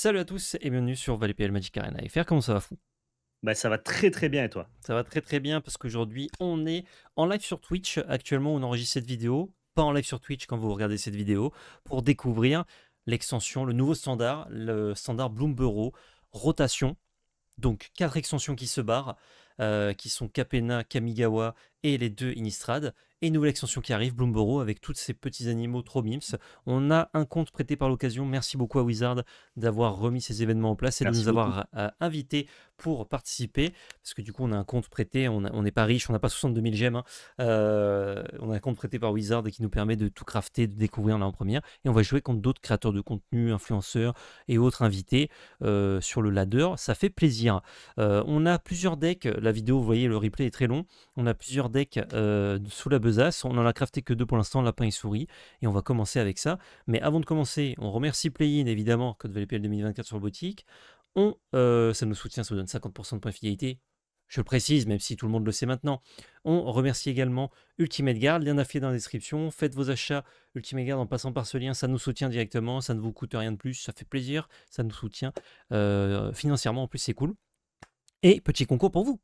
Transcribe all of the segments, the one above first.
Salut à tous et bienvenue sur ValetPL Magic Arena FR. Comment ça va fou bah, ça va très très bien et toi Ça va très très bien parce qu'aujourd'hui on est en live sur Twitch. Actuellement on enregistre cette vidéo, pas en live sur Twitch quand vous regardez cette vidéo, pour découvrir l'extension, le nouveau standard, le standard Bureau rotation. Donc quatre extensions qui se barrent, euh, qui sont Capena, Kamigawa et les deux Inistrad. Et nouvelle extension qui arrive, Bloomborough, avec tous ces petits animaux trop mimes. On a un compte prêté par l'occasion. Merci beaucoup à Wizard d'avoir remis ces événements en place et de nous avoir euh, invités pour participer. Parce que du coup, on a un compte prêté. On n'est pas riche, on n'a pas 62 000 gemmes. Hein. Euh, on a un compte prêté par Wizard qui nous permet de tout crafter, de découvrir là en première. Et on va jouer contre d'autres créateurs de contenu, influenceurs et autres invités euh, sur le ladder. Ça fait plaisir. on a plusieurs decks. La vidéo, vous voyez, le replay est très long. On a plusieurs decks sous la on en a crafté que deux pour l'instant, lapin et souris. Et on va commencer avec ça. Mais avant de commencer, on remercie Playin, évidemment, code VLPL 2024 sur le boutique. On, euh, ça nous soutient, ça nous donne 50% de points fidélité. Je le précise, même si tout le monde le sait maintenant. On remercie également Ultimate Guard, lien affiché dans la description. Faites vos achats Ultimate en passant par ce lien, ça nous soutient directement, ça ne vous coûte rien de plus, ça fait plaisir, ça nous soutient euh, financièrement, en plus c'est cool. Et petit concours pour vous.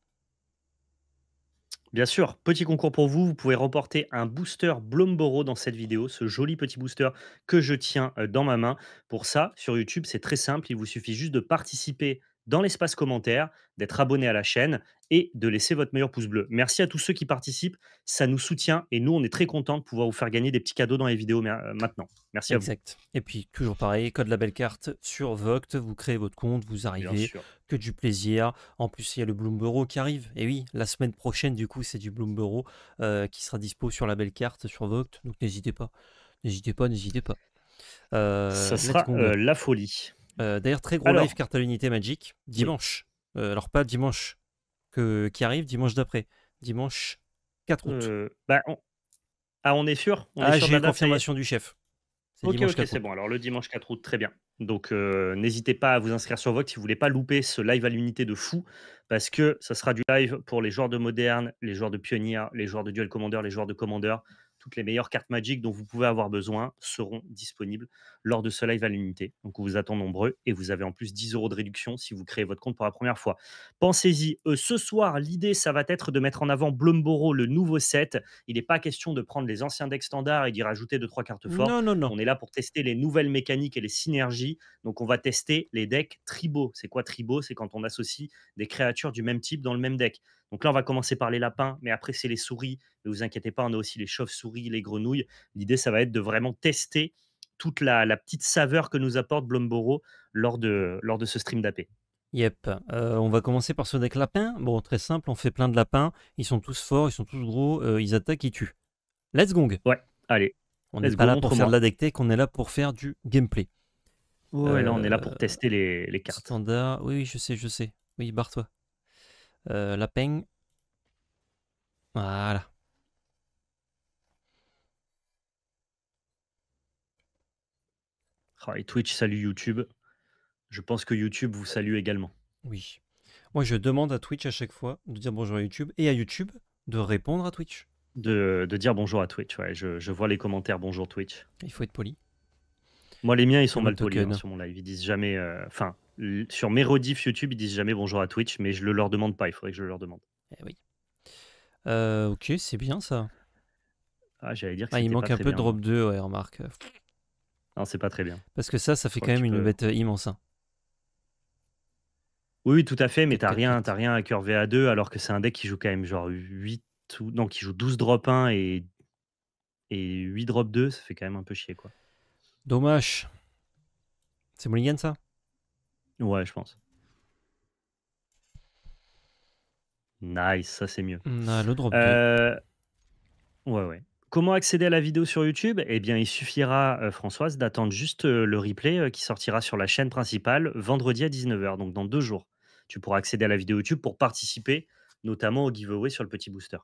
Bien sûr, petit concours pour vous, vous pouvez remporter un booster Blomboro dans cette vidéo, ce joli petit booster que je tiens euh, dans ma main. Pour ça, sur YouTube, c'est très simple, il vous suffit juste de participer dans l'espace commentaire, d'être abonné à la chaîne et de laisser votre meilleur pouce bleu. Merci à tous ceux qui participent, ça nous soutient et nous on est très content de pouvoir vous faire gagner des petits cadeaux dans les vidéos euh, maintenant. Merci à exact. Et puis toujours pareil, code la belle carte sur Voct, vous créez votre compte, vous arrivez, que du plaisir. En plus il y a le Bureau qui arrive. Et oui, la semaine prochaine du coup c'est du Bloom euh, qui sera dispo sur la belle carte sur Voct, donc n'hésitez pas, n'hésitez pas, n'hésitez pas. Euh, ça sera la folie. Euh, d'ailleurs, très gros live carte à l'unité Magic, dimanche. Euh, alors, pas dimanche que, qui arrive, dimanche d'après. Dimanche 4 août. Euh, bah, ah, on est sûr on Ah, j'ai confirmation du chef. Ok, ok, c'est bon. Alors, le dimanche 4 août, très bien. Donc, n'hésitez pas à vous inscrire sur Vox si vous voulez pas louper ce live à l'unité de fou, parce que ça sera du live pour les joueurs de moderne, les joueurs de pionnier, les joueurs de duel commander, les joueurs de commandeur toutes les meilleures cartes magiques dont vous pouvez avoir besoin seront disponibles lors de ce live à l'unité. Donc on vous attend nombreux et vous avez en plus 10 euros de réduction si vous créez votre compte pour la première fois. Pensez-y. Euh, ce soir, l'idée, ça va être de mettre en avant Blomboro, le nouveau set. Il n'est pas question de prendre les anciens decks standards et d'y rajouter 2 trois cartes fortes. Non, non, non. On est là pour tester les nouvelles mécaniques et les synergies. Donc on va tester les decks tribaux. C'est quoi tribaux C'est quand on associe des créatures du même type dans le même deck. Donc là, on va commencer par les lapins, mais après, c'est les souris. Ne vous inquiétez pas, on a aussi les chauves-souris, les grenouilles. L'idée, ça va être de vraiment tester toute la, petite saveur que nous apporte Blomboro lors de, lors de ce stream d'AP. Yep, euh, on va commencer par ce deck lapin. Bon, très simple, on fait plein de lapins. Ils sont tous forts, ils sont tous gros, euh, ils attaquent, ils tuent. Let's gong. Ouais, allez. On n'est pas là pour faire de la deck tech, on est là pour faire du gameplay. Ouais, là on est là pour euh, tester les, cartes. Standard, oui, oui, je sais, je sais. Oui, barre-toi. Euh, la peigne. Voilà. Ah, Twitch salue YouTube. Je pense que YouTube vous salue également. Oui. Moi, je demande à Twitch à chaque fois de dire bonjour à YouTube et à YouTube de répondre à Twitch. De, dire bonjour à Twitch. je, vois les commentaires bonjour Twitch. Il faut être poli. Moi, les miens, ils sont mal polis hein, sur mon live. Ils disent jamais. Euh, enfin, sur mes YouTube, ils disent jamais bonjour à Twitch, mais je le leur demande pas. Il faudrait que je le leur demande. Eh euh, ok, c'est bien ça. Ah, j'allais dire ah, il manque un peu de drop 2, remarque. Non, c'est pas très bien. Parce que ça, ça fait quand même une bête euh, immense. Hein. Oui, tout à fait, mais t'as rien, rien à cœur VA2, alors que c'est un deck qui joue quand même genre 8 Non, qui joue 12 drop 1 et, et 8 drop 2, ça fait quand même un peu chier, quoi. Dommage. C'est Mulligan, ça Ouais, je pense. Nice, ça c'est mieux. le drop. Euh, ouais, ouais. Comment accéder à la vidéo sur YouTube Eh bien, il suffira, euh, Françoise, d'attendre juste euh, le replay qui sortira sur la chaîne principale vendredi à 19h, donc dans deux jours. Tu pourras accéder à la vidéo YouTube pour participer, notamment au giveaway sur le petit booster.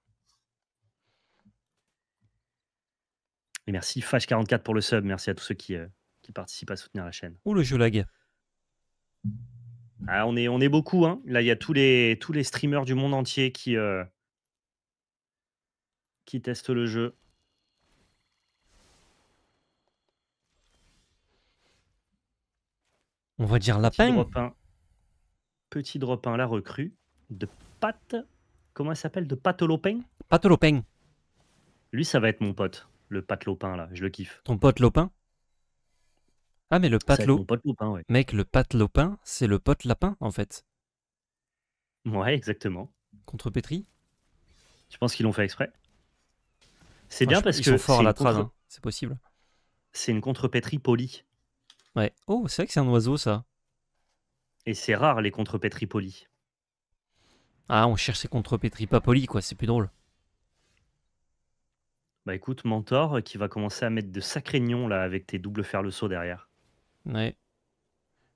Et merci Fash44 pour le sub. Merci à tous ceux qui, qui participent à soutenir la chaîne. Ouh, le jeu lag. Ah, on, est, on est beaucoup. Hein. Là, il y a tous les, tous les streamers du monde entier qui, euh, qui testent le jeu. On va dire lapin. Petit drop Petit la recrue de Pat. Comment elle s'appelle De Pat Lopin Lui, ça va être mon pote, le Pat Lopin, là. Je le kiffe. Ton pote Lopin ah, mais le patelopin, Mec, le pâte c'est le pote Lapin, en fait. Ouais, exactement. Contre Je pense qu'ils l'ont fait exprès. C'est bien parce que. Ils sont forts la hein. c'est possible. C'est une pétrie polie. Ouais. Oh, c'est vrai que c'est un oiseau, ça. Et c'est rare, les contrepétris polies. Ah, on cherche ces contrepétris pas polies, quoi, c'est plus drôle. Bah écoute, Mentor, euh, qui va commencer à mettre de sacrés nions là avec tes doubles faire le saut derrière. Ouais.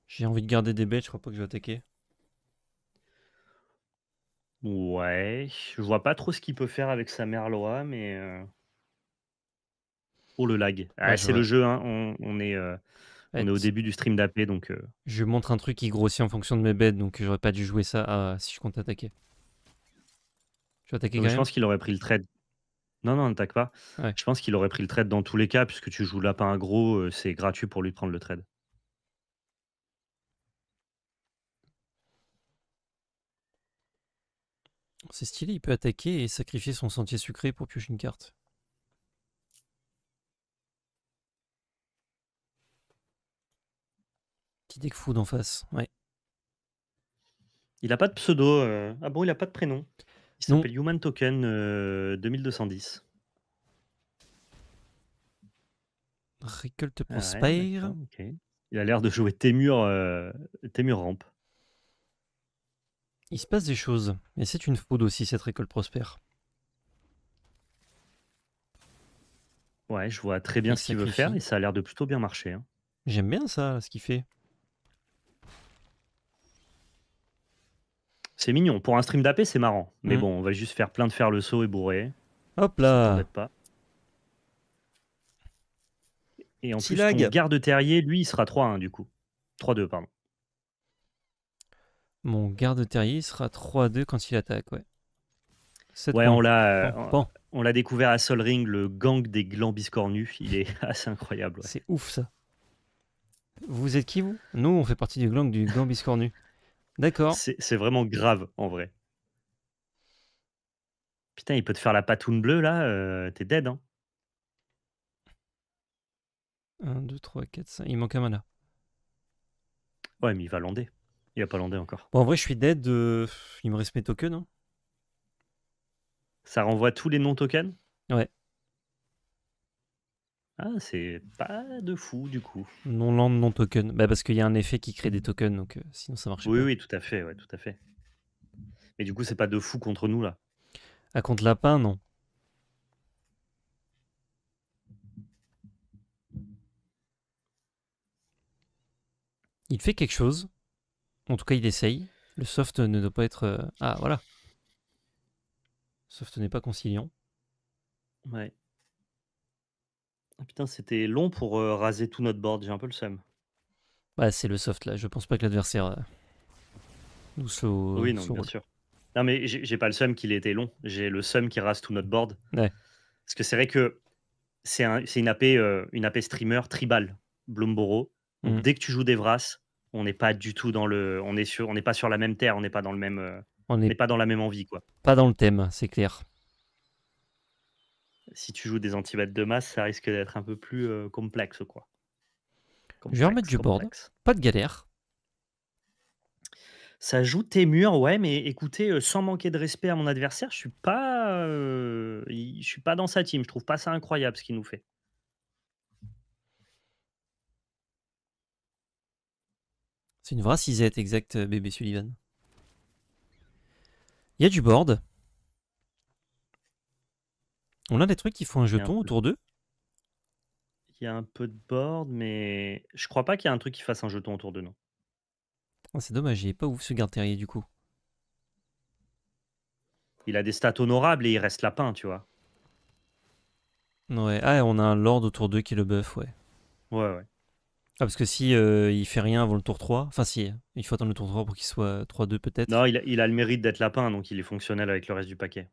J'ai envie de garder des bêtes, je crois pas que je vais attaquer. Ouais, je vois pas trop ce qu'il peut faire avec sa Merloa, mais. Euh, oh le lag. Ah, c'est le jeu, hein. on, est, euh, au début du stream d'AP, donc. Euh. Je montre un truc qui grossit en fonction de mes bêtes, donc j'aurais pas dû jouer ça ah, si je compte attaquer. Je Je pense qu'il aurait pris le trade. Non, non, n'attaque pas. Je pense qu'il aurait pris le trade dans tous les cas, puisque tu joues lapin gros, c'est gratuit pour lui de prendre le trade. C'est stylé, il peut attaquer et sacrifier son sentier sucré pour piocher une carte. Petit deck food en face, ouais. Il a pas de pseudo. Euh. Ah bon, il a pas de prénom. Il s'appelle Human Token 2210. Euh, Récolte ah Il a l'air de jouer Témur, euh, Témur Ramp. Il se passe des choses, et c'est une faute aussi cette récolte prospère. Ouais, je vois très bien ce qu'il veut faire et ça a l'air de plutôt bien marcher. Hein. J'aime bien ça, ce qu'il fait. C'est mignon. Pour un stream d'AP, c'est marrant. Mais mm. bon, on va juste faire plein de faire le saut et bourrer. Hop là pas. Et en plus, garde terrier, lui, il sera 3-1 hein, du coup. 3-2, pardon mon garde terrier sera 3-2 quand il attaque. Ouais, ouais on l'a euh, on, l'a découvert à Sol Ring, le gang des glands biscornus. Il est assez incroyable. C'est ouf ça. Vous êtes qui vous Nous, on fait partie du gang du gland biscornu. D'accord. C'est vraiment grave en vrai. Putain, il peut te faire la patoune bleue là, euh, t'es dead. Hein 1, 2, 3, 4, 5. Il manque un mana. Ouais, mais il va lander. Il a pas landé encore. Bon, en vrai, je suis dead. de euh, il me reste mes tokens. Hein. Ça renvoie tous les non-tokens Ouais. Ah, c'est pas de fou du coup. Non land, non token. Bah, parce qu'il y a un effet qui crée des tokens, donc euh, sinon ça marche oui, pas. Oui, oui, tout à fait, ouais, tout à fait. Mais du coup, c'est pas de fou contre nous là. à ah, contre lapin, non. Il fait quelque chose. En tout cas, il essaye. Le soft ne doit pas être. Euh, ah, voilà. Soft n'est pas conciliant. Ouais. Ah putain, c'était long pour euh, raser tout notre board. J'ai un peu le seum. Bah, c'est le soft là. Je pense pas que l'adversaire euh, nous Oui, non, bien sûr. Non, mais j'ai pas le seum qu'il était long. J'ai le seum qui rase tout notre board. Parce que c'est vrai que c'est un, une, AP, une AP streamer tribal, Blomboro. Mm. Dès que tu joues des on n'est pas du tout dans le, on est sur, on n'est pas sur la même terre, on n'est pas dans le même, euh, on n'est pas dans la même envie quoi. Pas dans le thème, c'est clair. Si tu joues des battes de masse, ça risque d'être un peu plus euh, complexe quoi. Je vais remettre du board, pas de galère. Ça joue tes murs, ouais, mais écoutez, euh, sans manquer de respect à mon adversaire, je suis pas, je suis pas dans sa team. Je trouve pas ça incroyable ce qu'il nous fait. C'est une vraie cisette exacte, euh, bébé Sullivan. Il y a du board. On a des trucs qui font un jeton autour d'eux Il y a un peu de board, mais je crois pas qu'il y a un truc qui fasse un jeton autour d'eux, non. Oh, c'est dommage, il pas ouf ce garde du coup. Il a des stats honorables et il reste lapin, tu vois. Ouais, ah, on a un lord autour d'eux qui est le buff, ouais. Ouais, ouais. Ah, parce que si euh, il fait rien avant le tour 3, enfin si, il faut attendre le tour 3 pour qu'il soit 3-2 peut-être. Non, il a, le mérite d'être lapin, donc il est fonctionnel avec le reste du paquet.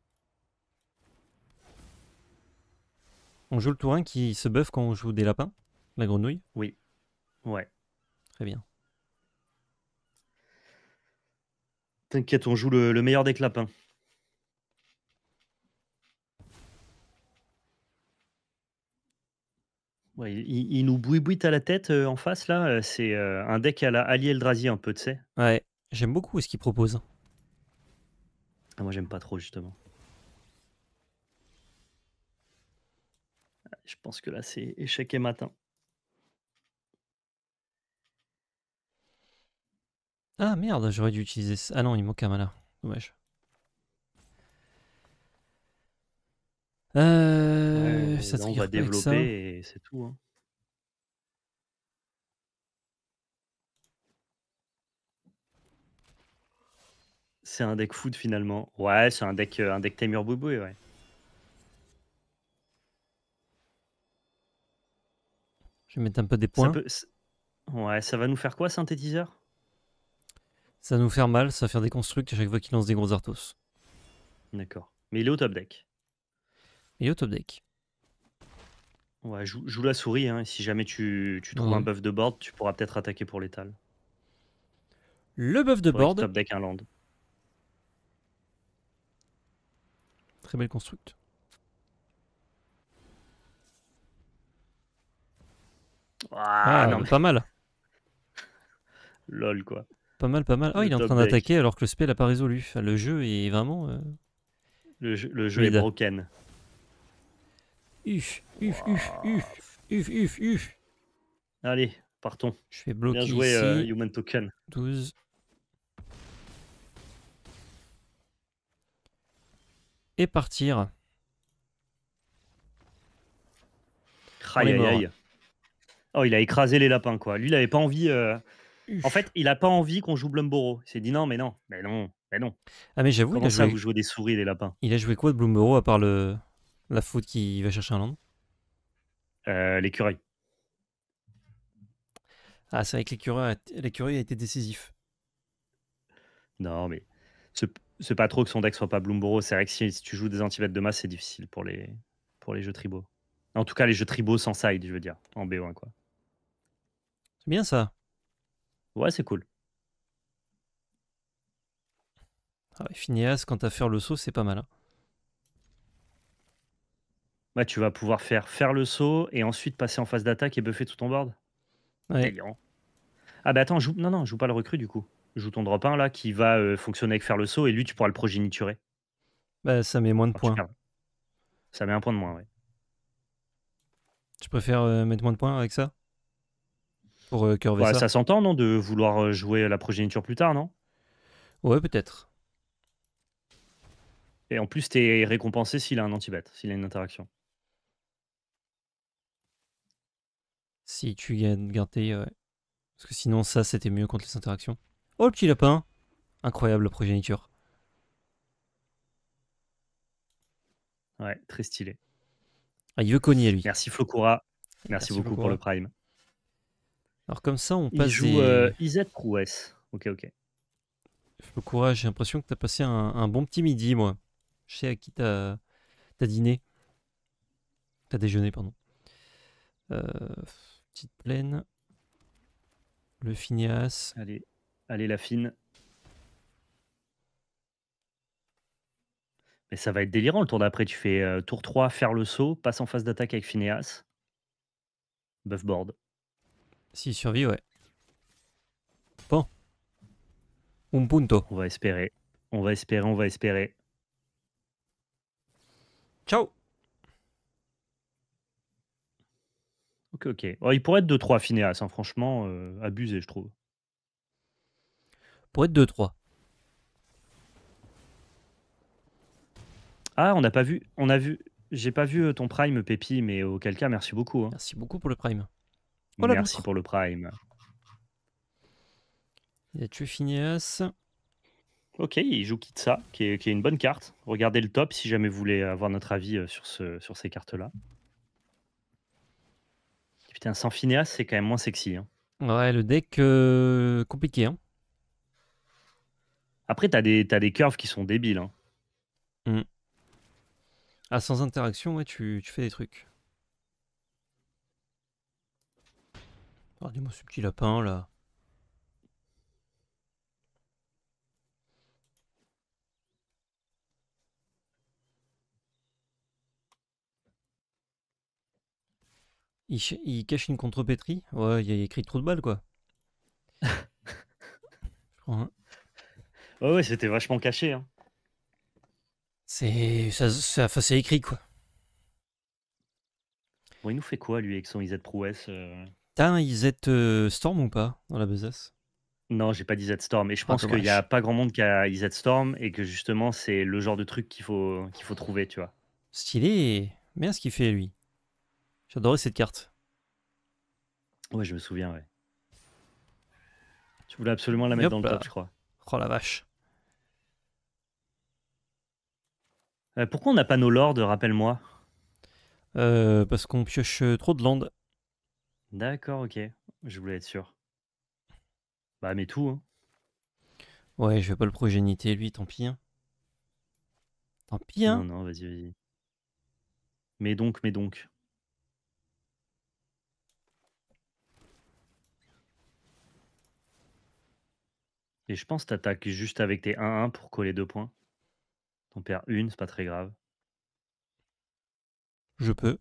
On joue le tour 1 qui se buff quand on joue des lapins, la grenouille Oui. Ouais. Très bien. T'inquiète, on joue le meilleur des lapins. il, nous bouit bouite à la tête euh, en face là. Euh, c'est euh, un deck à la le drasier un peu, tu sais. Ouais, j'aime beaucoup ce qu'il propose. Ah, moi j'aime pas trop justement. Je pense que là c'est échec et matin. Ah merde, j'aurais dû utiliser ça. Ah non, il manque un mana. Dommage. Euh, on va développer et c'est tout. Hein. C'est un deck foot finalement. Ouais, c'est un deck, euh, un deck Temur ouais. Je vais mettre un peu des points. Ouais, ça va nous faire quoi, synthétiseur Ça va nous faire mal, ça va faire des constructs à chaque fois qu'il lance des gros Arthos. D'accord. Mais il est au top deck. Il est au top deck. Ouais, joue, la souris. Hein, si jamais tu, tu trouves un mmh. buff de board, tu pourras peut-être attaquer pour l'étal. Le buff de board. Très belle constructe Ah, ah non, pas mal. Lol quoi. Pas mal, pas mal. oh, il est en train d'attaquer alors que le spell n'a pas résolu. le jeu est vraiment. Euh, le jeu est broken. Uf, uf, uf, uf, uf, uf, Allez, partons. Je vais bloquer. Bien joué, euh, Human Token. 12. Et partir. Aïe, aïe, aïe. Oh, il a écrasé les lapins, quoi. Lui, il avait pas envie. Euh, en fait, il a pas envie qu'on joue Blumboro. Il s'est dit non, mais non, mais non, mais non. Ah, mais j'avoue, il a joué. Ça, vous jouez des souris, les lapins. Il a joué quoi de Blumboro à part le. La faute qui va chercher un land euh, L'écureuil. Ah, c'est vrai que l'écureuil a, a été décisif. Non, mais c'est pas trop que son deck soit pas Bloomboro. C'est vrai que si, tu joues des anti de masse, c'est difficile pour les, pour les jeux tribaux. En tout cas, les jeux tribaux sans side, je veux dire, en BO1, quoi. C'est bien ça. Ouais, c'est cool. Ah, Phineas, quant à faire le saut, c'est pas mal. Hein. Bah, tu vas pouvoir faire, faire le saut et ensuite passer en phase d'attaque et buffer tout ton board. Ah bah attends, joue... non, non, joue pas le recrue du coup. Joue ton drop 1 là qui va euh, fonctionner avec faire le saut et lui tu pourras le progéniturer. Bah ça met moins de points. Ça met un point de moins, ouais. Tu préfères euh, mettre moins de points avec ça Pour euh, curver bah, ça Ça s'entend, non, de vouloir jouer la progéniture plus tard, non Ouais, peut-être. Et en plus, t'es récompensé s'il a un anti s'il a une interaction. Si tu gagnes, gardes euh, Parce que sinon, ça, c'était mieux contre les interactions. Oh, le petit lapin Incroyable, progéniture. Ouais, très stylé. Ah, il veut cogner, lui. Merci, Flokura, Merci, beaucoup pour le prime. Alors, comme ça, on passe... Il joue des... euh, Ok, ok. Flokura, j'ai l'impression que tu as passé un, bon petit midi, moi. Je sais à qui t'as as dîné. T'as déjeuné, pardon. Euh... Petite plaine. Le Phineas. Allez, allez la fine. Mais ça va être délirant le tour d'après. Tu fais euh, tour 3, faire le saut, passe en phase d'attaque avec Phineas. board. S'il survit, ouais. Bon. Un punto. On va espérer. On va espérer, on va espérer. Ciao Ok, ok. Oh, il pourrait être 2-3 Phineas, hein, franchement, euh, abusé, je trouve. Pour être 2-3. Ah, on n'a pas vu. On a vu. J'ai pas vu euh, ton Prime, Pépi, mais auquel cas, merci beaucoup. Hein. Merci beaucoup pour le prime. Oh, merci pour le Prime. Il a tué Phineas. Ok, il joue Kitsa, qui est, une bonne carte. Regardez le top si jamais vous voulez avoir notre avis euh, sur ces cartes-là sans Phineas, c'est quand même moins sexy. Hein. Ouais, le deck euh, compliqué. Hein. Après, t'as des, des curves qui sont débiles. Hein. Mm. Ah, sans interaction, ouais, tu, tu fais des trucs. Regardez-moi ce petit lapin là. Il, cache une contrepétrie Ouais, il a écrit trop de balles, quoi. Hein. Ouais, ouais, c'était vachement caché. Hein. C'est ça, ça- écrit, quoi. Bon, il nous fait quoi, lui, avec son IZ Prouesse euh T'as un IZ euh, Storm ou pas dans la besace Non, j'ai pas d'IZ Storm. Et je ah, pense qu'il n'y a pas grand monde qui a IZ Storm et que justement, c'est le genre de truc qu'il faut, qu'il faut trouver, tu vois. Stylé. Bien ce qu'il fait, lui. J'adorais cette carte. Ouais, je me souviens, ouais. Tu voulais absolument la mettre dans le top, je crois. Oh la vache. Euh, pourquoi on n'a pas nos lords, rappelle-moi euh, Parce qu'on pioche euh, trop de landes. D'accord, ok. Je voulais être sûr. Bah, mais tout. Hein. Ouais, je vais pas le progéniter, lui, tant pis. Hein. Tant pis, hein. Non, non, vas-y, vas-y. Mais donc, mais donc. Et je pense que t'attaques juste avec tes 1-1 pour coller deux points. T'en perds une, c'est pas très grave. Je peux.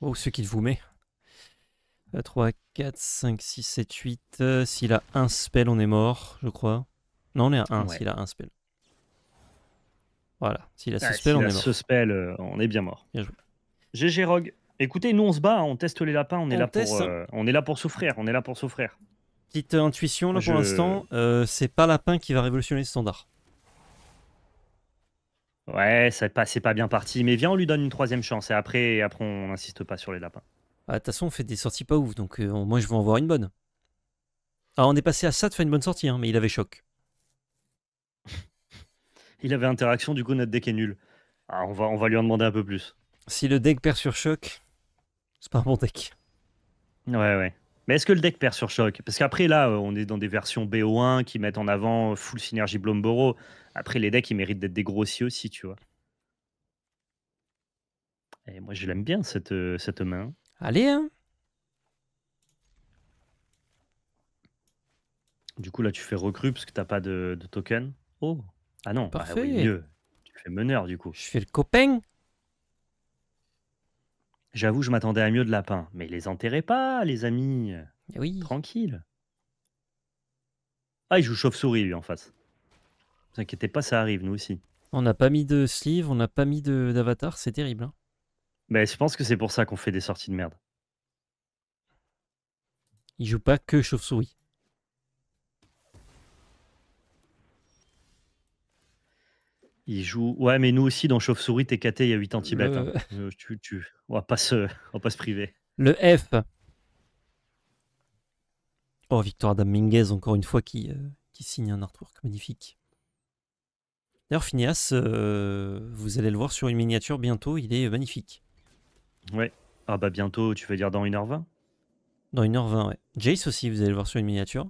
Oh, ce qu'il vous met. 3, 4, 5, 6, 7, 8. S'il a un spell, on est mort, je crois. Non, on est à 1 s'il a un spell. Voilà. S'il a ce spell, on est euh, on est bien mort. Bien joué. GG Rogue. Écoutez, nous on se bat, hein, on teste les lapins, on, est là pour, euh, on est là pour souffrir, on est là pour souffrir. Petite euh, intuition là pour l'instant, euh, c'est pas lapin qui va révolutionner le standard. Ouais, c'est pas, pas bien parti, mais viens, on lui donne une troisième chance et après, après on n'insiste pas sur les lapins. Ah, de toute façon, on fait des sorties pas ouf, donc moi je vais en voir une bonne. Alors ah, on est passé à ça de faire une bonne sortie, hein, mais il avait choc. il avait interaction, du coup notre deck est nul. Ah, on, va, on va lui en demander un peu plus. Si le deck perd sur choc, c'est pas un bon deck. Ouais, ouais. Mais est-ce que le deck perd sur choc Parce qu'après, là, euh, on est dans des versions BO1 qui mettent en avant full synergie Blomboro. Après, les decks, ils méritent d'être dégrossis aussi, tu vois. Et eh, moi, je l'aime bien, cette, euh, cette main. Allez, hein Du coup, là, tu fais recrue parce que t'as pas de, token. Oh Ah non, ah Parfait. mieux. Tu fais meneur, du coup. Je fais le copain J'avoue, je m'attendais à mieux de lapin, mais les enterrez pas, les amis. Eh oui. Tranquille. Ah, il joue chauve-souris, lui, en face. Ne vous inquiétez pas, ça arrive, nous aussi. On n'a pas mis de sleeve, on n'a pas mis d'avatar, c'est terrible. Mais hein. bah, je pense que c'est pour ça qu'on fait des sorties de merde. Il joue pas que chauve-souris. Il joue. Ouais, mais nous aussi, dans Chauve-souris, caté il y a 8 antibêtes. Hein. Euh. Euh, on, va pas se... On va pas se priver. Le F. Oh, Victor Adam encore une fois, qui, euh, qui signe un artwork magnifique. D'ailleurs, Phineas, vous allez le voir sur une miniature bientôt, il est magnifique. Ouais. Ah, bah bientôt, tu veux dire dans 1h20 Dans 1h20, ouais. Jace aussi, vous allez le voir sur une miniature.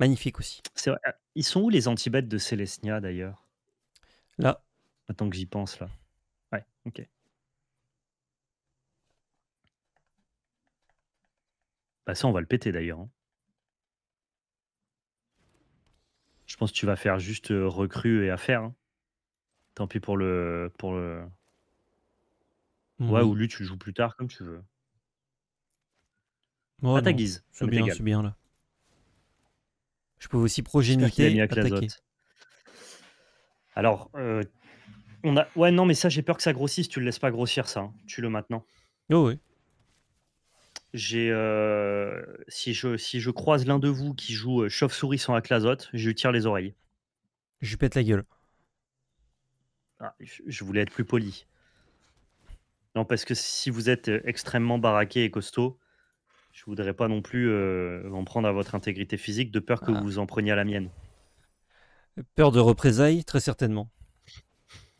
Magnifique aussi. C'est vrai. Ah, ils sont où les antibêtes de Célestia d'ailleurs Là, attends que j'y pense là. Ouais, ok. Bah ça, on va le péter d'ailleurs. Hein. Je pense que tu vas faire juste euh, recrue et affaire. Hein. Tant pis pour le, pour le. Mmh. Ouais, ou lui, tu joues plus tard comme tu veux. à ah, ta guise, C'est bien, c'est bien là. Je peux aussi alors, euh, on a... ouais, non, mais ça, j'ai peur que ça grossisse. Tu le laisses pas grossir, ça. Hein. Tu le maintenant. Oh oui. J'ai, euh, si, je, si je croise l'un de vous qui joue euh, chauve-souris sans aclazote, je lui tire les oreilles. Je lui pète la gueule. Ah, je- voulais être plus poli. Non, parce que si vous êtes extrêmement baraqué et costaud, je voudrais pas non plus en prendre à votre intégrité physique de peur que ah. vous vous en preniez à la mienne. Peur de représailles, très certainement.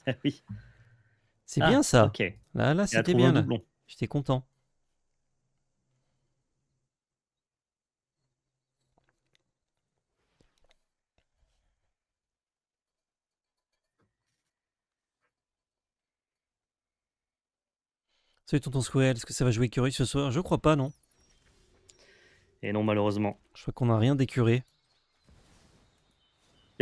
Ah oui. C'est ah, bien ça. Là, là c'était bien. J'étais content. Salut Tonton Square, est-ce que ça va jouer Curie ce soir Je crois pas, non Et non, malheureusement. Je crois qu'on n'a rien d'écuré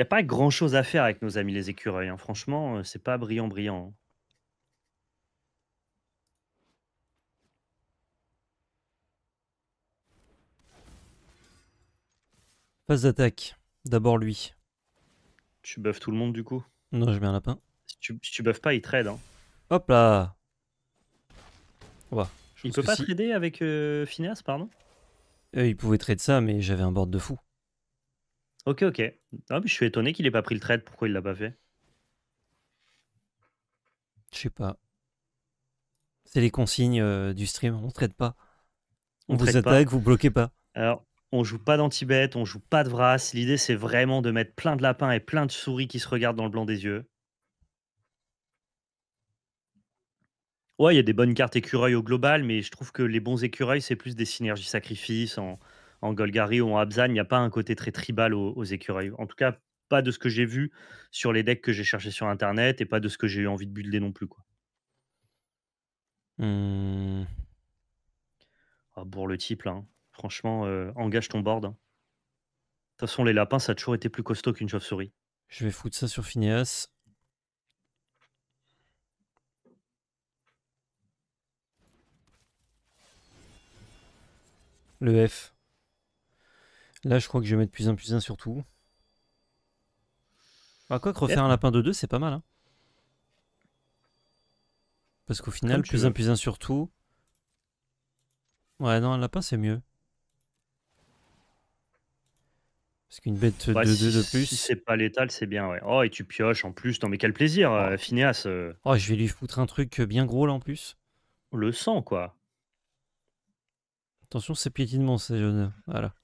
n'y a pas grand-chose à faire avec nos amis les écureuils. Hein. Franchement, euh, c'est pas brillant, brillant. Hein. Phase d'attaque. D'abord lui. Tu buffes tout le monde du coup Non, je mets un lapin. Si tu, pas, il trade. Hein. Hop là Il peut pas trader avec euh, Phineas, pardon euh, Il pouvait trade ça, mais j'avais un board de fou. OK, OK. Ah, mais je suis étonné qu'il ait pas pris le trade. Pourquoi il l'a pas fait? Je sais pas. C'est les consignes euh, du stream. On trade pas. On, vous attaque, vous vous bloquez pas. Alors, on joue pas d'anti-bête, on joue pas de vrac. L'idée, c'est vraiment de mettre plein de lapins et plein de souris qui se regardent dans le blanc des yeux. Ouais, il y a des bonnes cartes écureuils au global, mais je trouve que les bons écureuils, c'est plus des synergies sacrifices en, en Golgari ou en Abzan, il n'y a pas un côté très tribal aux, écureuils. En tout cas, pas de ce que j'ai vu sur les decks que j'ai cherché sur Internet et pas de ce que j'ai eu envie de builder non plus. Quoi. pour mmh. ah, le type, là, hein. franchement, euh, engage ton board. Hein. De toute façon, les lapins, ça a toujours été plus costaud qu'une chauve-souris. Je vais foutre ça sur Phineas. Le F. Là, je crois que je vais mettre plus un plus un sur tout. Bah, quoi que refaire un lapin de 2, c'est pas mal. Hein. Parce qu'au final, plus un plus un sur tout. Ouais, non, un lapin, c'est mieux. Parce qu'une bête de 2 bah, de plus. Si c'est pas létal, c'est bien, ouais. Oh, et tu pioches en plus. Non, mais quel plaisir, euh, oh. Phineas. Euh. Oh, je vais lui foutre un truc bien gros là en plus. Le sang, quoi. Attention, c'est piétinement, c'est jeune. Voilà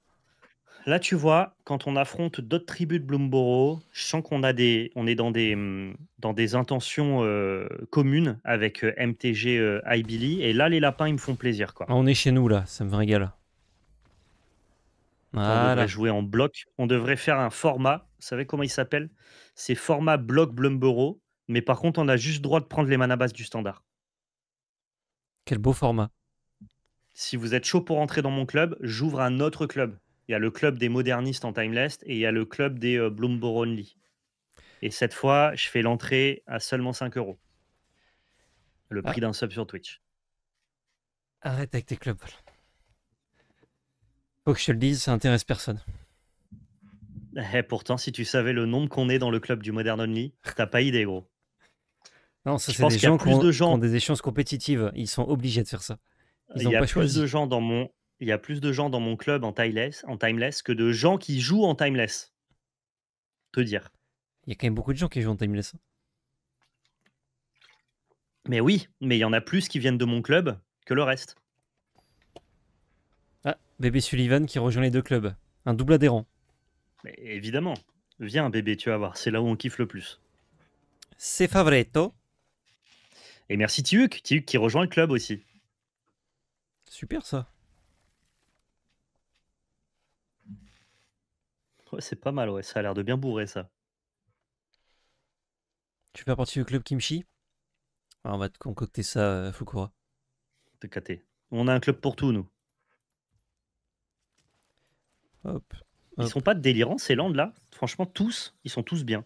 là, tu vois, quand on affronte d'autres tribus de Bloomborough, je sens qu'on a des, on est dans des, mm, dans des intentions euh, communes avec MTG euh, euh iBilly. Et là, les lapins, ils me font plaisir. Quoi. Ah, on est chez nous, là. Ça me régale. Voilà. On devrait jouer en bloc. On devrait faire un format. Vous savez comment il s'appelle C'est format bloc Bloomborough. Mais par contre, on a juste droit de prendre les mana basses du standard. Quel beau format. Si vous êtes chaud pour entrer dans mon club, j'ouvre un autre club il y a le club des modernistes en Timeless et il y a le club des euh, Only. Et cette fois, je fais l'entrée à seulement 5 euros. Le ah. prix d'un sub sur Twitch. Arrête avec tes clubs. Faut que je te le dise, ça intéresse personne. Eh, pourtant, si tu savais le nombre qu'on est dans le club du Modern Only, t'as pas idée, gros. Non, ça, c'est des gens, plus de gens des échéances compétitives. Ils sont obligés de faire ça. Ils Il y a pas plus de gens dans mon il y a plus de gens dans mon club en timeless, en timeless que de gens qui jouent en timeless. Te dire. Il y a quand même beaucoup de gens qui jouent en timeless. Mais oui, mais il y en a plus qui viennent de mon club que le reste. Ah, bébé Sullivan qui rejoint les deux clubs. Un double adhérent. Mais évidemment. Viens, bébé, tu vas voir. C'est là où on kiffe le plus. C'est favretto. Et merci Tiuk, Tiuk qui rejoint le club aussi. Super ça. c'est pas mal, ouais. Ça a l'air de bien bourrer, ça. Tu fais partie du club Kimchi ah, On va te concocter ça, euh, Fukura. de caté. On a un club pour tout, nous. Ils sont pas délirants, ces landes là. Franchement, tous, ils sont tous bien.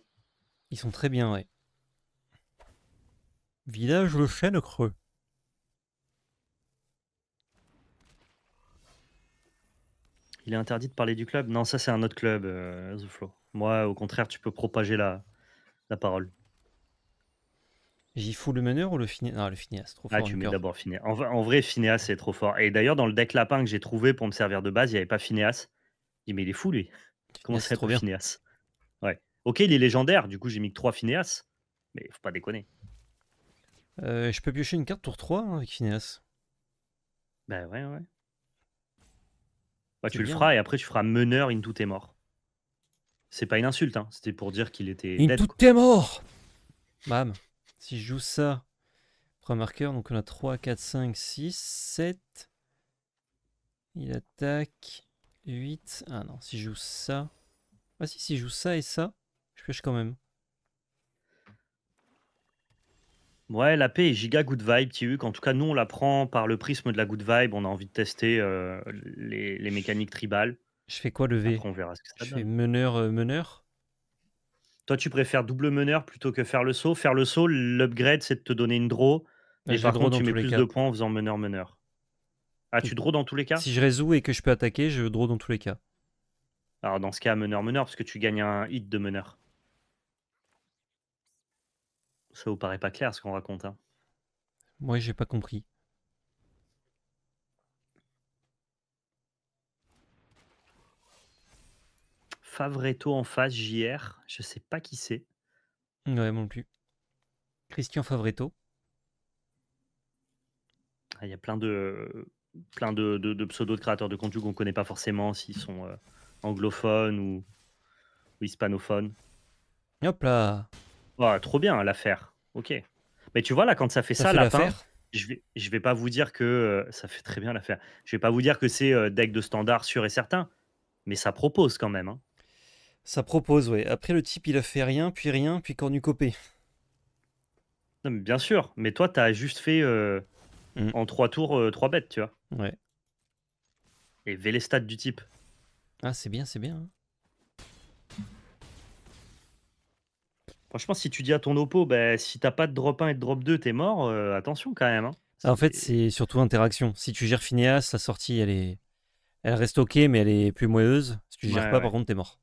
Ils sont très bien, ouais. Village le chêne creux. Il est interdit de parler du club Non, ça c'est un autre club, euh, Moi, au contraire, tu peux propager la, la parole. J'y fous le meneur ou le Phineas Non, le Phineas, trop ah, fort. Ah, tu mets d'abord Phineas. En, vrai, Phineas, c'est trop fort. Et d'ailleurs, dans le deck lapin que j'ai trouvé pour me servir de base, il n'y avait pas Phineas. Il mais il est fou, lui. Phineas, Comment à trop Ouais. Ok, il est légendaire, du coup, j'ai mis que 3 Phineas. Mais faut pas déconner. Euh, je peux piocher une carte tour 3 hein, avec Phineas. Bah ouais, ouais. Bah, tu le feras et après tu feras meneur in tout est mort C'est pas une insulte, hein. c'était pour dire qu'il était. tout est mort Bam Si je joue ça, marqueur donc on a 3, 4, 5, 6, 7. Il attaque 8. Ah non, si je joue ça. Ah si, si je joue ça et ça, je pioche quand même. Ouais, la paix est giga good vibe, tu. En tout cas, nous, on la prend par le prisme de la good vibe. On a envie de tester euh, les, mécaniques tribales. Je fais quoi lever on verra ce que ça Je fais meneur, euh, meneur Toi, tu préfères double meneur plutôt que faire le saut. Faire le saut, l'upgrade, c'est de te donner une draw. Ah, et par contre, tu mets plus de points en faisant meneur-meneur. Ah, tu draws dans tous les cas Si je résous et que je peux attaquer, je draw dans tous les cas. Alors, dans ce cas, meneur-meneur, parce que tu gagnes un hit de meneur. Ça vous paraît pas clair ce qu'on raconte hein Moi, j'ai pas compris. Favreto en face, JR, je sais pas qui c'est. Ouais, non plus. Christian Favreto. Ah, il y a plein de plein de, pseudos de créateurs de contenu qu'on connaît pas forcément s'ils sont euh, anglophones ou hispanophones. Hop là ah, trop bien, l'affaire. Ok. Mais tu vois, là, quand ça fait ça, la je vais, vais pas vous dire que euh, ça fait très bien l'affaire. Je vais pas vous dire que c'est euh, deck de standard sûr et certain, mais ça propose quand même. Hein. Ça propose, ouais. Après, le type, il a fait rien, puis rien, puis cornucopé. Non, mais bien sûr. Mais toi, t'as juste fait euh, mm. en trois tours, trois bêtes, tu vois. Ouais. Et Vélestat du type. Ah, c'est bien, c'est bien. Hein. Franchement, si tu dis à ton oppo, bah, si t'as pas de drop 1 et de drop 2, t'es mort, euh, attention quand même. Hein. Ah, en fait, c'est surtout interaction. Si tu gères Phineas, sa sortie, elle est. Elle reste ok, mais elle est plus moelleuse. Si tu gères pas, par contre, t'es mort.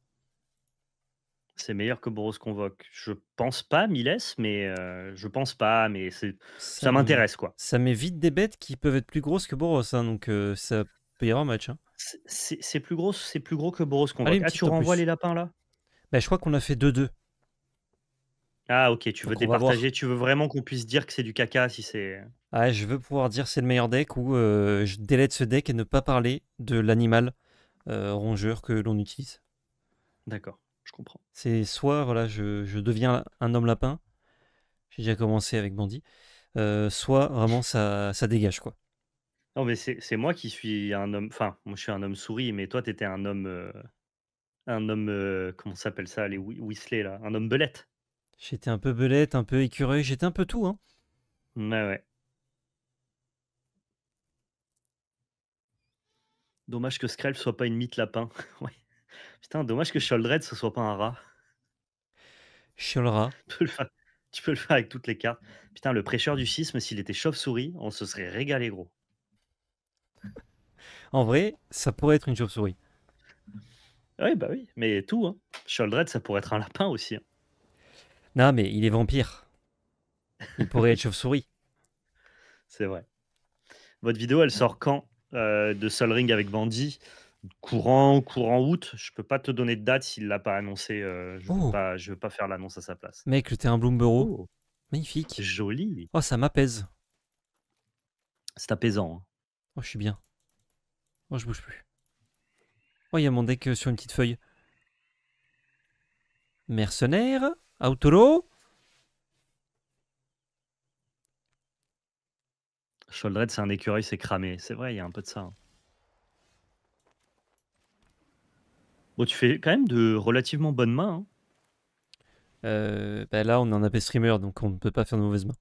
C'est meilleur que Boros convoque. Je pense pas, Miles, mais euh, je pense pas, mais c'est ça, m'intéresse quoi. Ça m'évite des bêtes qui peuvent être plus grosses que Boros, hein, donc euh, ça peut y avoir un match. Hein. C'est plus gros, c'est plus gros que Boros convoque. Allez, ah, tu renvoies les lapins là bah, je crois qu'on a fait 2-2. Ah ok, tu veux tu veux vraiment qu'on puisse dire que c'est du caca si c'est... Ah, je veux pouvoir dire c'est le meilleur deck ou je délaide ce deck et ne pas parler de l'animal rongeur que l'on utilise. D'accord, je comprends. C'est soit voilà, je, deviens un homme lapin, j'ai déjà commencé avec Bandit, soit vraiment ça, ça dégage quoi. Non mais c'est moi qui suis un homme, enfin moi je suis un homme souris, mais toi t'étais un homme, un homme, comment s'appelle ça, les Whistler là, un homme belette. J'étais un peu belette, un peu écureuil, j'étais un peu tout, hein. Ouais, bah ouais. Dommage que ne soit pas une mythe lapin. ouais. Putain, dommage que Sholdred ce soit pas un rat. Sholra. Tu peux le faire, tu peux le faire avec toutes les cartes. Putain, le prêcheur du sisme, s'il était chauve-souris, on se serait régalé gros. En vrai, ça pourrait être une chauve-souris. Oui, bah oui, mais tout. Hein. Sholdred, ça pourrait être un lapin aussi. Hein. Non, mais il est vampire. Il pourrait être chauve-souris. C'est vrai. Votre vidéo, elle sort quand euh, de Sol Ring avec Bandy Courant, courant août. Je peux pas te donner de date s'il l'a pas annoncé. Euh, oh. je, veux, pas, faire l'annonce à sa place. Mec, t'es un Bloomberg. Oh. Magnifique. Joli. Oh, ça m'apaise. C'est apaisant. Hein. Oh, je suis bien. Oh, je bouge plus. Oh, il y a mon deck euh, sur une petite feuille. Mercenaire. Autoro. Shouldred c'est un écureuil, c'est cramé. C'est vrai, il y a un peu de ça. Hein. Bon, tu fais quand même de relativement bonnes mains. Hein. Euh, bah là, on est en AP streamer, donc on ne peut pas faire de mauvaises mains.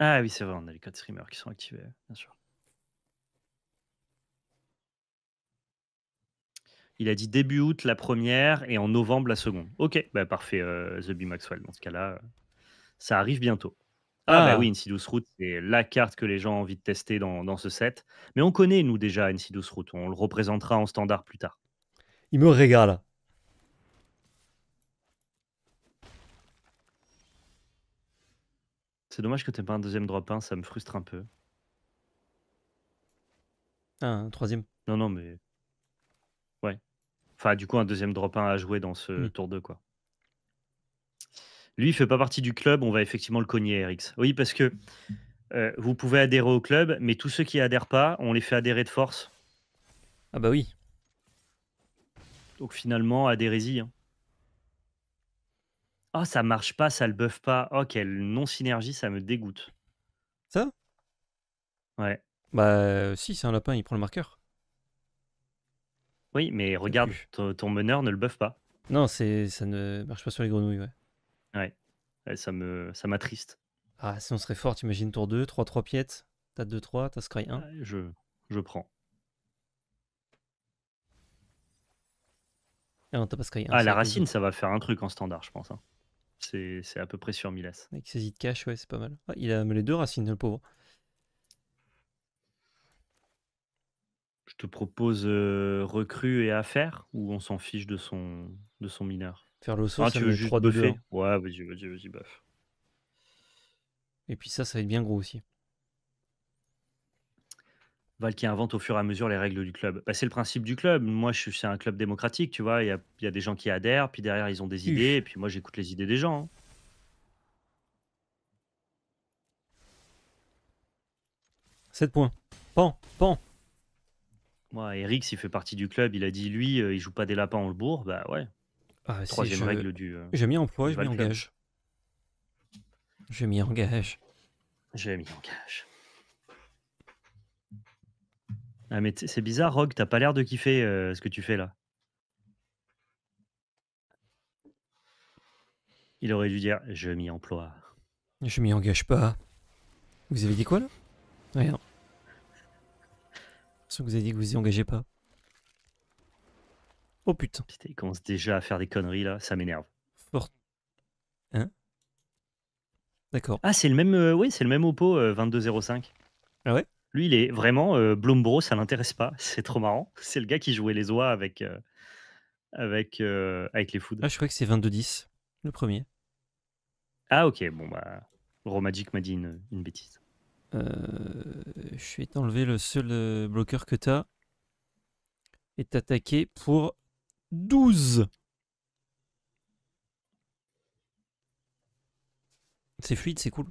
Ah oui, c'est vrai, on a les codes streamer qui sont activés, bien sûr. Il a dit début août la première et en novembre la seconde. Ok, bah, parfait, euh, The B Maxwell. Dans ce cas-là, euh, ça arrive bientôt. Ah, bah ah. oui, nc Route, c'est la carte que les gens ont envie de tester dans, ce set. Mais on connaît, nous, déjà nc Route. On le représentera en standard plus tard. Il me régale. C'est dommage que tu pas un deuxième drop 1, ça me frustre un peu. Ah, un troisième. Non, non, mais Enfin, du coup, un deuxième drop 1 à jouer dans ce mm. tour 2, quoi. Lui, il fait pas partie du club, on va effectivement le cogner, Erix. Oui, parce que euh, vous pouvez adhérer au club, mais tous ceux qui adhèrent pas, on les fait adhérer de force. Ah bah oui. Donc finalement, adhérez-y. Hein. Oh, ça marche pas, ça le buff pas. Oh, quelle non-synergie, ça me dégoûte. Ça Ouais. Bah, si, c'est un lapin, il prend le marqueur. Oui, mais regarde, ton, meneur ne le buff pas. Non, c'est ça ne marche pas sur les grenouilles, ouais. Ouais, ça m'attriste. Ah, si on serait fort, imagine tour 2, 3 3 piètes, t'as 2 3, t'as scry 1. je prends. Ah non, t'as pas scry 1. Ah, la racine, ça va faire un truc en standard, je pense. Hein. C'est à peu près sur Milas. Avec saisie de cash, ouais, c'est pas mal. Ah, il a les deux racines, le pauvre. Je te propose recru recrue et affaires ou on s'en fiche de son, de son mineur Faire le saut, ah, tu veux juste buffer Ouais, vas-y, vas-y, vas-y, buff. Et puis ça, ça va être bien gros aussi. Val qui invente au fur et à mesure les règles du club. Bah, c'est le principe du club. Moi, c'est un club démocratique, tu vois. Il y a, des gens qui adhèrent, puis derrière, ils ont des idées, et puis moi, j'écoute les idées des gens. 7 hein. Sept points. Pan, pan. Moi, Eric, s'il fait partie du club, il a dit lui, euh, il joue pas des lapins en le bourg. Bah ouais. Ah, Troisième règle du. Euh, j'ai Je m'y je m'y engage. Je m'y engage. J'ai mis en Ah, mais c'est bizarre, Rogue, t'as pas l'air de kiffer euh, ce que tu fais là. Il aurait dû dire Je m'y emploie. Je m'y engage pas. Vous avez dit quoi là Rien que vous avez dit que vous y engagez pas. Oh putain. Il commence déjà à faire des conneries là, ça m'énerve. Fort. Hein D'accord. Ah, c'est le même euh, oui, c'est le même Oppo 2205. Euh, ah ouais Lui, il est vraiment euh, ça l'intéresse pas, c'est trop marrant. C'est le gars qui jouait les oies avec euh, avec avec les food. Ah, je crois que c'est 2210, le premier. Ah OK, bon bah Romagic m'a dit une bêtise. Euh, je vais t'enlever le seul euh, bloqueur que t'as et t'attaquer pour 12. C'est fluide, c'est cool.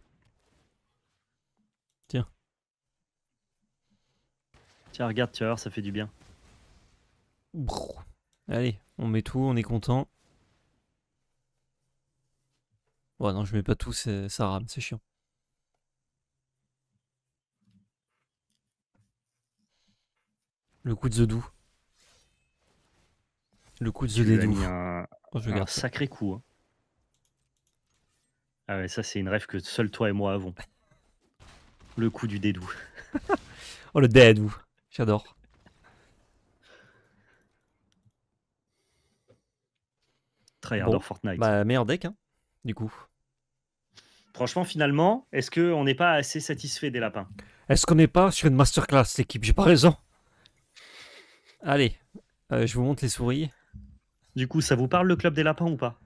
Tiens. Tiens, regarde, tu vas voir, ça fait du bien. Allez, on met tout, on est content. Bon, non, je mets pas tout, ça rame, c'est chiant. Le coup de The Doux. Le coup de The Doux. Un, oh, un sacré coup. Hein. Ah ouais, ça c'est une rêve que seul toi et moi avons. Le coup du Dédou. oh le Dédou, j'adore. Très bon. Fortnite. Bah meilleur deck, hein, du coup. Franchement, finalement, est-ce qu'on n'est pas assez satisfait des lapins Est-ce qu'on n'est pas sur une masterclass, l'équipe J'ai pas raison. Allez, euh, je vous montre les souris. Du coup, ça vous parle le club des lapins ou pas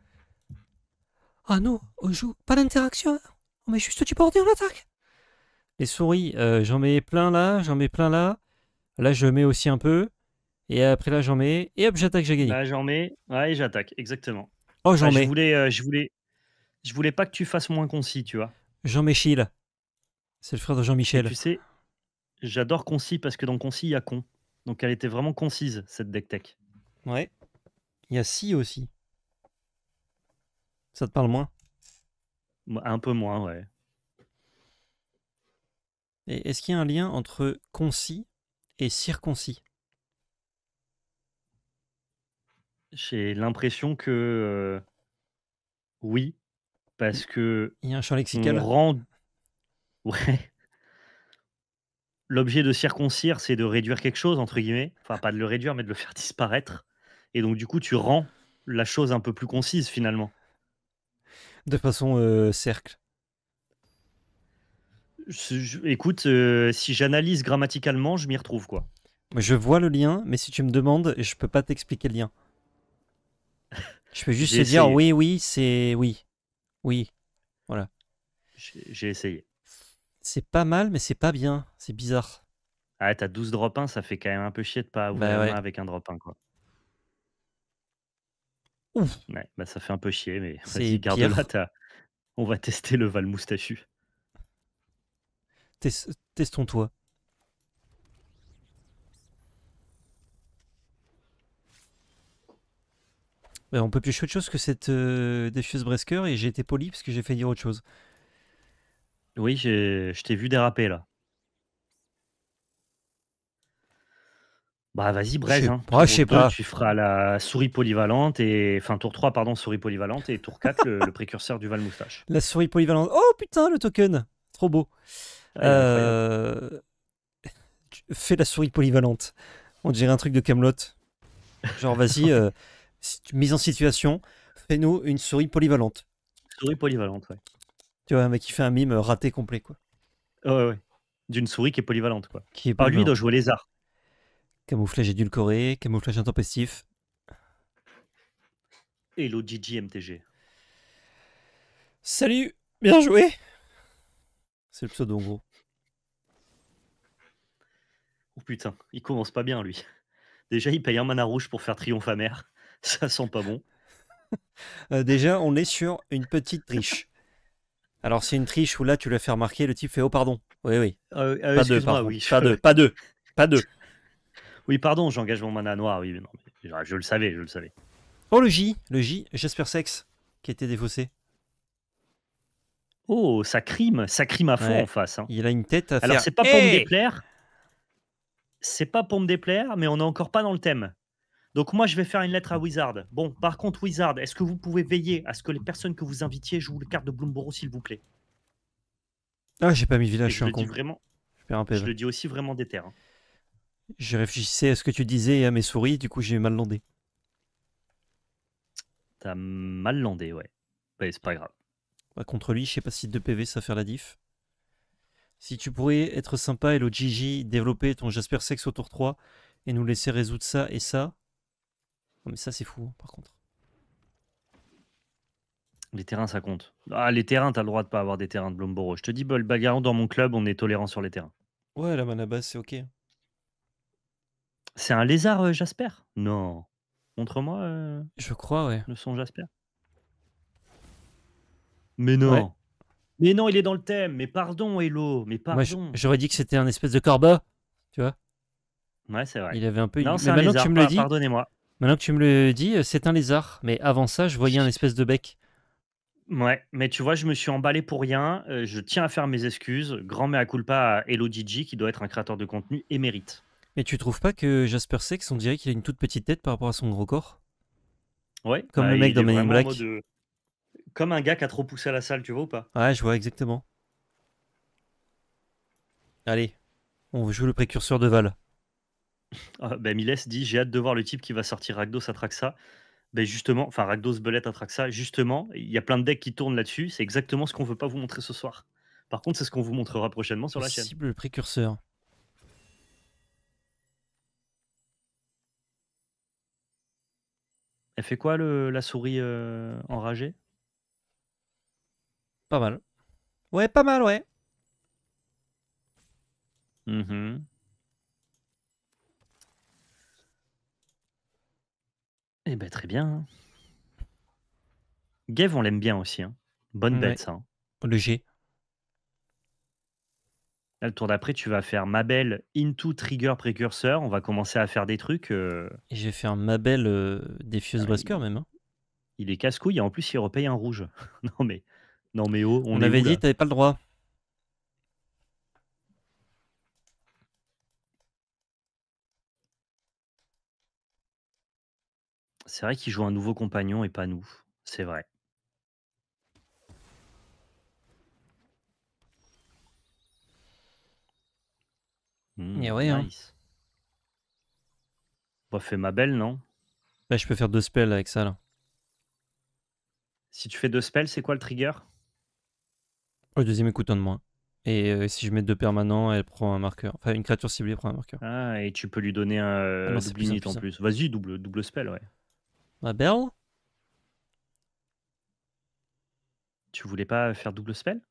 Ah non, on joue pas d'interaction. Hein. On met juste du bordé, on attaque. Les souris, euh, j'en mets plein là, j'en mets plein là. Là, je mets aussi un peu. Et après là, j'en mets. Et hop, j'attaque, j'ai gagné. Là, bah, j'en mets. Ouais, et j'attaque, exactement. Oh, j'en mets. Je voulais, euh, je, voulais, je voulais pas que tu fasses moins concis, tu vois. Jean-Michel. C'est le frère de Jean-Michel. Tu sais, j'adore concis parce que dans concis, il y a con. Donc elle était vraiment concise, cette deck tech. Ouais. Il y a Si aussi. Ça te parle moins Un peu moins, ouais. Et est-ce qu'il y a un lien entre concis et circoncis J'ai l'impression que euh, oui, parce que il y a un champ lexical. On Ouais, l'objet de circoncire, c'est de réduire quelque chose, entre guillemets. Enfin, pas de le réduire, mais de le faire disparaître. Et donc, du coup, tu rends la chose un peu plus concise, finalement. De façon euh, cercle. écoute, euh, si j'analyse grammaticalement, je m'y retrouve, quoi. Je vois le lien, mais si tu me demandes, je peux pas t'expliquer le lien. Je peux juste te dire oui, oui, c'est oui. Oui. Voilà. J'ai essayé c'est pas mal, mais c'est pas bien. C'est bizarre. Ah, t'as 12 drop 1, ça fait quand même un peu chier de pas bah ouvrir avec un drop 1, quoi. Ouf. Bah ça fait un peu chier, mais vas-y, garde-la. On va tester le Val Moustachu. Testons toi. Bah, on peut piocher autre chose que cette défuse euh, défieuse Bresker et j'ai été poli parce que j'ai fait dire autre chose. Oui, je t'ai vu déraper là. Bah vas-y, bref. je sais hein. pas. tu feras la souris polyvalente et enfin tour 3, pardon, souris polyvalente et tour 4, le, précurseur du Valmoustache. La souris polyvalente. Oh putain, le token Trop beau. Ah, euh, fais la souris polyvalente. On dirait un truc de Camelot. Genre, vas-y, euh, mise en situation, fais-nous une souris polyvalente. Souris polyvalente, ouais. Tu vois, un mec qui fait un mime raté complet, quoi. Ouais, ouais. D'une souris qui est polyvalente, quoi. Qui Par lui, il doit jouer les arts. Camouflage édulcoré, camouflage intempestif. Hello Gigi MTG. Salut, bien joué C'est le pseudo en gros. Oh putain, il commence pas bien lui. Déjà, il paye un mana rouge pour faire triomphe amer. Ça sent pas bon. Euh, déjà, on est sur une petite triche. Alors c'est une triche où là tu le fais remarquer, le type fait oh pardon. Oui oui. Ah, euh, pas, deux, pardon. Oui. pas deux, pas deux, Oui pardon, j'engage mon mana noir. Oui, mais non, je, le savais, je le savais. Oh le J, le J, Jasper Sex qui était défaussé. Oh ça crime, ça crime à fond en face. Hein. Il a une tête à Alors, faire. Alors c'est pas pour me déplaire. C'est pas pour me déplaire, mais on n'est encore pas dans le thème. Donc moi, je vais faire une lettre à Wizard. Bon, par contre, Wizard, est-ce que vous pouvez veiller à ce que les personnes que vous invitiez jouent le cartes de Bloomborough, s'il vous plaît Ah, j'ai pas mis village, je, suis un Vraiment, je, je le dis aussi vraiment des terres. Hein. Je réfléchissais à ce que tu disais et à mes souris, du coup j'ai mal landé. T'as mal landé, ouais. Bah, c'est pas grave. Bah, contre lui, je sais pas si 2 PV ça va faire la diff. Si tu pourrais être sympa, et le GG développer ton Jasper Sex au tour 3 et nous laisser résoudre ça et ça, mais ça, c'est fou, hein, par contre. Les terrains, ça compte. Ah, les terrains, t'as le droit de pas avoir des terrains de Blomboro. Je te dis, Balgaron, dans mon club, on est tolérant sur les terrains. Ouais, la manabas, c'est ok. C'est un lézard euh, Jasper Non. Contre moi euh, je crois, ouais. Le son Jasper. Mais non. Mais non, il est dans le thème. Mais pardon, Hello. Mais pardon. J'aurais dit que c'était un espèce de corbeau, tu vois. Ouais, c'est vrai. Il avait un peu. Non, c'est un lézard. Tu me le ah, dis. Pardonnez-moi. Maintenant que tu me le dis, euh, c'est un lézard. Mais avant ça, je voyais un espèce de bec. Ouais, mais tu vois, je me suis emballé pour rien. Euh, je tiens à faire mes excuses. Grand mea culpa à Hello DJ, qui doit être un créateur de contenu émérite. Mais tu trouves pas que Jasper Sex, on dirait qu'il a une toute petite tête par rapport à son gros corps Ouais. Comme bah, le mec dans Man Black. Euh, comme un gars qui a trop poussé à la salle, tu vois ou pas Ouais, je vois exactement. Allez, on joue le précurseur de Val. Ah, bah, Miles dit J'ai hâte de voir le type qui va sortir Ragdos ça Ben justement, enfin ragdos Belette, ça justement, il y a plein de decks qui tournent là-dessus. C'est exactement ce qu'on ne veut pas vous montrer ce soir. Par contre, c'est ce qu'on vous montrera prochainement sur la chaîne. Cible précurseur. Elle fait quoi la souris euh, enragée Pas mal. Ouais, pas mal, ouais. Mm-hmm. Eh ben très bien, Gave on l'aime bien aussi, hein. Bonne bête, ça, hein. Le G. le tour d'après, tu vas faire Mabel into trigger précurseur. On va commencer à faire des trucs, euh. Et je vais faire Mabel, heu, des ah, même, hein. Il est casse-couille et en plus, il repaye un rouge. Non mais non mais oh, on avait dit: t'avais pas le droit». C'est vrai qu'il joue un nouveau compagnon et pas nous. C'est vrai. Mmh, Et ouais, hein. Bah, ma belle, non Bah je peux faire deux spells avec ça, là. Si tu fais deux spells, c'est quoi le trigger Le deuxième écoutant de moins. Et euh, si je mets deux permanents, elle prend un marqueur. Enfin, une créature ciblée prend un marqueur. Ah, et tu peux lui donner un ah euh, en plus. Vas-y, double, double spell, ouais. Ma belle Tu voulais pas faire double spell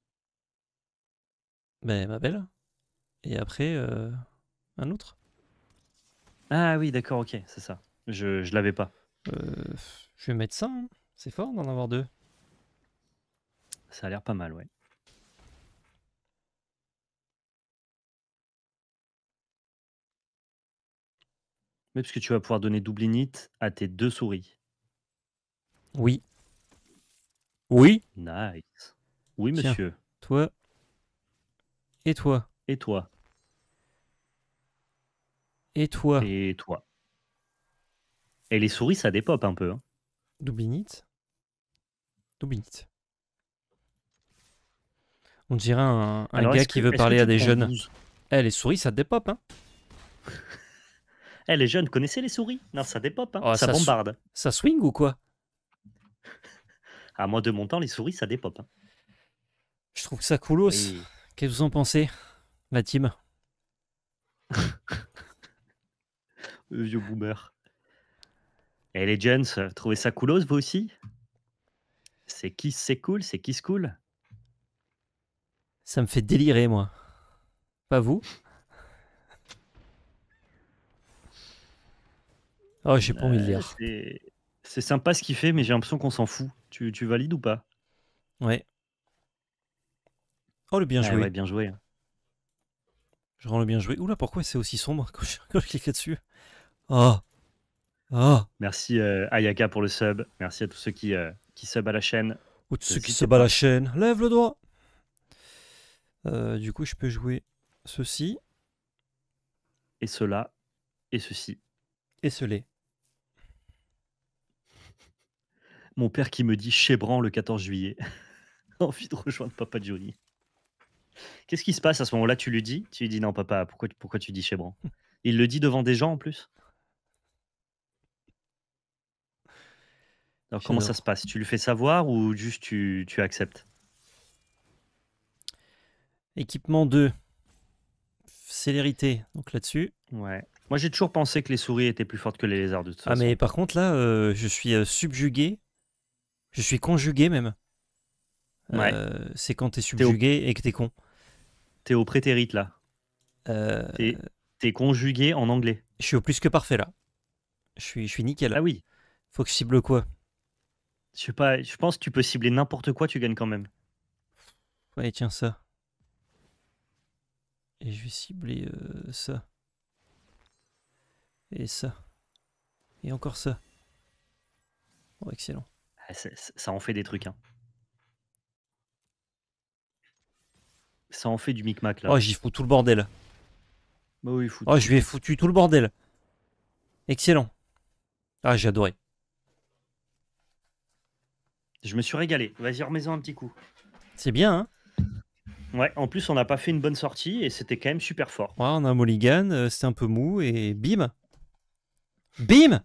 Ben, ma belle. Et après, euh, un autre. Ah oui, d'accord, ok, c'est ça. Je, l'avais pas. Euh, je vais mettre ça. Hein. C'est fort d'en avoir deux. Ça a l'air pas mal, ouais. Mais puisque que tu vas pouvoir donner double init à tes deux souris. Oui. Oui Nice. Oui, monsieur. toi. Et toi. Et toi. Et toi. Et toi. Et les souris, ça dépop un peu. Hein. Doubinite. On dirait un, gars qui veut parler à des jeunes. Eh, les souris, ça dépop, hein Eh, les jeunes, connaissez les souris Non, ça dépop, hein. Oh, ça, bombarde. Ça swing ou quoi à moi de mon temps, les souris, ça dépop. Hein. Je trouve ça cool Qu'est-ce que vous en pensez, la team Le vieux boomer. Et eh, les gens, trouvez ça coolos, vous aussi C'est qui c'est cool C'est qui se cool Ça me fait délirer, moi. Pas vous Oh, j'ai pas envie de lire. Euh, c'est sympa ce qu'il fait, mais j'ai l'impression qu'on s'en fout. Tu, tu, valides ou pas Ouais. Oh, le bien ah joué. Ouais, bien joué. Hein. Je rends le bien joué. Oula, pourquoi c'est aussi sombre quand je, clique dessus Oh ah. Ah. Merci euh, Ayaka pour le sub. Merci à tous ceux qui, euh, qui sub à la chaîne. Ou tous ceux qui sub à la chaîne. Lève le doigt euh, Du coup, je peux jouer ceci. Et cela. Et ceci. Et ce l'est Mon père qui me dit chébran le 14 juillet. Envie de rejoindre papa Johnny. Qu'est-ce qui se passe à ce moment-là Tu lui dis Tu lui dis non, papa, pourquoi, pourquoi tu dis chébran Il le dit devant des gens en plus Alors comment ça se passe Tu lui fais savoir ou juste tu, acceptes Équipement 2. Célérité, donc là-dessus. Ouais. Moi j'ai toujours pensé que les souris étaient plus fortes que les lézards de toute ah, façon. Ah mais par contre là, euh, je suis euh, subjugué je suis conjugué même. Euh, c'est quand t'es subjugué et que t'es con. T'es au prétérite là. Euh, t'es conjugué en anglais. Je suis au plus que parfait là. Je suis, nickel. Ah oui. Faut que je cible quoi Je sais pas, je pense que tu peux cibler n'importe quoi, tu gagnes quand même. Ouais, tiens ça. Et je vais cibler euh, ça. Et ça. Et encore ça. Oh, excellent. Ah, ça en fait des trucs. Hein. Ça en fait du micmac là. Oh, j'y fous tout le bordel. Bah oui, fout oh, je lui ai foutu tout le bordel. Excellent. Ah, j'ai adoré. Je me suis régalé. Vas-y, remets-en un petit coup. C'est bien, hein Ouais, en plus, on n'a pas fait une bonne sortie et c'était quand même super fort. on a un mulligan, euh, un peu mou et bim Bim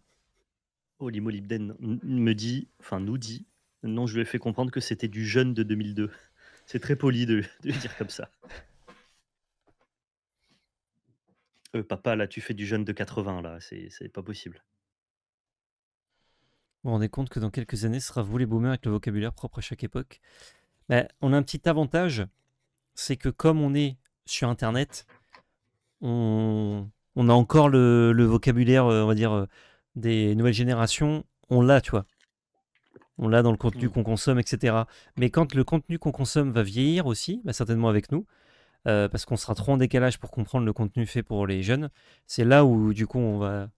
Oli me dit, enfin nous dit, non, je lui ai fait comprendre que c'était du jeune de 2002. C'est très poli de, dire comme ça. Euh, papa, là, tu fais du jeune de 80, là, c'est pas possible. Vous vous rendez compte que dans quelques années, ce sera vous les boomers avec le vocabulaire propre à chaque époque. Mais ben, on a un petit avantage, c'est que comme on est sur Internet, on, a encore le, le vocabulaire, euh, on va dire, euh, des nouvelles générations, on l'a, tu vois. On l'a dans le contenu mmh. qu'on consomme, etc. Mais quand le contenu qu'on consomme va vieillir aussi, bah, certainement avec nous, euh, parce qu'on sera trop en décalage pour comprendre le contenu fait pour les jeunes, c'est là où du coup on va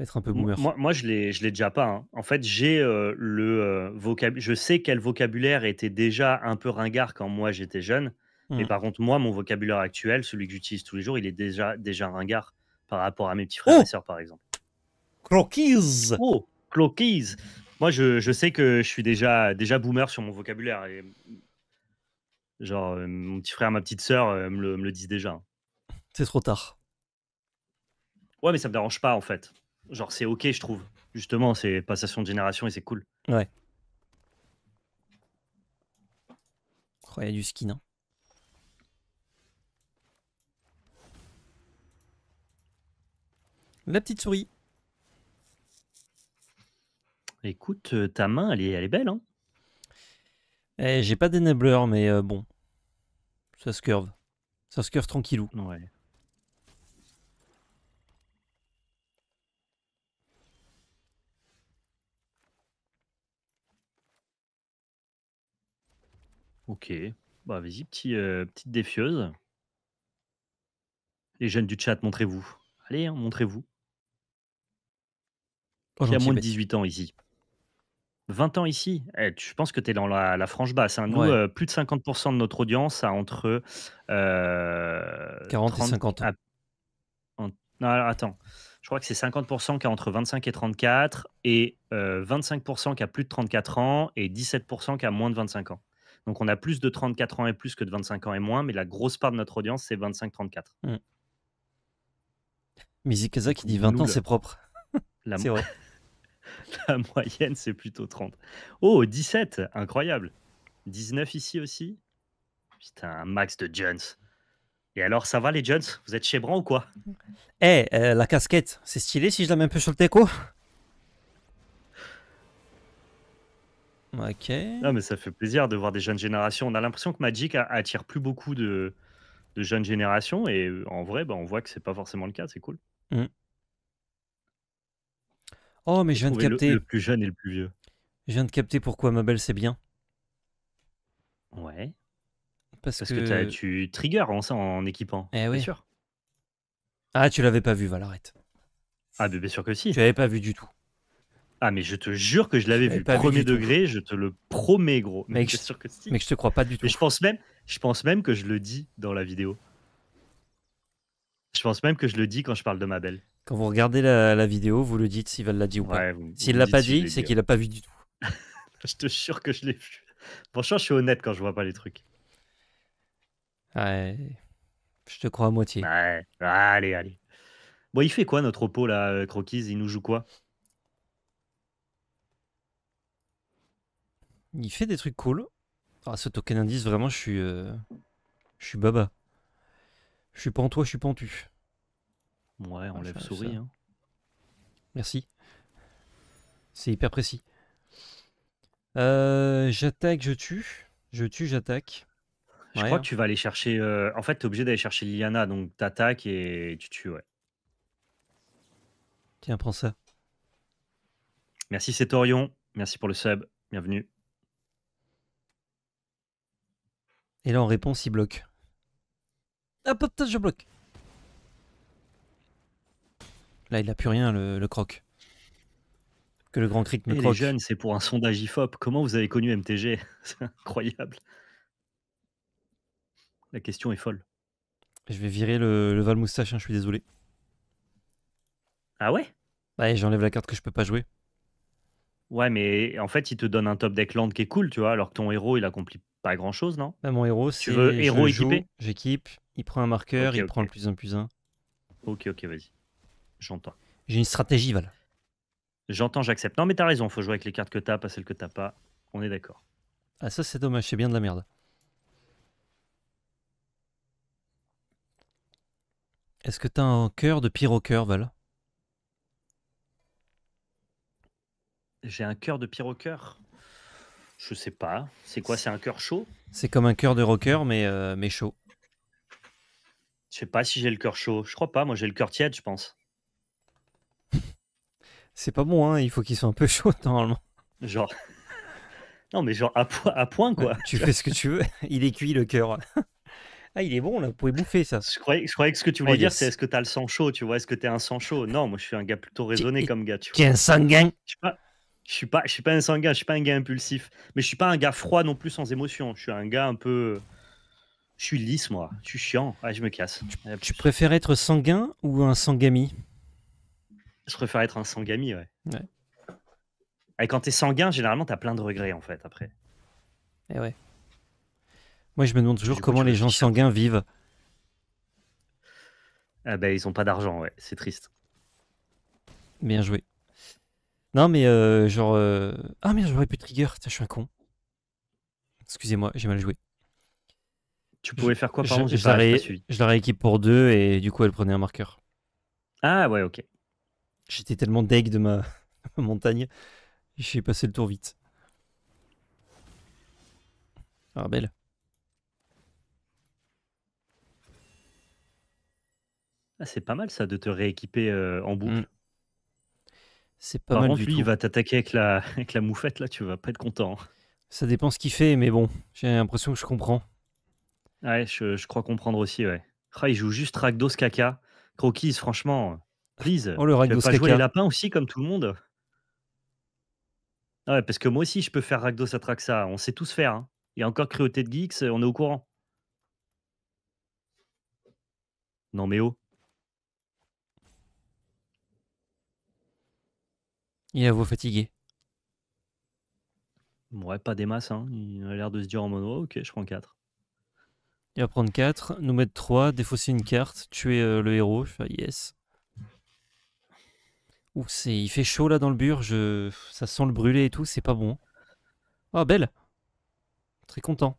être un peu boomer. Moi, je l'ai, l'ai déjà pas. Hein. En fait, j'ai euh, le euh, Je sais quel vocabulaire était déjà un peu ringard quand moi j'étais jeune. Mais mmh. par contre, moi, mon vocabulaire actuel, celui que j'utilise tous les jours, il est déjà, déjà ringard par rapport à mes petits frères et oh! sœurs, par exemple croquis. Oh, Cloquise Moi, je, sais que je suis déjà, déjà boomer sur mon vocabulaire. Genre, euh, mon petit frère, ma petite sœur euh, me, le, me, le, disent déjà. C'est trop tard. Ouais, mais ça me dérange pas, en fait. Genre, c'est OK, je trouve. Justement, c'est passation de génération et c'est cool. Ouais. Oh, y a du skin. Hein. La petite souris. Écoute, euh, ta main, elle est, elle est belle, hein eh, j'ai pas d'enabler, mais euh, bon. Ça se curve. Ça se curve tranquillou. Ouais. Ok. Bah, vas-y, euh, petite défieuse. Les jeunes du chat, montrez-vous. Allez, hein, montrez-vous. Oh, Il y a moins de 18 ans ici. 20 ans ici, eh, je pense que tu es dans la, la franche basse. Hein. Nous, euh, plus de 50% de notre audience a entre 40 euh, et 50 ans. non, attends, je crois que c'est 50% qui a entre 25 et 34 et 25% euh, qui a plus de 34 ans et 17% qui a moins de 25 ans. Donc on a plus de 34 ans et plus que de 25 ans et moins, mais la grosse part de notre audience, c'est 25-34. Mizikaza mmh. qui dit 20 ans, c'est propre. c'est vrai. La moyenne, c'est plutôt 30. Oh, 17, incroyable. 19 ici aussi. Putain, un max de Jones. Et alors, ça va les Jones Vous êtes chez Bran ou quoi Eh, euh, la casquette, c'est stylé si je la mets un peu sur le déco Ok. Non, mais ça fait plaisir de voir des jeunes générations. On a l'impression que Magic attire plus beaucoup de, jeunes générations. Et euh, en vrai, bah, on voit que c'est pas forcément le cas. C'est cool. Mm. Oh, mais je viens de capter. Le, plus jeune et le plus vieux. Je viens de capter pourquoi ma belle c'est bien. Ouais. Parce, que, tu triggers en, en équipant. Eh oui. Ah, tu l'avais pas vu, Val, arrête. Ah, bien sûr que si. Tu l'avais pas vu du tout. Ah, mais je te jure que je l'avais vu. Pas Premier degré, je te le promets, gros. Mais, je, que je te crois pas du tout. je pense même, je pense même que je le dis dans la vidéo. Je pense même que je le dis quand je parle de ma belle. Quand vous regardez la, vidéo, vous le dites s'il l'a dit ou pas. S'il l'a pas dit, c'est hein. qu'il l'a pas vu du tout. je te jure que je l'ai vu. Franchement, je suis honnête quand je vois pas les trucs. Ouais. Je te crois à moitié. Ouais. Allez, allez. Bon, il fait quoi notre opo, là, euh, Croquise Il nous joue quoi Il fait des trucs cool. Ah, ce token indice, vraiment, je suis. Euh, je suis baba. Je suis pas en toi, je suis pentu. Ouais, on souris. Hein. Merci. C'est hyper précis. Euh, j'attaque, je tue. Je tue, j'attaque. Je crois que tu vas aller chercher. Euh, en fait, t'es obligé d'aller chercher Liliana, donc t'attaques et tu tues, Tiens, prends ça. Merci, c'est Orion. Merci pour le sub. Bienvenue. Et là, en réponse, il bloque. Ah, putain, je bloque. Là, il n'a plus rien, le, croc. Que le grand cric me croque. Les jeunes, c'est pour un sondage IFOP. Comment vous avez connu MTG C'est incroyable. La question est folle. Je vais virer le, le Val Moustache, hein, je suis désolé. Ah ouais Bah, j'enlève la carte que je peux pas jouer. Ouais, mais en fait, il te donne un top deck land qui est cool, tu vois, alors que ton héros, il accomplit pas grand chose, non Mais bah, Mon héros, c'est. Tu veux héros équipé J'équipe, il prend un marqueur, il prend le plus un plus un. Ok, ok, vas-y. J'entends. J'ai une stratégie, Val. J'entends, j'accepte. Non, mais t'as raison, faut jouer avec les cartes que t'as, pas celles que t'as pas. On est d'accord. Ah, ça, c'est dommage, c'est bien de la merde. Est-ce que t'as un cœur de pire au cœur, Val J'ai un cœur de pire au cœur Je sais pas. C'est quoi C'est un cœur chaud C'est comme un cœur de rocker, mais, euh, mais chaud. Je sais pas si j'ai le cœur chaud. Je crois pas. Moi, j'ai le cœur tiède, je pense c'est pas bon, hein, il faut qu'il soit un peu chaud, normalement. Genre. Non, mais genre à, à point, quoi. tu fais ce que tu veux. Il est cuit le cœur. Ah, il est bon, là, vous bouffer ça. Je croyais, je que ce que tu voulais oh, dire, c'est est-ce que t'as le sang chaud, tu vois, est-ce que t'es un sang chaud Non, moi, je suis un gars plutôt raisonné comme gars, tu vois. un sanguin je suis, pas, je suis pas, un sanguin, je suis pas un gars impulsif, mais je suis pas un gars froid non plus sans émotion. Je suis un gars un peu, je suis lisse moi, je suis chiant, je me casse. tu préfères être sanguin ou un sangami je préfère être un sangami, ouais. Et quand t'es sanguin, généralement, t'as plein de regrets, en fait, après. Et eh ouais. Moi, je me demande toujours comment les gens sanguins vivent. Ah bah, ils ont pas d'argent, ouais. C'est triste. Bien joué. Non, mais euh, genre... Euh, ah merde, j'aurais pu trigger. je suis un con. Excusez-moi, j'ai mal joué. Tu pouvais faire quoi, par Je, je, je la rééquipe pour deux et du coup, elle prenait un marqueur. Ah ouais, ok. J'étais tellement deg de ma, montagne. J'ai passé le tour vite. Ah, belle. Ah, c'est pas mal ça de te rééquiper euh, en boucle. Mm. C'est pas Par mal. Contre, lui, il va t'attaquer avec la, avec la moufette là, tu vas pas être content. Ça dépend ce qu'il fait, mais bon, j'ai l'impression que je comprends. Ouais, je, crois comprendre aussi, ouais. Ah, il joue juste Ragdos caca. Croquis, franchement. Please. Oh, le pas jouer les lapins aussi comme tout le monde ah ouais, parce que moi aussi, je peux faire Ragdos Atraxa. On sait tous faire. Hein. Il y a encore Cruauté de Geeks, on est au courant. Non, mais oh. Il a vous fatiguer. Ouais, pas des masses. Hein. Il a l'air de se dire en mono, oh, ok, je prends 4. Il va prendre 4, nous mettre 3, défausser une carte, tuer euh, le héros. Je fais ah, yes c'est... il fait chaud là dans le burge ça sent le brûlé et tout, c'est pas bon. Oh, belle Très content.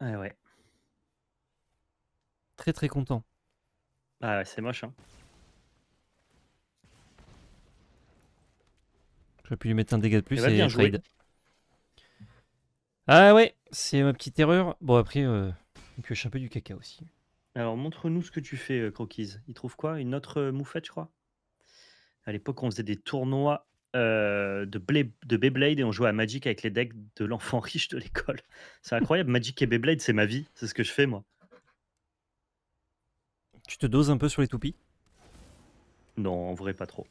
Ah ouais. Très très content. Ah ouais, c'est moche, hein. J'aurais pu lui mettre un dégât de plus et, bien trade. Ah ouais, c'est ma petite erreur. Bon, après, euh, on pioche un peu du caca aussi. Alors, montre-nous ce que tu fais, croquis. Euh, croquise. Il trouve quoi Une autre euh, moufette, je crois À l'époque, on faisait des tournois euh, de, de Beyblade et on jouait à Magic avec les decks de l'enfant riche de l'école. C'est incroyable, Magic et Beyblade, c'est ma vie. C'est ce que je fais, moi. Tu te doses un peu sur les toupies Non, en vrai, pas trop.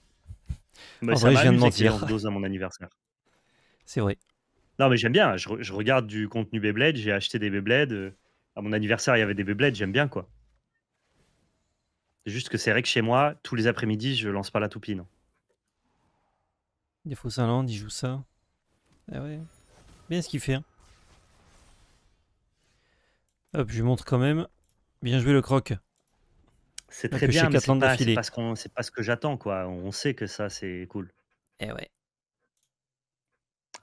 je viens de mentir. dose à mon anniversaire. C'est vrai. Non, mais j'aime bien. Je, regarde du contenu Beyblade. J'ai acheté des Beyblades à mon anniversaire, il y avait des Beyblade, j'aime bien quoi. juste que c'est vrai que chez moi, tous les après-midi, je lance pas la toupine. non. Des faux il joue ça. Eh ouais. Bien ce qu'il fait. Hein. Hop, je lui montre quand même. Bien joué le croc. C'est très bien, mais c'est pas, ce qu'on, c'est pas ce que j'attends, quoi. On sait que ça, c'est cool. Eh ouais.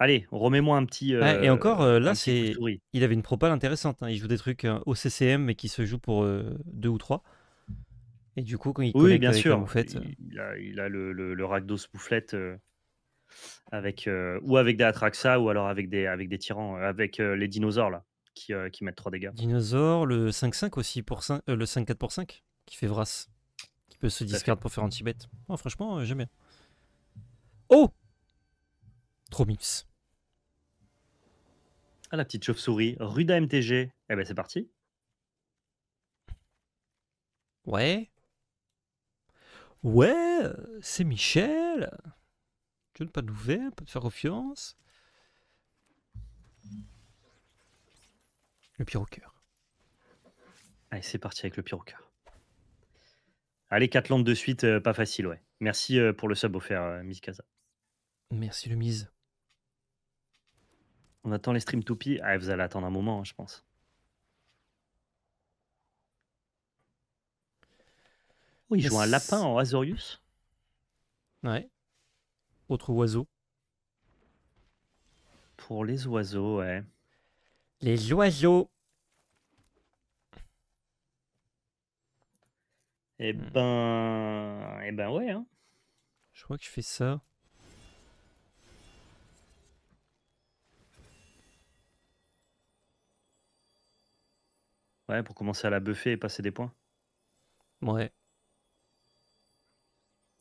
Allez, remets-moi un petit. Ah, et euh, encore, euh, là, c'est. Il avait une propale intéressante. Hein. Il joue des trucs euh, au CCM, mais qui se jouent pour deux ou trois. Et du coup, quand il oui, bien sûr. oui il, a, il, a, le, le, le ragdos avec ou avec des Atraxa ou alors avec des avec des tyrans, avec les dinosaures là, qui, qui mettent trois dégâts. Dinosaures, le 5-5 aussi pour le 5-4 pour 5 qui fait Vras, qui peut se discard pour faire anti-bête. Oh, franchement, j'aime Oh, trop mix. À ah, la petite chauve-souris. Ruda MTG. Eh ben, c'est parti. Ouais. Ouais, c'est Michel. Je ne pas de nouvelles, pas de faire confiance. Le pire au cœur. Allez, c'est parti avec le pire au cœur. Allez, quatre lampes de suite, euh, pas facile, ouais. Merci euh, pour le sub offert, euh, Miss Casa. Merci le mise. On attend les streams Toupie. Ah, vous allez attendre un moment, hein, je pense. Oui, oh, ils jouent un lapin en Azorius. Ouais. Autre oiseau. Pour les oiseaux, ouais. Les oiseaux. Eh hmm. ben. Eh ben ouais. Hein. Je crois que je fais ça. Ouais, pour commencer à la buffer et passer des points. Ouais.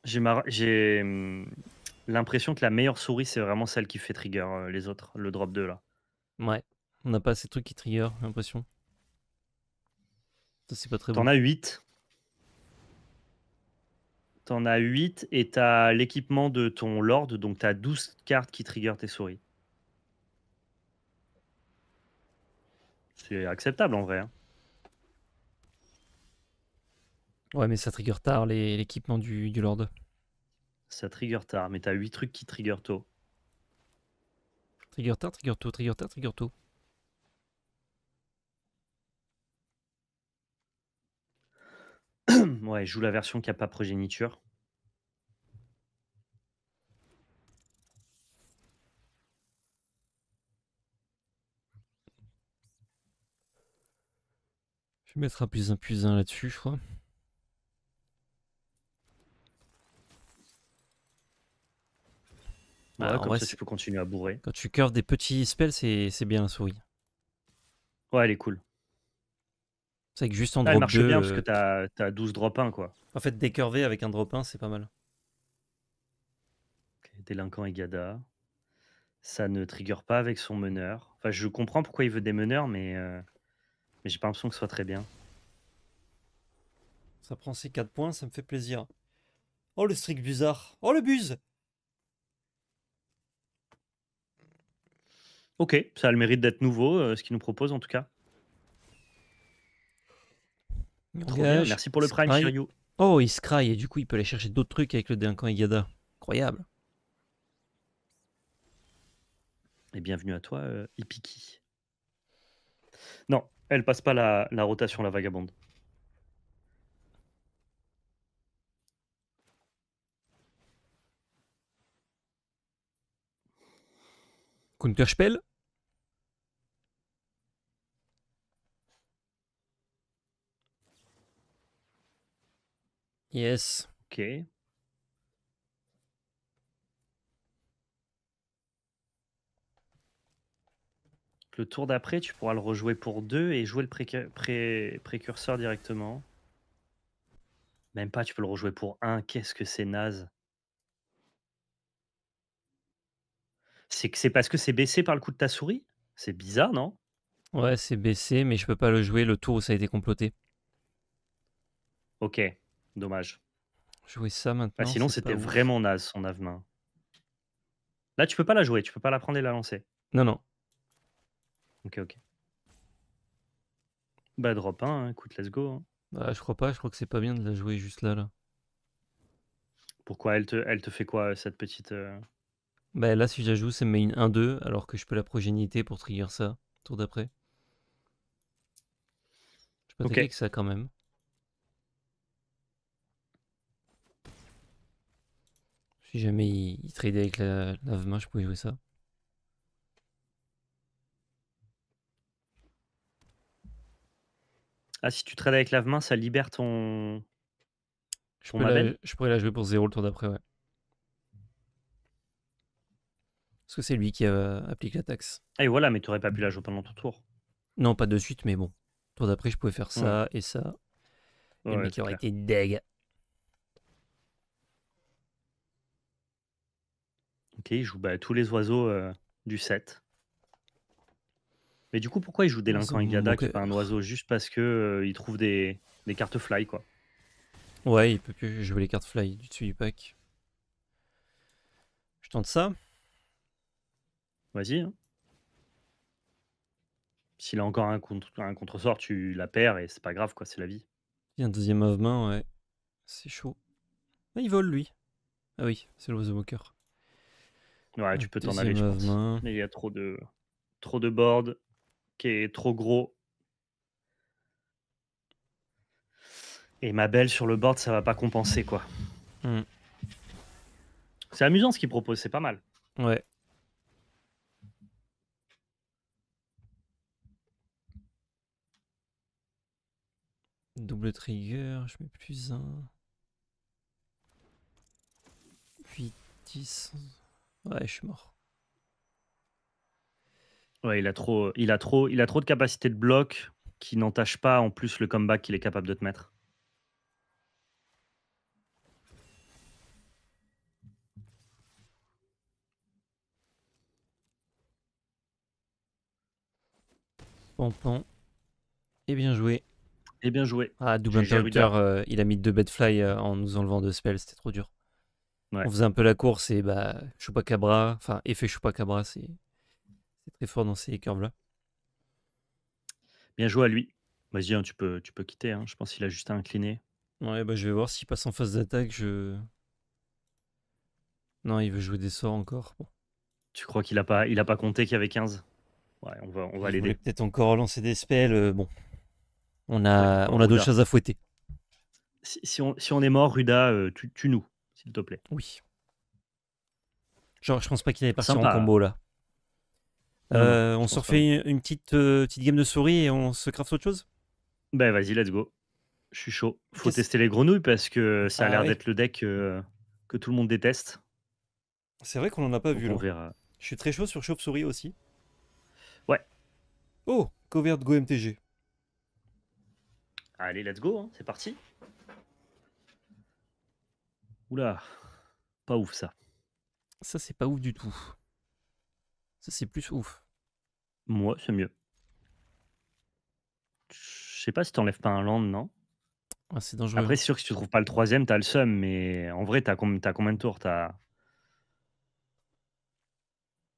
J'ai hmm, l'impression que la meilleure souris, c'est vraiment celle qui fait trigger euh, les autres, le drop 2 là. Ouais, on n'a pas ces trucs qui trigger, j'ai l'impression. Ça, c'est pas très bon. T'en as 8. T'en as 8 et t'as l'équipement de ton Lord, donc t'as 12 cartes qui trigger tes souris. C'est acceptable en vrai. Hein. Ouais, mais ça trigger tard l'équipement du, Lord. Ça trigger tard, mais t'as 8 trucs qui trigger tôt. Trigger tard, trigger tôt, trigger tard, trigger tôt. ouais, joue la version qui a pas progéniture. Je vais mettre un plus un plus un là-dessus, je crois. Bah, tu continuer à bourrer. Quand tu curves des petits spells, c'est bien la souris. Ouais, elle est cool. C'est que juste en ah, drop elle marche bien parce que euh, t'as as 12 drop 1, quoi. En fait, décurver avec un drop 1, c'est pas mal. délinquant et gada. Ça ne trigger pas avec son meneur. Enfin, je comprends pourquoi il veut des meneurs, mais, euh, mais j'ai pas l'impression que ce soit très bien. Ça prend ses 4 points, ça me fait plaisir. Oh, le streak bizarre. Oh, le buzz Ok, ça a le mérite d'être nouveau, euh, ce qu'il nous propose en tout cas. merci pour le prime, Shiryu. Oh, il se et du coup, il peut aller chercher d'autres trucs avec le délinquant Igada. Incroyable. Et bienvenue à toi, Ippiki. Euh, Ipiki. Non, elle passe pas la rotation, la vagabonde. spell Yes. Ok. Le tour d'après, tu pourras le rejouer pour deux et jouer le précurseur directement. Même pas, tu peux le rejouer pour un. Qu'est-ce que c'est naze. C'est que c'est parce que c'est baissé par le coup de ta souris C'est bizarre, non Ouais, c'est baissé, mais je peux pas le jouer le tour où ça a été comploté. Ok, dommage. Jouer ça ah, maintenant. sinon, c'était vraiment naze son ave-main. Là, tu peux pas la jouer, tu peux pas la prendre et la lancer. Non, non. Ok, ok. Bah, drop 1, hein, écoute, let's go. Hein. Bah, je crois pas, je crois que c'est pas bien de la jouer juste là. là. Pourquoi elle te, elle te fait quoi, cette petite. Euh, bah là, si j'ajoute, met une 1-2, alors que je peux la progéniter pour trigger ça, tour d'après. Je peux attaquer ça quand même. Si jamais il, trade avec la lave main, je pouvais jouer ça. Ah, si tu trades avec lave main, ça libère ton. Je, je pourrais la jouer pour 0 le tour d'après, ouais. Parce que c'est lui qui euh, applique la taxe. Et voilà, mais tu n'aurais pas pu la jouer pendant ton tour. Non, pas de suite, mais bon. Tour d'après, je pouvais faire mm. ça et ça. et aurait été deg. Ok, il joue bah, tous les oiseaux euh, du set. Mais du coup, pourquoi il joue Délinquant Igada qui est pas un euh, oiseau Juste parce que il trouve des, cartes fly, quoi. Ouais, il peut que jouer les cartes fly du dessus du pack. Je tente ça. Vas-y. Hein. S'il a encore un, contre, un tu la perds et c'est pas grave, quoi, c'est la vie. Il y a un deuxième mouvement, ouais. C'est chaud. Ah, il vole, lui. Ah oui, c'est l'oiseau moqueur. Ouais, tu peux t'en aller, je Mais il y a trop de, trop de board qui est trop gros. Et ma belle sur le board, ça va pas compenser, quoi. Hmm. C'est amusant ce qu'il propose, c'est pas mal. Ouais, Double trigger, je mets plus un. 8, 10. Ouais, je suis mort. Ouais, il a trop, il a trop, il a trop de capacité de bloc qui n'entache pas en plus le comeback qu'il est capable de te mettre. Pompon. Et bien joué. Et eh bien joué. Ah, Double interrupteur il a mis deux Bedfly euh, en nous enlevant deux spells, c'était trop dur. On faisait un peu la course et bah, cabra enfin, effet cabra c'est très fort dans ces curves-là. Bien joué à lui. Vas-y, hein, tu, peux, tu peux quitter, hein. je pense qu'il a juste à incliner. Ouais, bah, je vais voir s'il passe en phase d'attaque, je. Non, il veut jouer des sorts encore. Tu crois qu'il a pas, il a pas compté qu'il y avait 15 Ouais, on va, on va l'aider. Peut-être encore lancer des spells, euh, bon. On a, on a d'autres choses à fouetter. Si, on, est mort, Ruda, euh, tu, nous, s'il te plaît. Oui. Genre, je pense pas qu'il allait partir Sympa. en combo là. Euh, on se refait une, petite, euh, petite game de souris et on se craft autre chose Ben vas-y, let's go. Je suis chaud. Faut tester les grenouilles parce que ça a ah l'air d'être le deck que, tout le monde déteste. C'est vrai qu'on en a pas vu. On Je suis très chaud sur chauve-souris aussi. Ouais. Oh, covert go MTG. Allez, let's go, hein, c'est parti. Oula, pas ouf ça. Ça, c'est pas ouf du tout. Ça, c'est plus ouf. Moi, c'est mieux. Je sais pas si t'enlèves pas un land, non ah, C'est dangereux. Après, c'est sûr que si tu trouves pas le troisième, t'as le seum, mais en vrai, t'as combien de tours T'as.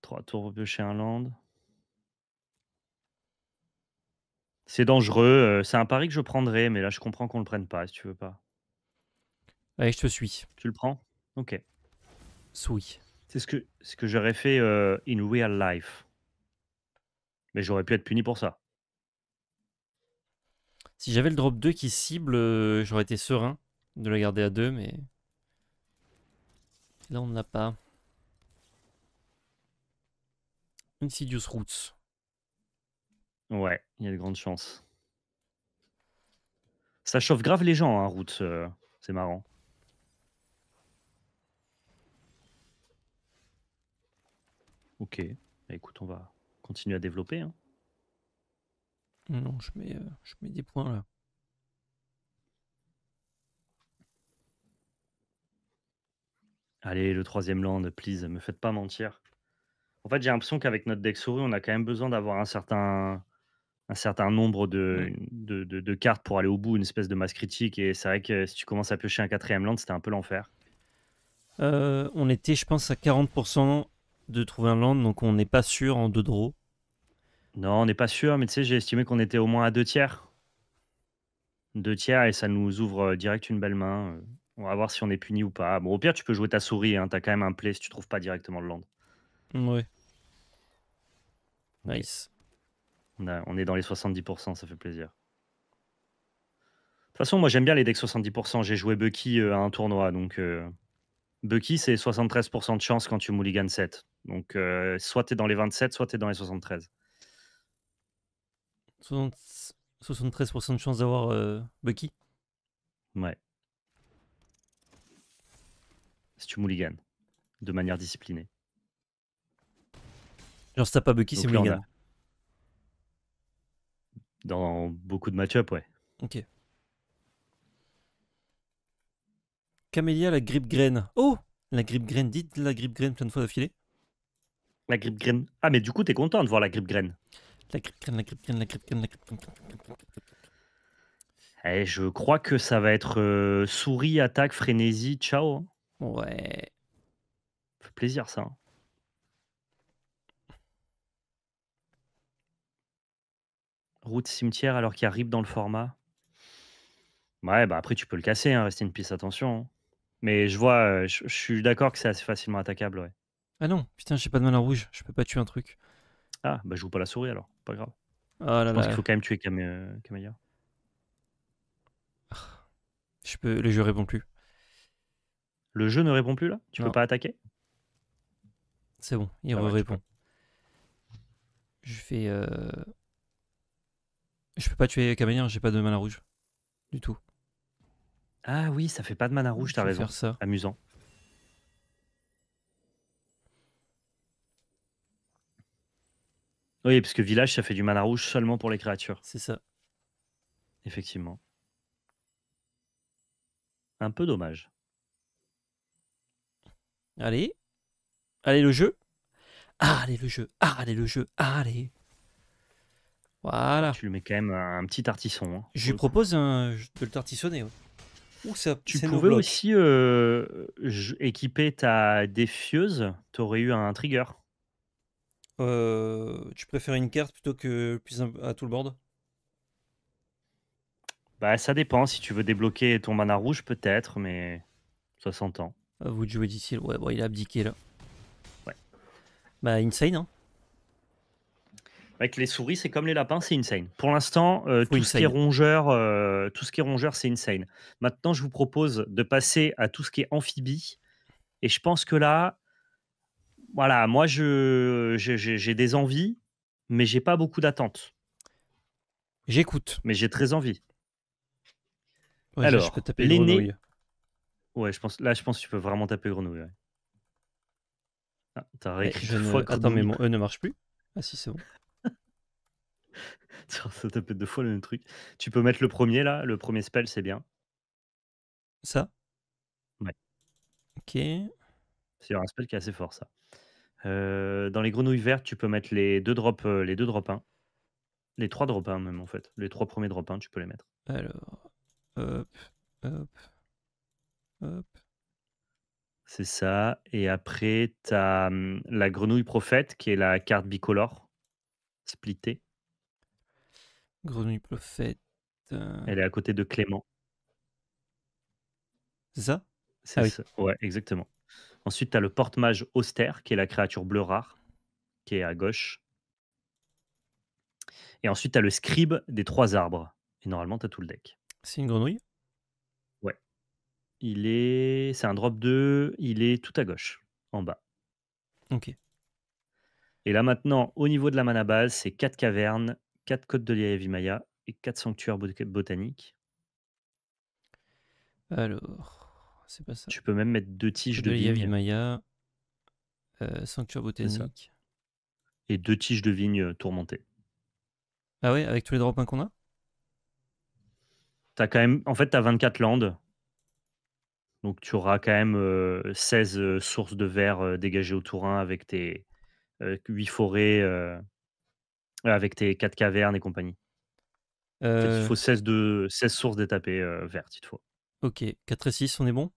trois tours de chez un land. C'est dangereux. Euh, c'est un pari que je prendrais, mais là, je comprends qu'on le prenne pas si tu veux pas. Allez, je te suis. Tu le prends Ok. oui C'est ce que, ce que j'aurais fait euh, in real life. Mais j'aurais pu être puni pour ça. Si j'avais le drop 2 qui cible, euh, j'aurais été serein de la garder à 2, mais. Là, on ne l'a pas. Insidious Roots. Ouais, il y a de grandes chances. Ça chauffe grave les gens, hein, route. Euh, c'est marrant. Ok. Bah écoute, on va continuer à développer. Hein. Non, je mets, euh, je mets des points là. Allez, le troisième land, please, me faites pas mentir. En fait, j'ai l'impression qu'avec notre deck souris, on a quand même besoin d'avoir un certain un certain nombre de, cartes pour aller au bout, une espèce de masse critique. Et c'est vrai que si tu commences à piocher un quatrième land, c'était un peu l'enfer. Euh, on était, je pense, à 40% de trouver un land, donc on n'est pas sûr en deux draws. Non, on n'est pas sûr, mais tu sais, j'ai estimé qu'on était au moins à deux tiers. Deux tiers, et ça nous ouvre euh, direct une belle main. Euh. On va voir si on est puni ou pas. Bon, au pire, tu peux jouer ta souris, hein, as quand même un play si tu trouves pas directement le land. Ouais. Nice. On, est dans les 70%, ça fait plaisir. De toute façon, moi j'aime bien les decks 70%. J'ai joué Bucky euh, à un tournoi, donc euh, Bucky c'est 73% de chance quand tu mulligan 7. Donc euh, soit tu es dans les 27, soit tu es dans les 73. 73% de chance d'avoir Bucky Ouais. Si tu mulligan de manière disciplinée. Genre si t'as pas Bucky, c'est mulligan. Dans beaucoup de match-up, ouais. Ok. Camélia, la grippe graine. Oh La grippe graine, dites la grippe graine plein de fois d'affilée. La grippe graine. Ah, mais du coup, t'es content de voir la grippe graine. La grippe graine, la grippe graine, la grippe graine, la grippe graine. Eh, je crois que ça va être souris, attaque, frénésie, ciao. Ouais. Ça fait plaisir, ça. Route Cimetière alors qu'il y a RIP dans le format. Ouais, bah après, tu peux le casser, hein, rester une piste, attention. Hein. Mais je vois, euh, je, suis d'accord que c'est assez facilement attaquable, ouais. Ah non, putain, j'ai pas de mana rouge, je peux pas tuer un truc. Ah, bah je joue pas la souris alors, pas grave. Ah qu'il faut quand même tuer euh, ah, Je peux... Le jeu répond plus. Le jeu ne répond plus là Tu peux pas attaquer C'est bon, il ah répond. Je fais. Euh, je peux pas tuer je j'ai pas de mana rouge. Du tout. Ah oui, ça fait pas de mana rouge, t'as raison. Amusant. Oui, parce que village, ça fait du mana rouge seulement pour les créatures. C'est ça. Effectivement. Un peu dommage. Allez. Allez le jeu. allez le jeu. Ah, allez le jeu. allez. Voilà. Tu lui mets quand même un, petit tartisson. Hein, je lui propose un, de le tartissonner. Ouh, ça, tu pouvais aussi euh, équiper ta défieuse, t'aurais eu un trigger. Euh, tu préfères une carte plutôt que plus à tout le board Bah ça dépend, si tu veux débloquer ton mana rouge peut-être, mais 60 ans. Vous jouez d'ici, ouais bon il a abdiqué là. Ouais. Bah insane hein avec les souris, c'est comme les lapins, c'est insane. Pour l'instant, euh, tout, ce qui est rongeur, euh, tout ce qui est rongeur, c'est insane. Maintenant, je vous propose de passer à tout ce qui est amphibie. Et je pense que là, voilà, moi, je, j'ai, des envies, mais j'ai pas beaucoup d'attentes. J'écoute. Mais j'ai très envie. Alors, je peux taper grenouille. Ouais, je pense, là, je pense que tu peux vraiment taper grenouille. Ah, eh, réécrit fois Attends, mais mon E ne marche plus. Ah si, c'est bon. Ça être deux fois le même truc. Tu peux mettre le premier là, le premier spell, c'est bien. Ça Ouais. Ok. C'est un spell qui est assez fort ça. Euh, dans les grenouilles vertes, tu peux mettre les deux drops, euh, les deux drop Les trois drop même en fait. Les trois premiers drop tu peux les mettre. Alors, hop, hop, hop. C'est ça. Et après, tu hum, la grenouille prophète qui est la carte bicolore splittée. Grenouille Prophète. Euh, Elle est à côté de Clément. C'est ça ah oui. Ouais, exactement. Ensuite, tu as le porte-mage austère, qui est la créature bleue rare, qui est à gauche. Et ensuite, tu as le scribe des trois arbres. Et normalement, tu as tout le deck. C'est une grenouille Ouais. Il est. C'est un drop 2. Il est tout à gauche, en bas. Ok. Et là, maintenant, au niveau de la mana base, c'est quatre cavernes, 4 côtes de l'Yaya-Vimaya et 4 sanctuaires botaniques. Alors, c'est pas ça. Tu peux même mettre 2 tiges de, de Maya. euh, sanctuaire Et 2 tiges de vigne euh, tourmentées. Ah ouais, avec tous les drop qu'on a quand même... En fait, tu as 24 landes. Donc tu auras quand même 16 euh, euh, sources de verre dégagées au Tourin avec tes 8 forêts euh, avec tes 4 cavernes et compagnie. il euh. faut 16, de, 16 sources d'étapes euh, vertes, il te faut. Ok, 4 et 6, on est bon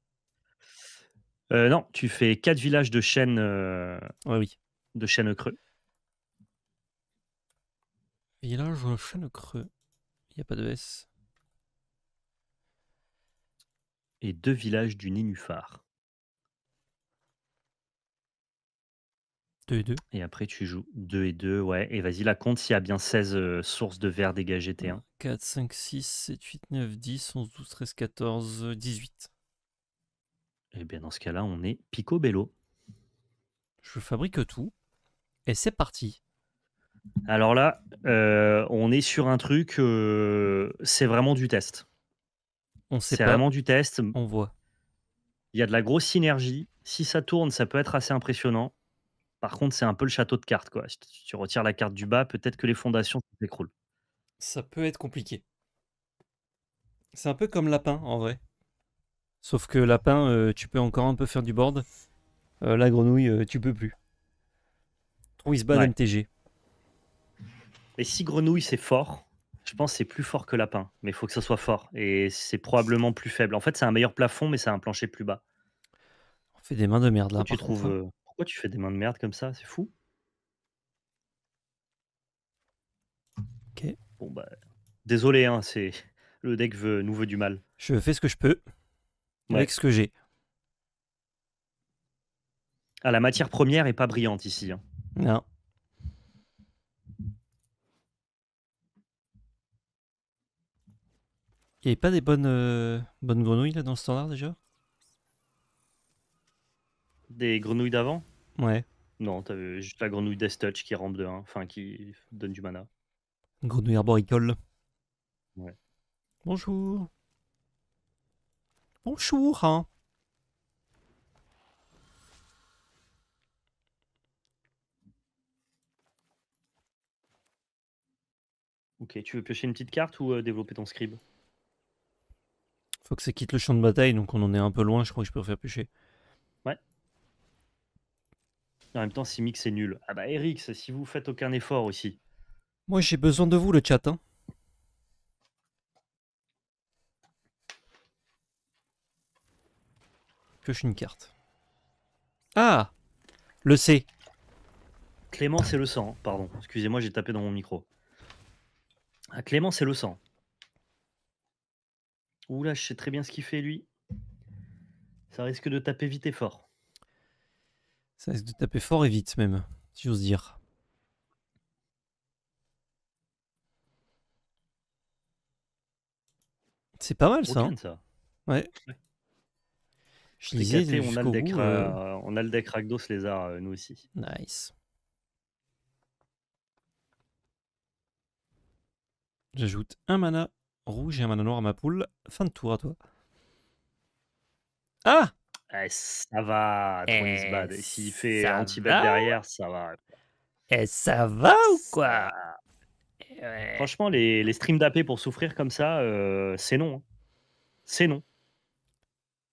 non, tu fais 4 villages de chêne Euh, oui. De chêne creux. Village de chêne creux. Il n'y a pas de S. Et 2 villages du Ninufar. 2 et 2. Et après, tu joues 2 et 2, ouais. Et vas-y, la compte s'il y a bien 16 euh, sources de verre dégagé T1. 4, 5, 6, 7, 8, 9, 10, 11, 12, 13, 14, 18. Et bien, dans ce cas-là, on est Bello. Je fabrique tout. Et c'est parti. Alors là, euh, on est sur un truc, euh, c'est vraiment du test. On sait C'est vraiment du test. On voit. Il y a de la grosse synergie. Si ça tourne, ça peut être assez impressionnant. Par contre, c'est un peu le château de cartes, quoi. Si tu retires la carte du bas, peut-être que les fondations s'écroulent. Ça peut être compliqué. C'est un peu comme lapin, en vrai. Sauf que lapin, euh, tu peux encore un peu faire du board. Euh, la grenouille, euh, tu peux plus. se ouais. MTG. Mais si grenouille, c'est fort, je pense que c'est plus fort que lapin. Mais il faut que ça soit fort. Et c'est probablement plus faible. En fait, c'est un meilleur plafond, mais c'est un plancher plus bas. On fait des mains de merde là. Tu trouves. Hein tu fais des mains de merde comme ça C'est fou. Ok. Bon bah, désolé, hein, c'est le deck veut, nous veut du mal. Je fais ce que je peux avec ce que j'ai. Ah, la matière première est pas brillante ici. Hein. Non. Il avait pas des bonnes, euh, bonnes grenouilles là dans le standard déjà Des grenouilles d'avant Ouais. Non, t'as juste la grenouille Death Touch qui rampe de 1, enfin qui donne du mana. Grenouille arboricole. Ouais. Bonjour. Bonjour. Hein. Ok, tu veux piocher une petite carte ou euh, développer ton scribe Faut que ça quitte le champ de bataille, donc on en est un peu loin, je crois que je peux faire piocher en même temps, si Mix est nul. Ah bah Eric, si vous faites aucun effort aussi. Moi j'ai besoin de vous le chat. Hein. je Pioche une carte. Ah Le C. Clément, c'est le sang, hein. pardon. Excusez-moi, j'ai tapé dans mon micro. Ah, Clément, c'est le sang. Oula, je sais très bien ce qu'il fait, lui. Ça risque de taper vite et fort. Ça risque de taper fort et vite même, si j'ose dire. C'est pas mal ça. Hein. Ouais. Je on, a le deck, bout, euh. euh, on a le deck Lézard, euh, nous aussi. Nice. J'ajoute un mana rouge et un mana noir à ma poule. Fin de tour à toi. Ah eh, ça va, eh, S'il fait un anti-bad derrière, ça va. Eh, ça va ou quoi Franchement, les, streams d'AP pour souffrir comme ça, euh, c'est non. Hein. C'est non.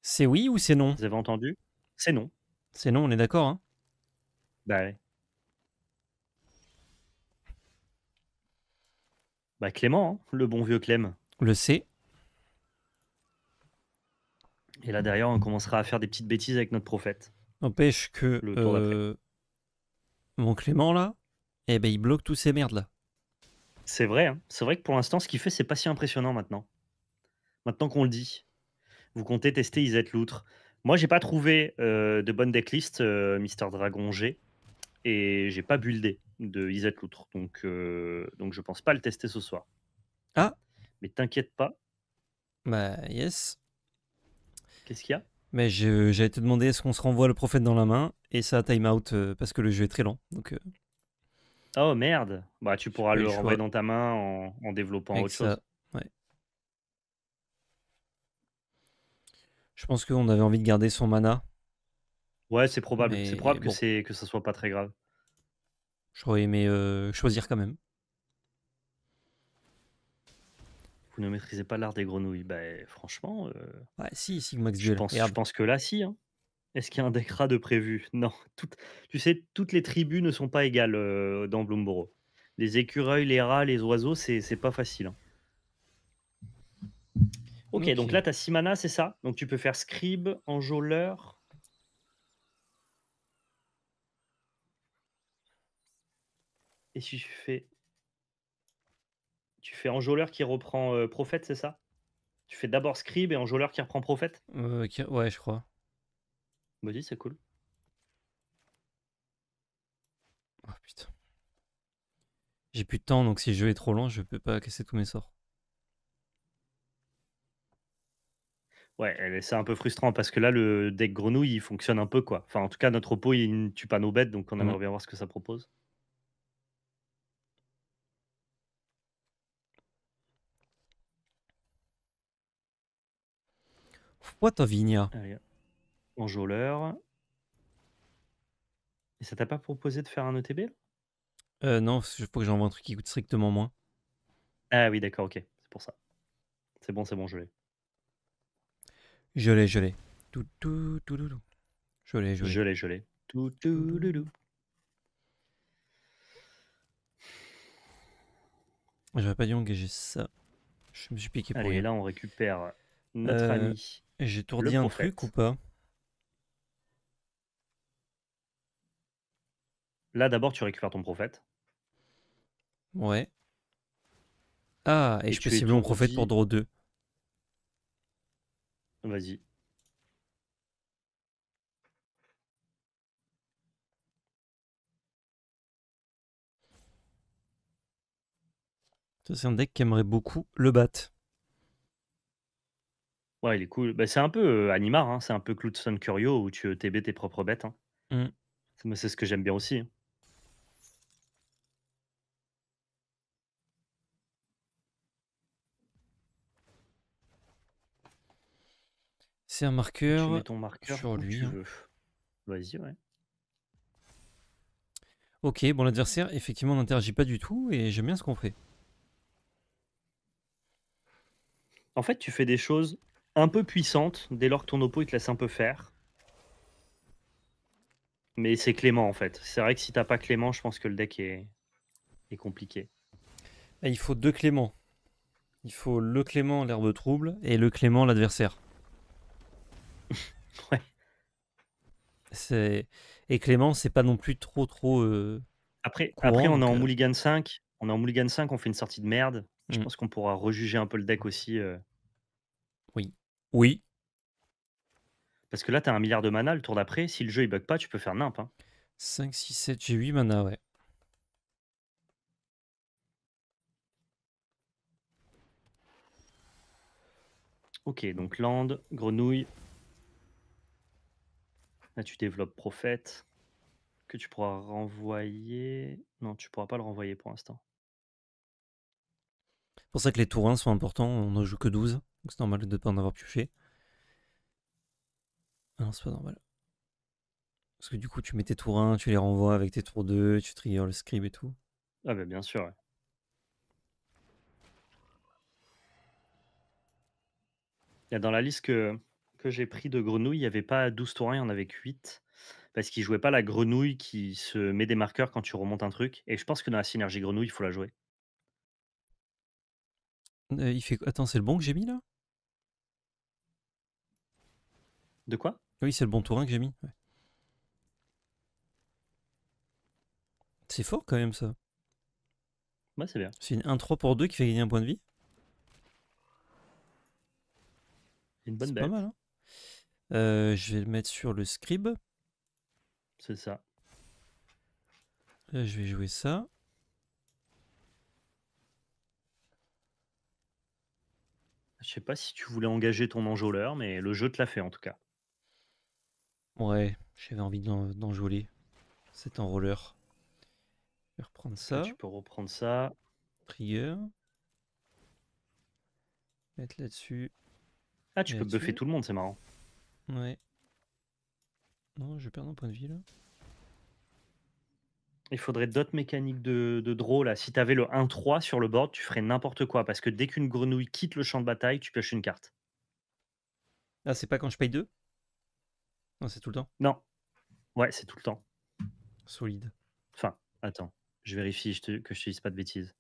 C'est oui ou c'est non Vous avez entendu C'est non. C'est non, on est d'accord. Hein Bah, bah Clément, hein, le bon vieux Clem. Le C. Et là, derrière, on commencera à faire des petites bêtises avec notre prophète. N'empêche que euh, mon Clément, là, eh ben, il bloque tous ces merdes-là. C'est vrai, hein. c'est vrai que pour l'instant, ce qu'il fait, c'est pas si impressionnant maintenant. Maintenant qu'on le dit, vous comptez tester Iset Loutre. Moi, j'ai pas trouvé euh, de bonne decklist euh, Mister Dragon G et j'ai pas buildé de Iset Loutre. Donc, donc je pense pas le tester ce soir. Ah Mais t'inquiète pas. Bah, yes. Qu'est-ce qu'il y a Mais j'allais te demander est-ce qu'on se renvoie le prophète dans la main et ça time out euh, parce que le jeu est très lent. Donc, euh. Oh merde Bah tu pourras le, renvoyer dans ta main en, développant autre chose. Je pense qu'on avait envie de garder son mana. Ouais, c'est probable. C'est probable que que, que ça soit pas très grave. J'aurais aimé euh, choisir quand même. ne maîtrisez pas l'art des grenouilles. Ben, franchement. Euh, ouais, si, je, pense, je pense que là, si. Hein. Est-ce qu'il y a un décra de prévu Non. tu sais, toutes les tribus ne sont pas égales euh, dans Bloomborough. Les écureuils, les rats, les oiseaux, c'est pas facile. Hein. Ok, donc là, tu as 6 c'est ça Donc tu peux faire scribe, enjôleur. Et si je fais tu fais enjôleur qui reprend euh, prophète, c'est ça Tu fais d'abord scribe et enjôleur qui reprend prophète euh, Ouais, je crois. Bah dis, c'est cool. Oh putain. J'ai plus de temps, donc si le jeu est trop long, je peux pas casser tous mes sorts. Ouais, c'est un peu frustrant parce que là, le deck grenouille, il fonctionne un peu quoi. Enfin, en tout cas, notre pot il ne tue pas nos bêtes, donc on aimerait bien voir ce que ça propose. What ta vigne enjôleur. Et ça t'a pas proposé de faire un ETB euh, Non, je faut que j'envoie un truc qui coûte strictement moins. Ah oui, d'accord, ok, c'est pour ça. C'est bon, c'est bon, je l'ai. Je l'ai, je l'ai. Tout, tout, tout, tout, tout. Je l'ai, je l'ai. Je l'ai, je l'ai. Tout, tout, tout, tout. J'aurais pas dû engager ça. Je me suis piqué pour Allez, là, on récupère notre euh, ami j'ai J'étourdis un truc ou pas Là, d'abord, tu récupères ton prophète. Ouais. Ah, et, et je peux cibler mon prophète pour draw 2. Vas-y. c'est un deck qui aimerait beaucoup le battre. Ouais, il est cool. Bah, c'est un peu Animar, hein, c'est un peu son Curio où tu t'es tes propres bêtes. Hein. Mmh. c'est ce que j'aime bien aussi. Hein. C'est un marqueur. Tu mets ton marqueur sur lui. Vas-y, ouais. Ok, bon, l'adversaire, effectivement, n'interagit pas du tout et j'aime bien ce qu'on fait. En fait, tu fais des choses un peu puissante dès lors que ton oppo il te laisse un peu faire. Mais c'est Clément en fait. C'est vrai que si t'as pas Clément, je pense que le deck est, compliqué. il faut deux Cléments. Il faut le Clément, l'herbe trouble, et le Clément, l'adversaire. ouais. C'est... Et Clément, c'est pas non plus trop, trop. Euh, après, après, on est en euh... Mulligan 5. On est en Mulligan 5, on fait une sortie de merde. Je mm. pense qu'on pourra rejuger un peu le deck aussi. Euh. Oui. Oui. Parce que là, t'as un milliard de mana le tour d'après. Si le jeu il bug pas, tu peux faire nimp. 5, 6, 7, j'ai 8 mana, ouais. Ok, donc land, grenouille. Là, tu développes prophète. Que tu pourras renvoyer. Non, tu pourras pas le renvoyer pour l'instant. C'est pour ça que les tours 1 sont importants. On ne joue que 12. Donc c'est normal de ne pas en avoir pioché. Ah non, c'est pas normal. Parce que du coup, tu mets tes tours 1, tu les renvoies avec tes tours 2, tu triggers le scribe et tout. Ah bah bien sûr, dans la liste que, j'ai pris de grenouilles, il n'y avait pas 12 tours 1, il y en avait 8. Parce qu'il jouait pas la grenouille qui se met des marqueurs quand tu remontes un truc. Et je pense que dans la synergie grenouille, il faut la jouer. Euh, fait... Attends, c'est le bon que j'ai mis là De quoi Oui, c'est le bon tourin que j'ai mis. C'est fort quand même ça. Ouais, c'est bien. C'est une 1-3 pour 2 qui fait gagner un point de vie. Une bonne bête. pas mal. Hein. Euh, je vais le mettre sur le scribe. C'est ça. Là, euh, je vais jouer ça. Je sais pas si tu voulais engager ton enjôleur, mais le jeu te l'a fait en tout cas. Ouais, j'avais envie d'enjôler cet enrôleur. Je vais reprendre ça. Tu peux reprendre ça. Prieur. Mettre là-dessus. Ah, tu peux buffer tout le monde, c'est marrant. Ouais. Non, je vais perdre un point de vie là il faudrait d'autres mécaniques de, drôle draw. Là. Si tu avais le 1-3 sur le board, tu ferais n'importe quoi. Parce que dès qu'une grenouille quitte le champ de bataille, tu pioches une carte. Ah, c'est pas quand je paye 2 Non, c'est tout le temps Non. Ouais, c'est tout le temps. Solide. Enfin, attends. Je vérifie que je te dise pas de bêtises.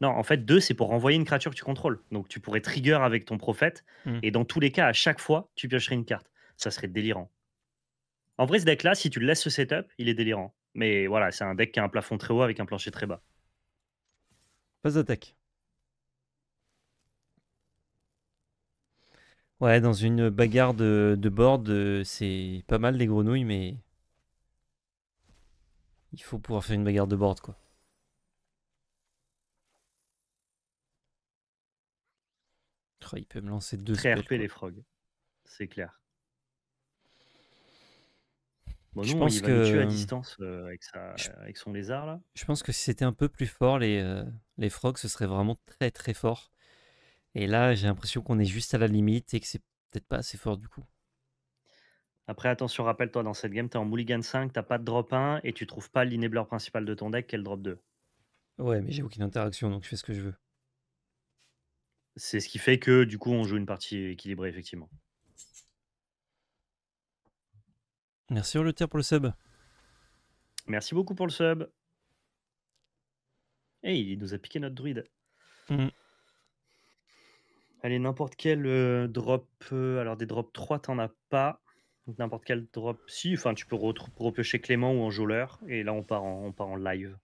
Non, en fait, 2, c'est pour renvoyer une créature que tu contrôles. Donc, tu pourrais trigger avec ton prophète. Hmm. Et dans tous les cas, à chaque fois, tu piocherais une carte. Ça serait délirant. En vrai, ce deck-là, si tu laisses ce setup, il est délirant. Mais voilà, c'est un deck qui a un plafond très haut avec un plancher très bas. Pas d'attaque. Ouais, dans une bagarre de, board, euh, c'est pas mal les grenouilles, mais il faut pouvoir faire une bagarre de board, quoi. Oh, il peut me lancer deux. Très RP les frogs, c'est clair je pense que distance euh, avec, son là. Je pense que si c'était un peu plus fort les, euh, les frogs, ce serait vraiment très très fort. Et là, j'ai l'impression qu'on est juste à la limite et que c'est peut-être pas assez fort du coup. Après, attention, rappelle-toi, dans cette game, tu es en Mulligan 5, t'as pas de drop 1 et tu trouves pas l'inébleur principal de ton deck qui est le drop 2. Ouais, mais j'ai aucune interaction donc je fais ce que je veux. C'est ce qui fait que du coup, on joue une partie équilibrée effectivement. Merci Angleterre pour le sub. Merci beaucoup pour le sub. Et eh, hey, il nous a piqué notre druide. Mm. Allez, n'importe quel euh, drop. Euh, alors, des drops 3, t'en as pas. N'importe quel drop. Si, enfin, tu peux repêcher Clément ou en Jôleur. Et là, on part en, on part en live.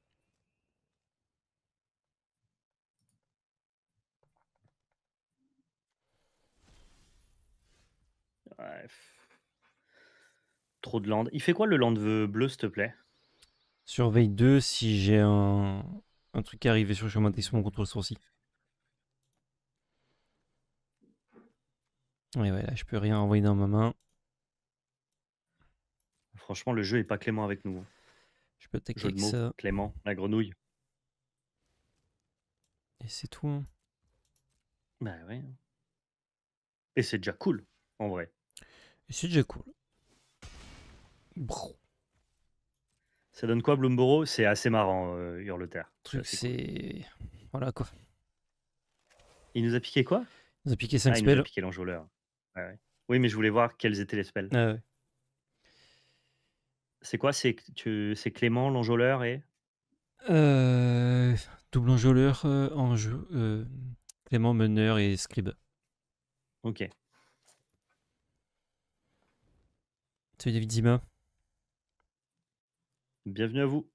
Bref. Trop de lande. Il fait quoi le land bleu, s'il te plaît Surveille 2 si j'ai un... truc arrivé sur le chemin de mon contrôle sourcil. Ouais, ouais, là, je peux rien envoyer dans ma main. Franchement, le jeu est pas clément avec nous. Hein. Je peux peut-être ça. Clément, la grenouille. Et c'est tout. Hein. Bah ouais. Hein. Et c'est déjà cool, en vrai. Et c'est déjà cool. Ça donne quoi, Bloomboro C'est assez marrant, euh, Hurleterre. Truc, c'est. Voilà quoi. Il nous a piqué quoi Il nous a piqué 5 ah, spells. Il a Oui, mais je voulais voir quelles étaient les spells. Ah, ouais. C'est quoi C'est tu... Clément, l'enjôleur et. Euh, double enjôleur, euh, euh, Clément Meneur et Scribe. Ok. C'est David Zima. Bienvenue à vous.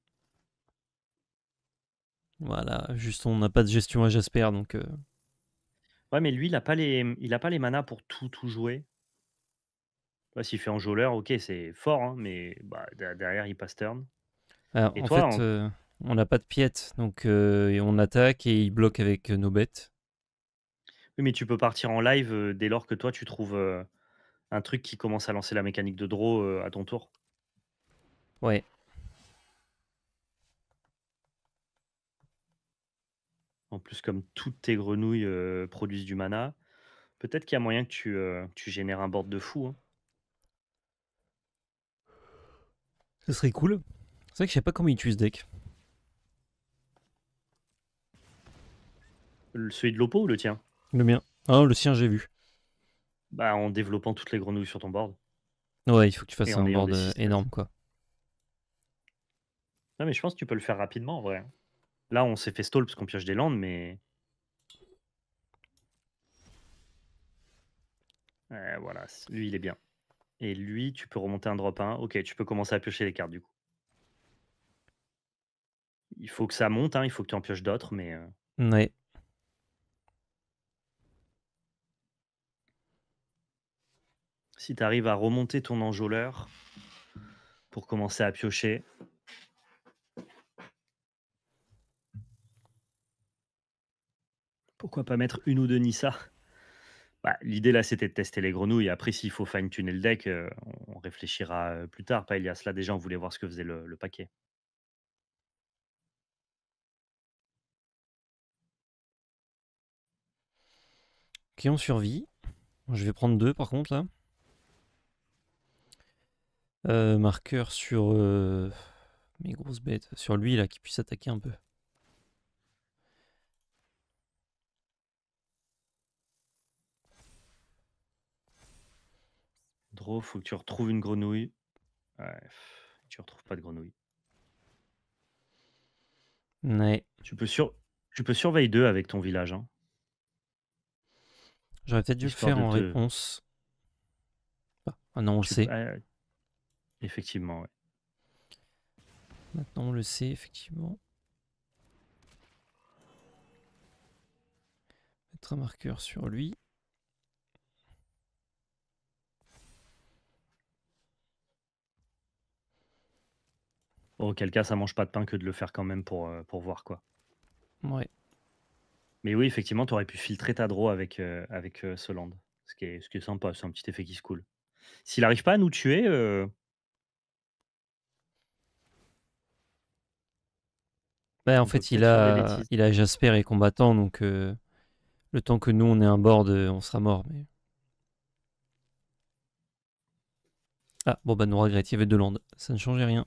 Voilà, juste on n'a pas de gestion à Jasper, donc. Euh. Ouais, mais lui, il n'a pas, les... il a pas les manas pour tout, tout jouer. S'il fait en enjôleur, ok, c'est fort, hein, mais bah, derrière, il passe turn. Ah, euh, on- n'a pas de piètre donc euh, on attaque et il bloque avec nos bêtes. Oui, mais tu peux partir en live dès lors que toi, tu trouves un truc qui commence à lancer la mécanique de draw à ton tour. Ouais, En plus, comme toutes tes grenouilles euh, produisent du mana, peut-être qu'il y a moyen que tu, euh, tu génères un board de fou. Hein. Ce serait cool. C'est vrai que je sais pas comment il tue ce deck. Le- Celui de l'Oppo ou le tien Le mien. Ah, le sien, j'ai vu. Bah, en développant toutes les grenouilles sur ton board. Ouais, il faut que tu fasses un board euh, énorme, quoi. Non, mais je pense que tu peux le faire rapidement en vrai. Hein. Là, on s'est fait stall parce qu'on pioche des landes, mais. Eh, voilà, lui, il est bien. Et lui, tu peux remonter un drop 1. Ok, tu peux commencer à piocher les cartes du coup. Il faut que ça monte, hein. il faut que tu en pioches d'autres, mais. Euh oui. Si tu arrives à remonter ton enjôleur pour commencer à piocher, pourquoi pas mettre une ou deux Nissa bah, L'idée là, c'était de tester les grenouilles. Après, s'il faut fine-tuner le deck, euh, on réfléchira euh, plus tard. Pas il y a cela déjà, on voulait voir ce que faisait le, paquet. Qui ont Je vais prendre deux par contre là. Euh, marqueur sur mes grosses bêtes, sur lui là qui puisse attaquer un peu. faut que tu retrouves une grenouille. tu retrouves pas de grenouille. mais Tu peux, sur... tu peux surveiller deux avec ton village. Hein. J'aurais peut-être dû le faire en réponse. Ah non, on le sait. effectivement, Maintenant, on le sait, effectivement. Mettre un marqueur sur lui. auquel cas, ça mange pas de pain que de le faire quand même pour, euh, pour voir quoi. Ouais. Mais oui, effectivement, tu aurais pu filtrer ta draw avec, euh, avec euh, Soland. Ce qui, est, ce qui est sympa, c'est un petit effet qui se coule. S'il arrive pas à nous tuer. Bah, en fait, il a, il a Jasper et combattant, donc le temps que nous on est un board, on sera mort. Ah, bon, bah nous avait deux landes, Ça ne changeait rien.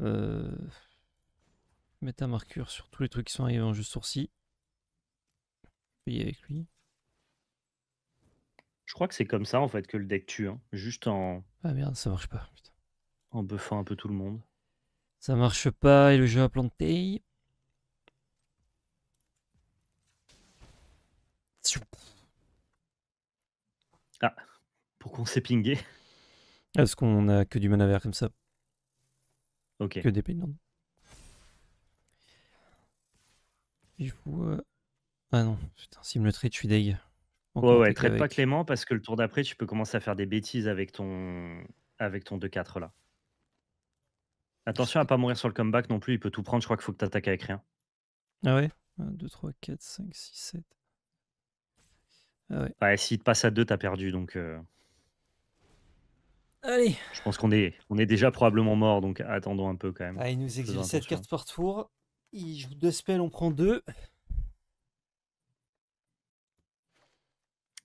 Euh, mettre un marqueur sur tous les trucs qui sont arrivés en jeu sourcil. Puis avec lui. Je crois que c'est comme ça en fait que le deck tue. Hein. Juste en. Ah merde, ça marche pas. En buffant un peu tout le monde. Ça marche pas et le jeu a planté. Ah, pourquoi on s'est pingé ce qu'on a que du mana vert comme ça que des euh, Ah non, putain, s'il me le traite, je suis deg. ouais, ouais, traite pas Clément parce que le tour d'après, tu peux commencer à faire des bêtises avec ton, avec ton 2-4 là. Attention à pas mourir sur le comeback non plus, il peut tout prendre, je crois qu'il faut que tu attaques avec rien. Ah ouais 1, 2, 3, 4, 5, 6, 7. Ah ouais. ouais, s'il te passe à 2, t'as perdu donc. Euh, Allez. Je pense qu'on est, on est déjà probablement mort, donc attendons un peu quand même. Ah, il nous exige cette carte par tour. Il joue deux spells, on prend deux.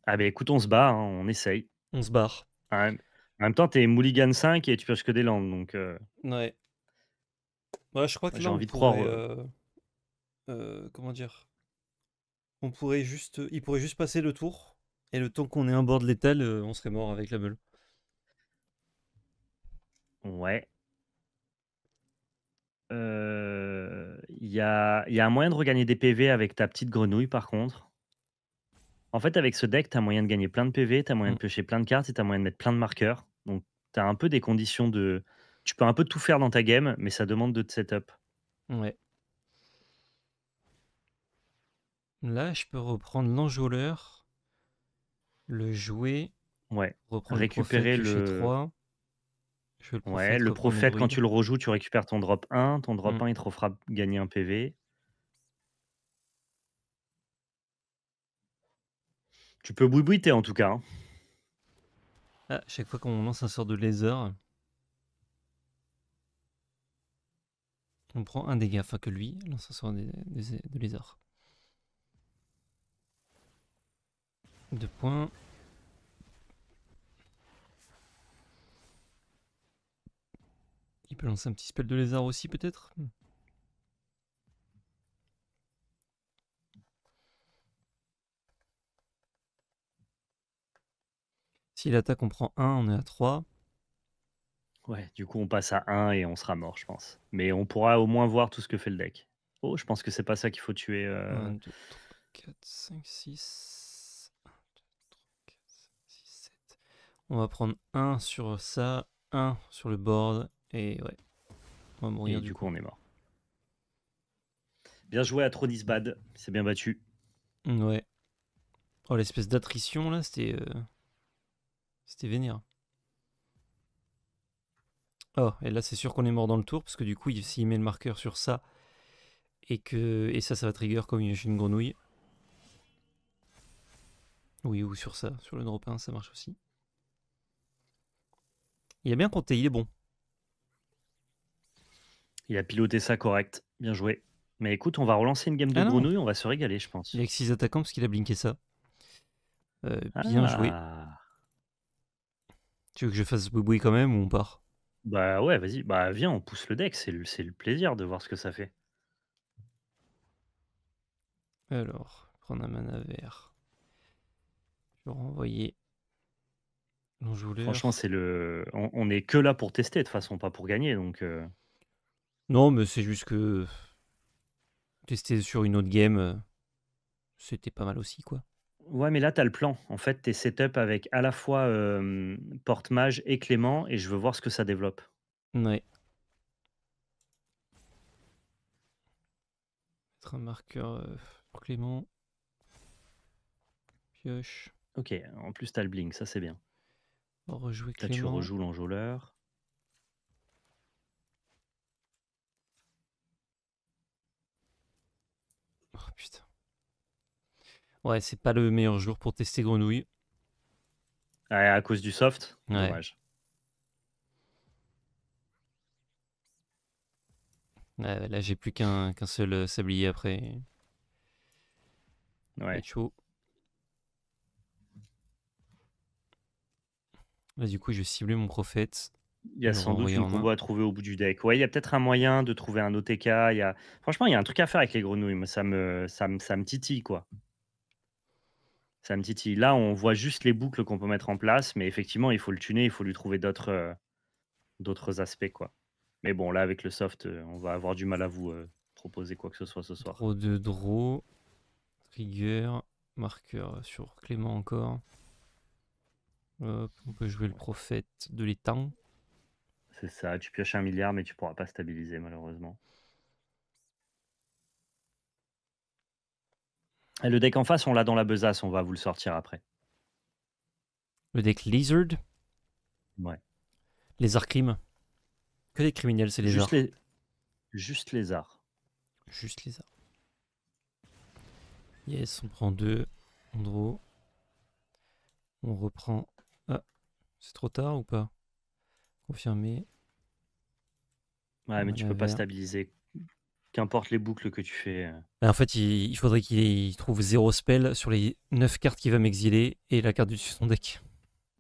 Ah bah écoute, on se barre, hein, on essaye. On se barre. en même temps, t'es Mulligan 5 et tu pioches que des landes, donc... Euh... Ouais. Bah, je crois que envie de croire... Euh, euh, comment dire On pourrait juste... Il pourrait juste passer le tour, et le temps qu'on ait un de létal, euh, on serait mort avec la meule. Ouais. Euh, il y a, un moyen de regagner des PV avec ta petite grenouille, par contre. En fait, avec ce deck, tu as moyen de gagner plein de PV, tu as moyen de mmh. piocher plein de cartes et tu as moyen de mettre plein de marqueurs. Donc, tu as un peu des conditions de. Tu peux un peu tout faire dans ta game, mais ça demande de te setup. Ouais. Là, je peux reprendre l'enjôleur, le jouer, Ouais. récupérer le, 3. Ouais, le prophète, quand tu le rejoues, tu récupères ton drop 1. Ton drop 1, mmh. il te refera gagner un PV. Tu peux bouibouiter en tout cas. Hein. Ah, chaque fois qu'on lance un sort de laser, on prend un dégât, enfin que lui lance un sort de, de laser. Deux points. Il peut lancer un petit spell de lézard aussi peut-être hmm. Si attaque, on prend 1, on est à 3. Ouais, du coup on passe à 1 et on sera mort je pense. Mais on pourra au moins voir tout ce que fait le deck. Oh, je pense que c'est pas ça qu'il faut tuer. 1, 2, 3, 4, 5, 6. 1, 2, 3, 4, 5, 6, 7. On va prendre 1 sur ça, 1 sur le board et ouais. On va mourir Et du coup, on est mort. Bien joué à Trodisbad, C'est bien battu. Mm, ouais. Oh, l'espèce d'attrition là, c'était. Euh, c'était vénère. Oh, et là, c'est sûr qu'on est mort dans le tour, parce que du coup, s'il met le marqueur sur ça, et que et ça, ça va trigger comme une, une grenouille. Oui, ou sur ça, sur le drop 1, ça marche aussi. Il a bien compté, il est bon. Il a piloté ça correct. Bien joué. Mais écoute, on va relancer une game de ah grenouilles, on va se régaler, je pense. Il a que 6 attaquants parce qu'il a blinké ça. Euh, ah bien joué. Tu veux que je fasse boui quand même ou on part Bah ouais, vas-y. Bah viens, on pousse le deck. C'est le, plaisir de voir ce que ça fait. Alors, prendre un mana vert. Je vais renvoyer. Franchement, c'est le. On, n'est est que là pour tester, de toute façon, pas pour gagner. Donc. Euh, non, mais c'est juste que tester sur une autre game, c'était pas mal aussi, quoi. Ouais, mais là, t'as le plan. En fait, t'es setup avec à la fois euh, Porte-Mage et Clément, et je veux voir ce que ça développe. Ouais. Mettre un marqueur euh, pour Clément. Pioche. Ok, en plus, t'as le bling, ça c'est bien. rejouer Clément. Là, tu rejoues l'enjôleur. Oh, ouais, c'est pas le meilleur jour pour tester grenouille. à cause du soft. Ouais. là, j'ai plus qu'un seul euh, sablier après. Ouais. chaud. Là, du coup, je cible mon prophète. Il y a sans doute une combo à trouver au bout du deck. Ouais, il y a peut-être un moyen de trouver un OTK. Il a... Franchement, il y a un truc à faire avec les grenouilles. ça me, ça me, ça titille, quoi. Ça me Là, on voit juste les boucles qu'on peut mettre en place. Mais effectivement, il faut le tuner. Il faut lui trouver d'autres euh, aspects, quoi. Mais bon, là, avec le soft, euh, on va avoir du mal à vous euh, proposer quoi que ce soit ce soir. Trop de draw. Trigger. Marqueur sur Clément encore. on peut jouer le prophète de l'étang. C'est ça, tu pioches un milliard, mais tu pourras pas stabiliser malheureusement. le deck en face, on l'a dans la besace, on va vous le sortir après. Le deck Lizard Ouais. Les crime. Que des criminels, c'est les Juste les... Juste les arts. Juste les arts. Yes, on prend deux. On On reprend. Ah, c'est trop tard ou pas Confirmé. Ouais, mais tu peux pas stabiliser. Qu'importe les boucles que tu fais. Euh. Bah, en fait, il, faudrait qu'il trouve zéro spell sur les 9 cartes qu'il va m'exiler et la carte du dessus son deck.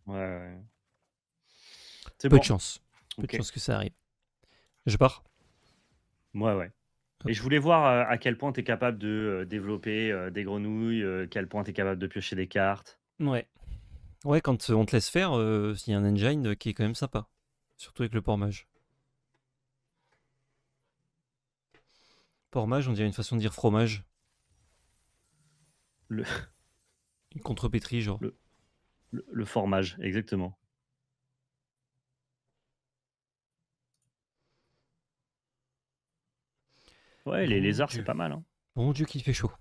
Ouais, ouais. Peu de chance. Peu de chance que ça arrive. Je pars Ouais, ouais. Et je voulais voir euh, à quel point tu es capable de euh, développer des grenouilles, quel point tu es capable de piocher des cartes. Ouais. Ouais, quand on te laisse faire, il y a un engine qui est quand même sympa. Surtout avec le pormage. Pormage, on dirait une façon de dire fromage. Le... contre contrepétrie, genre. Le... le, formage, exactement. Ouais, les lézards, c'est pas mal. Hein. Dieu, qu'il fait chaud.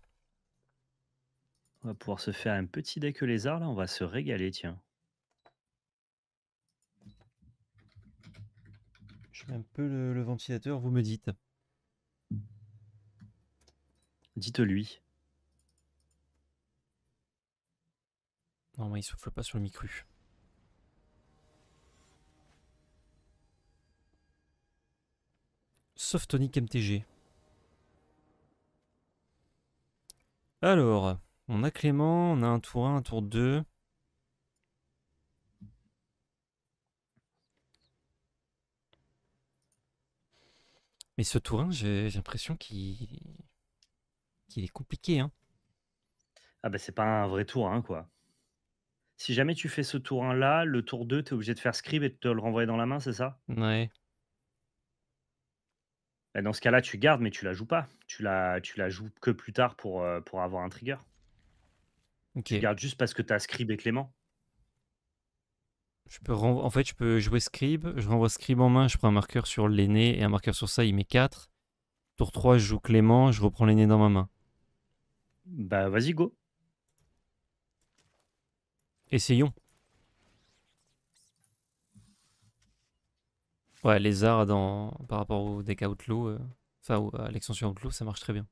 On va pouvoir se faire un petit deck lézard, là. On va se régaler, tiens. un peu le, ventilateur, vous me dites. Dites-lui. Non, mais il souffle pas sur le micro. Tonic MTG. Alors, on a Clément, on a un tour 1, un tour 2. Mais ce tour 1, j'ai l'impression qu'il est compliqué. Hein. Ah bah c'est pas un vrai tour, hein, quoi. Si jamais tu fais ce tour 1 là, le tour 2, tu es obligé de faire scribe et de te le renvoyer dans la main, c'est ça Ouais. Bah, dans ce cas-là, tu gardes, mais tu la joues pas. Tu la, tu la joues que plus tard pour, euh, pour avoir un trigger. Tu gardes juste parce que tu as scribe et Clément. En fait, je peux jouer scribe. Je renvoie scribe en main. Je prends un marqueur sur l'aîné et un marqueur sur ça. Il met 4. Tour 3, je joue Clément. Je reprends l'aîné dans ma main. Bah, vas-y, go. Essayons. Ouais, lézard dans... par rapport au deck Outlaw, euh, enfin à l'extension Outlaw, ça marche très bien.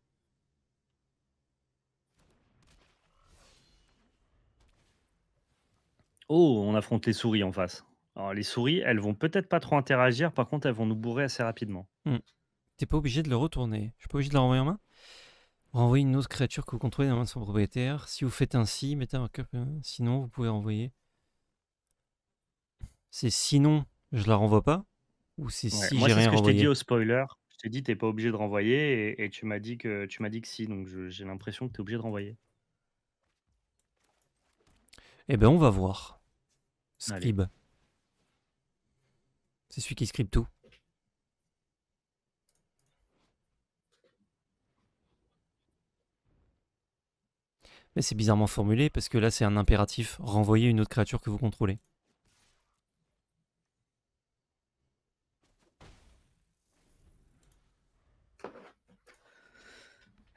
Oh, on affronte les souris en face. Alors, les souris, elles vont peut-être pas trop interagir, par contre, elles vont nous bourrer assez rapidement. Hmm. T'es pas obligé de le retourner. Je suis pas obligé de le renvoyer en main. Renvoyer une autre créature que vous contrôlez dans la main de son propriétaire. Si vous faites ainsi, mettez un Sinon, vous pouvez renvoyer. C'est sinon, je la renvoie pas. Ou c'est si j'ai rien ce que je t'ai dit au spoiler. Je t'ai dit, t'es pas obligé de renvoyer, et, tu m'as dit que tu m'as dit que si. Donc, j'ai l'impression que t'es obligé de renvoyer. Eh ben, on va voir. Scribe. C'est celui qui scribe tout. Mais c'est bizarrement formulé parce que là, c'est un impératif renvoyer une autre créature que vous contrôlez.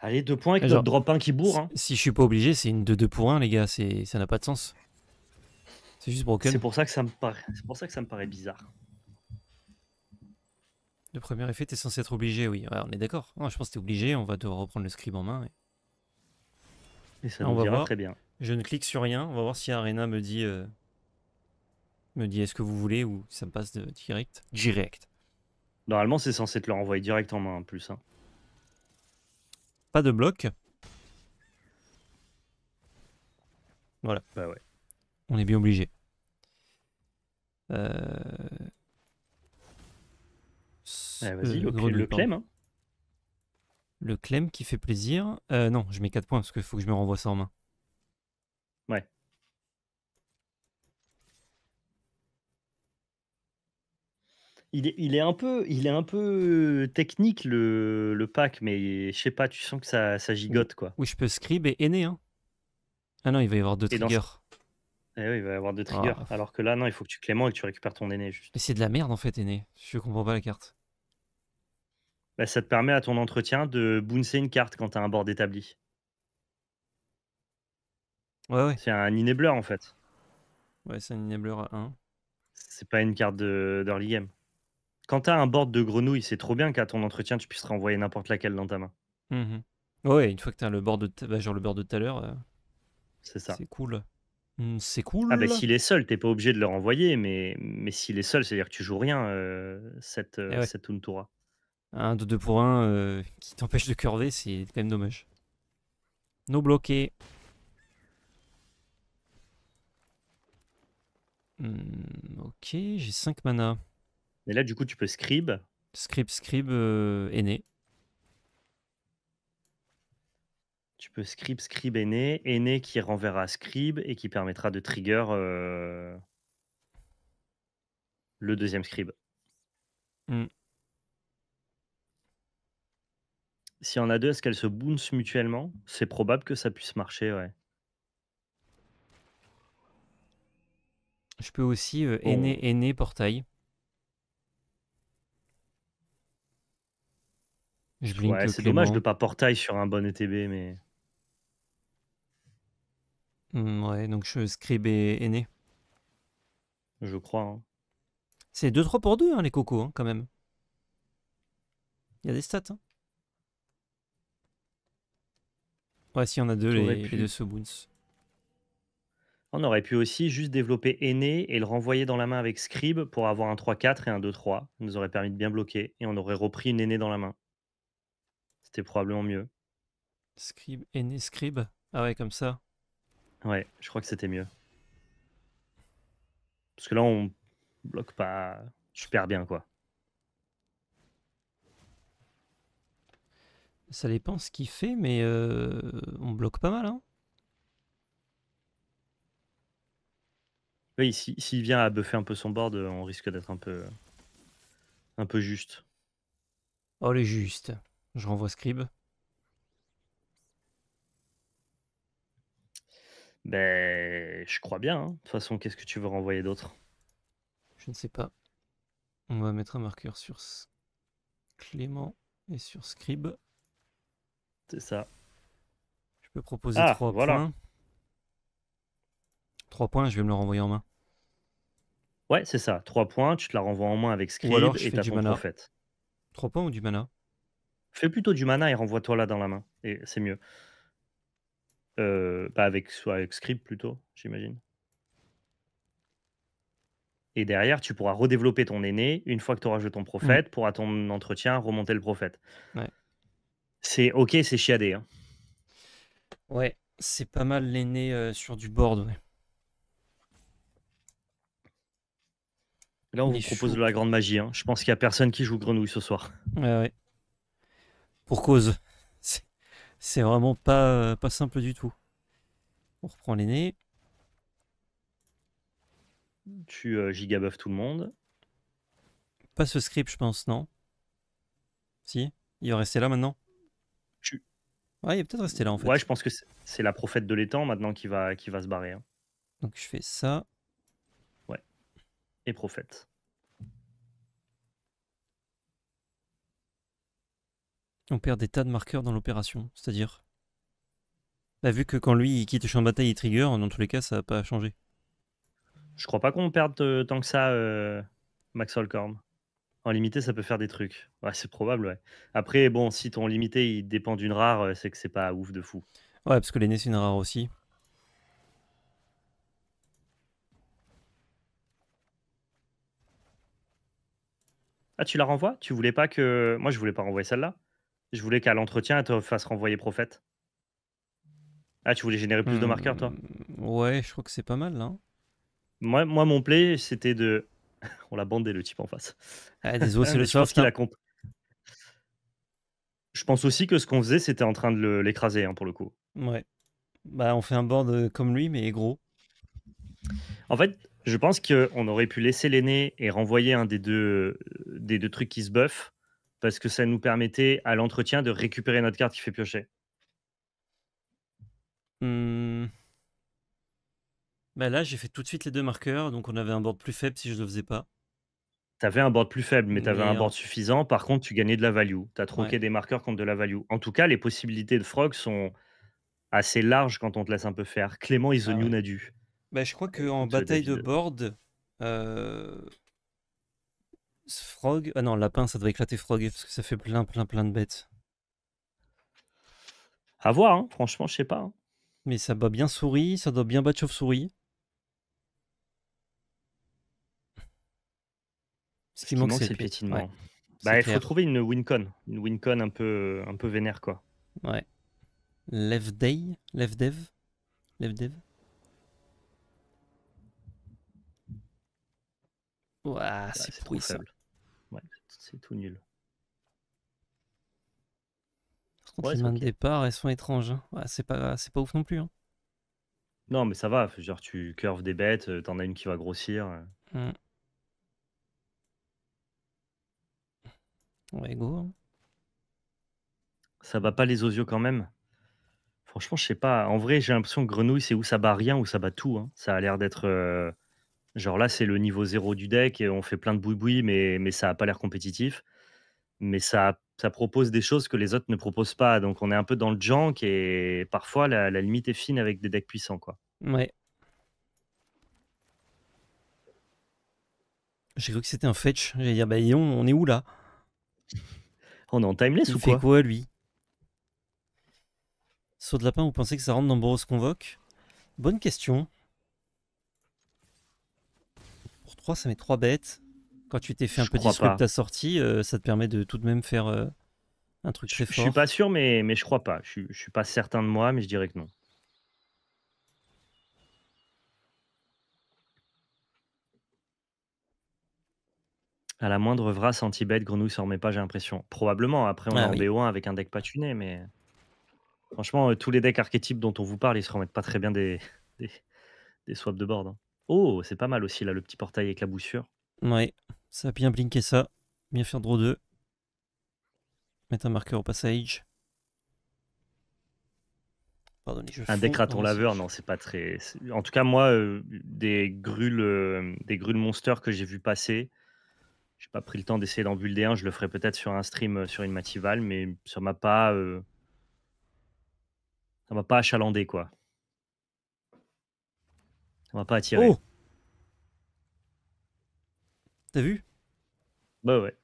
Allez, deux points avec notre drop 1 qui bourre. Hein. Si je suis pas obligé, c'est une de 2 pour 1, les gars. Ça n'a pas de sens. C'est juste broken. C'est pour, ça que ça me paraît... bizarre. Le premier effet, t'es censé être obligé, oui. on est d'accord. Je pense que t'es obligé. On va devoir reprendre le scribe en main. Et, ça nous on va très bien. Je ne clique sur rien. On va voir si Arena me dit, euh, me dit est-ce que vous voulez ou ça me passe direct. Direct. Normalement, c'est censé te le renvoyer direct en main en plus. Hein pas de bloc. Voilà. Bah ouais. On est bien obligé. Euh, eh, le, clem. Hein. Le clem qui fait plaisir. Euh, non, je mets 4 points parce qu'il faut que je me renvoie ça en main. Ouais. Il est, un peu, il est un peu euh, technique le, pack, mais je sais pas, tu sens que ça, ça gigote quoi. Oui, je peux scribe et aîné. Hein. Ah non, il va y avoir deux triggers. Eh oui, il va y avoir deux ah. triggers. Alors que là, non, il faut que tu clément et que tu récupères ton aîné. Juste. Mais c'est de la merde en fait, aîné. Je comprends pas la carte. Bah, ça te permet à ton entretien de bouncer une carte quand t'as un board établi. Ouais, ouais. C'est un enabler en fait. Ouais, c'est un enabler à 1. C'est pas une carte d'early game quand tu as un board de grenouille, c'est trop bien qu'à ton entretien, tu puisses renvoyer n'importe laquelle dans ta main. Mmh ouais, une fois que tu as le board de, bah, genre le board de tout à l'heure. Euh, c'est ça. C'est cool. Mmh, c'est cool. Ah bah, s'il est seul, t'es pas obligé de le renvoyer, mais, mais s'il est seul, c'est-à-dire que tu joues rien euh, cette, Tuntura. Euh, eh cette Un de 2 pour 1 qui t'empêche de curver, c'est quand même dommage. No bloqué. Mmh, ok, j'ai 5 mana. Mais là, du coup, tu peux scribe. Scribe, scribe euh, aîné. Tu peux scribe, scribe aîné. Aîné qui renverra scribe et qui permettra de trigger euh, le deuxième scribe. Hmm. Si on a deux, est-ce qu'elles se bouncent mutuellement C'est probable que ça puisse marcher, ouais. Je peux aussi euh, aîné, oh. aîné, portail. ouais, c'est dommage hein. de pas portail sur un bon ETB, mais. Mm, ouais, donc je scribe et aîné. Je crois. Hein. C'est 2-3 pour 2, hein, les cocos, quand même. Il y a des stats. Ouais, si, on a deux, les, pu... de On aurait pu aussi juste développer aîné et le renvoyer dans la main avec Scribe pour avoir un 3-4 et un 2-3. Ça nous aurait permis de bien bloquer et on aurait repris une aîné dans la main. C'était probablement mieux. Scribe, aîné scribe Ah ouais, comme ça Ouais, je crois que c'était mieux. Parce que là, on bloque pas super bien, quoi. Ça dépend ce qu'il fait, mais euh, on bloque pas mal, hein Oui, s'il vient à buffer un peu son board, euh, on risque d'être un peu, un peu juste. Oh, les juste. Je renvoie Scribe. Ben, je crois bien. Hein. De toute façon, qu'est-ce que tu veux renvoyer d'autre Je ne sais pas. On va mettre un marqueur sur Clément et sur Scribe. C'est ça. Je peux proposer 3 ah, trois points. Trois points, je vais me le renvoyer en main. Ouais, c'est ça. Trois points, tu te la renvoies en main avec Scribe ou alors et t'as ton mana. prophète. Trois points ou du mana Fais plutôt du mana et renvoie-toi là dans la main. Et c'est mieux. Euh, pas avec, soit avec script plutôt, j'imagine. Et derrière, tu pourras redévelopper ton aîné. Une fois que tu auras joué ton prophète, mm. pour à ton entretien remonter le prophète. C'est ok, c'est chiadé. Hein. Ouais, c'est pas mal l'aîné euh, sur du board. Là, on vous propose de la grande magie. Hein. Je pense qu'il n'y a personne qui joue grenouille ce soir. Ouais, ouais. Pour cause. C'est vraiment pas, pas simple du tout. On reprend les Tu euh, giga tout le monde. Pas ce script, je pense, non Si Il va rester là maintenant tu... Ouais, il est peut-être resté là en fait. Ouais, je pense que c'est la prophète de l'étang maintenant qui va, qui va se barrer. Hein. Donc je fais ça. Ouais. Et prophète. On perd des tas de marqueurs dans l'opération, c'est-à-dire bah, Vu que quand lui il quitte le champ de bataille, il trigger, dans tous les cas ça n'a pas changé. Je crois pas qu'on perde euh, tant que ça euh, Max Holcorn. En limité, ça peut faire des trucs. Ouais, c'est probable, ouais. Après, bon, si ton limité il dépend d'une rare, euh, c'est que c'est pas ouf de fou. Ouais, parce que l'aîné c'est une rare aussi. Ah, tu la renvoies Tu voulais pas que. Moi, je voulais pas renvoyer celle-là. Je voulais qu'à l'entretien, elle te fasse renvoyer prophète. Ah, tu voulais générer plus de marqueurs, toi hmm, Ouais, je crois que c'est pas mal, là. Hein. Moi, mon play, c'était de... On l'a bandé, le type en face. Ah, désolé, c'est le je hein. Je pense aussi que ce qu'on faisait, c'était en train de l'écraser, hein, pour le coup. Ouais. Bah, on fait un board euh, comme lui, mais gros. En fait, je pense qu'on aurait pu laisser l'aîné et renvoyer un des deux, euh, des deux trucs qui se buffent parce que ça nous permettait à l'entretien de récupérer notre carte qui fait piocher. Mmh. Bah là, j'ai fait tout de suite les deux marqueurs, donc on avait un board plus faible si je ne le faisais pas. Tu avais un board plus faible, mais tu avais un board suffisant. Par contre, tu gagnais de la value. Tu as troqué des marqueurs contre de la value. En tout cas, les possibilités de Frog sont assez larges quand on te laisse un peu faire. Clément ah is n'a ah je crois qu'en bataille de board, euh, Frog. Ah non, lapin, ça devrait éclater Frog parce que ça fait plein, plein, plein de bêtes. À voir, hein. franchement, je sais pas. Hein. Mais ça bat bien souris, ça doit bien battre chauve-souris. Ce qui manque, c'est piétinement. Bah, il faut trouver une wincon, une wincon un peu, un peu vénère, quoi. Ouais. dev Levdev Dev, Ouah, bah, c'est pourri c'est tout nul. les mains de départ, elles sont étranges. Hein. c'est pas, c'est pas ouf non plus. Hein. Non, mais ça va. Genre, tu curves des bêtes, euh, t'en as une qui va grossir. Hum. Ouais, go. Hein. Ça bat pas les osios quand même. Franchement, je sais pas. En vrai, j'ai l'impression que Grenouille, c'est où ça bat rien, ou ça bat tout. Ça a l'air d'être euh, Genre là, c'est le niveau zéro du deck et on fait plein de boui-boui, mais, mais ça n'a pas l'air compétitif. Mais ça, ça propose des choses que les autres ne proposent pas. Donc on est un peu dans le junk et parfois la, limite est fine avec des decks puissants. Quoi. Ouais. J'ai cru que c'était un fetch. J'allais dire, bah on, est où là On est en timeless ou quoi fait quoi lui Saut de lapin, vous pensez que ça rentre dans Boros Convoque Bonne question. 3, ça met 3 bêtes. Quand tu t'es fait un petit script à sortie, euh, ça te permet de tout de même faire euh, un truc très je, fort. Je suis pas sûr, mais, mais je crois pas. Je, suis pas certain de moi, mais je dirais que non. À la moindre vrasse anti-bête, grenouille s'en remet pas, j'ai l'impression. Probablement, après on ah est en BO1 avec un deck patuné, mais... Franchement, euh, tous les decks archétypes dont on vous parle, ils se remettent pas très bien des, swaps de board. Hein. Oh, c'est pas mal aussi, là, le petit portail avec la boussure. Ouais, ça a bien blinké ça. Bien faire draw 2. Mettre un marqueur au passage. un décraton laveur, non, c'est pas très. En tout cas, moi, euh, des grules, euh, des grules monster que j'ai vu passer, j'ai pas pris le temps d'essayer d'en builder un. Je le ferai peut-être sur un stream, euh, sur une mativale, mais ça m'a pas, ça m'a pas achalandé, quoi. On va pas attirer. Oh. T'as vu Bah ouais.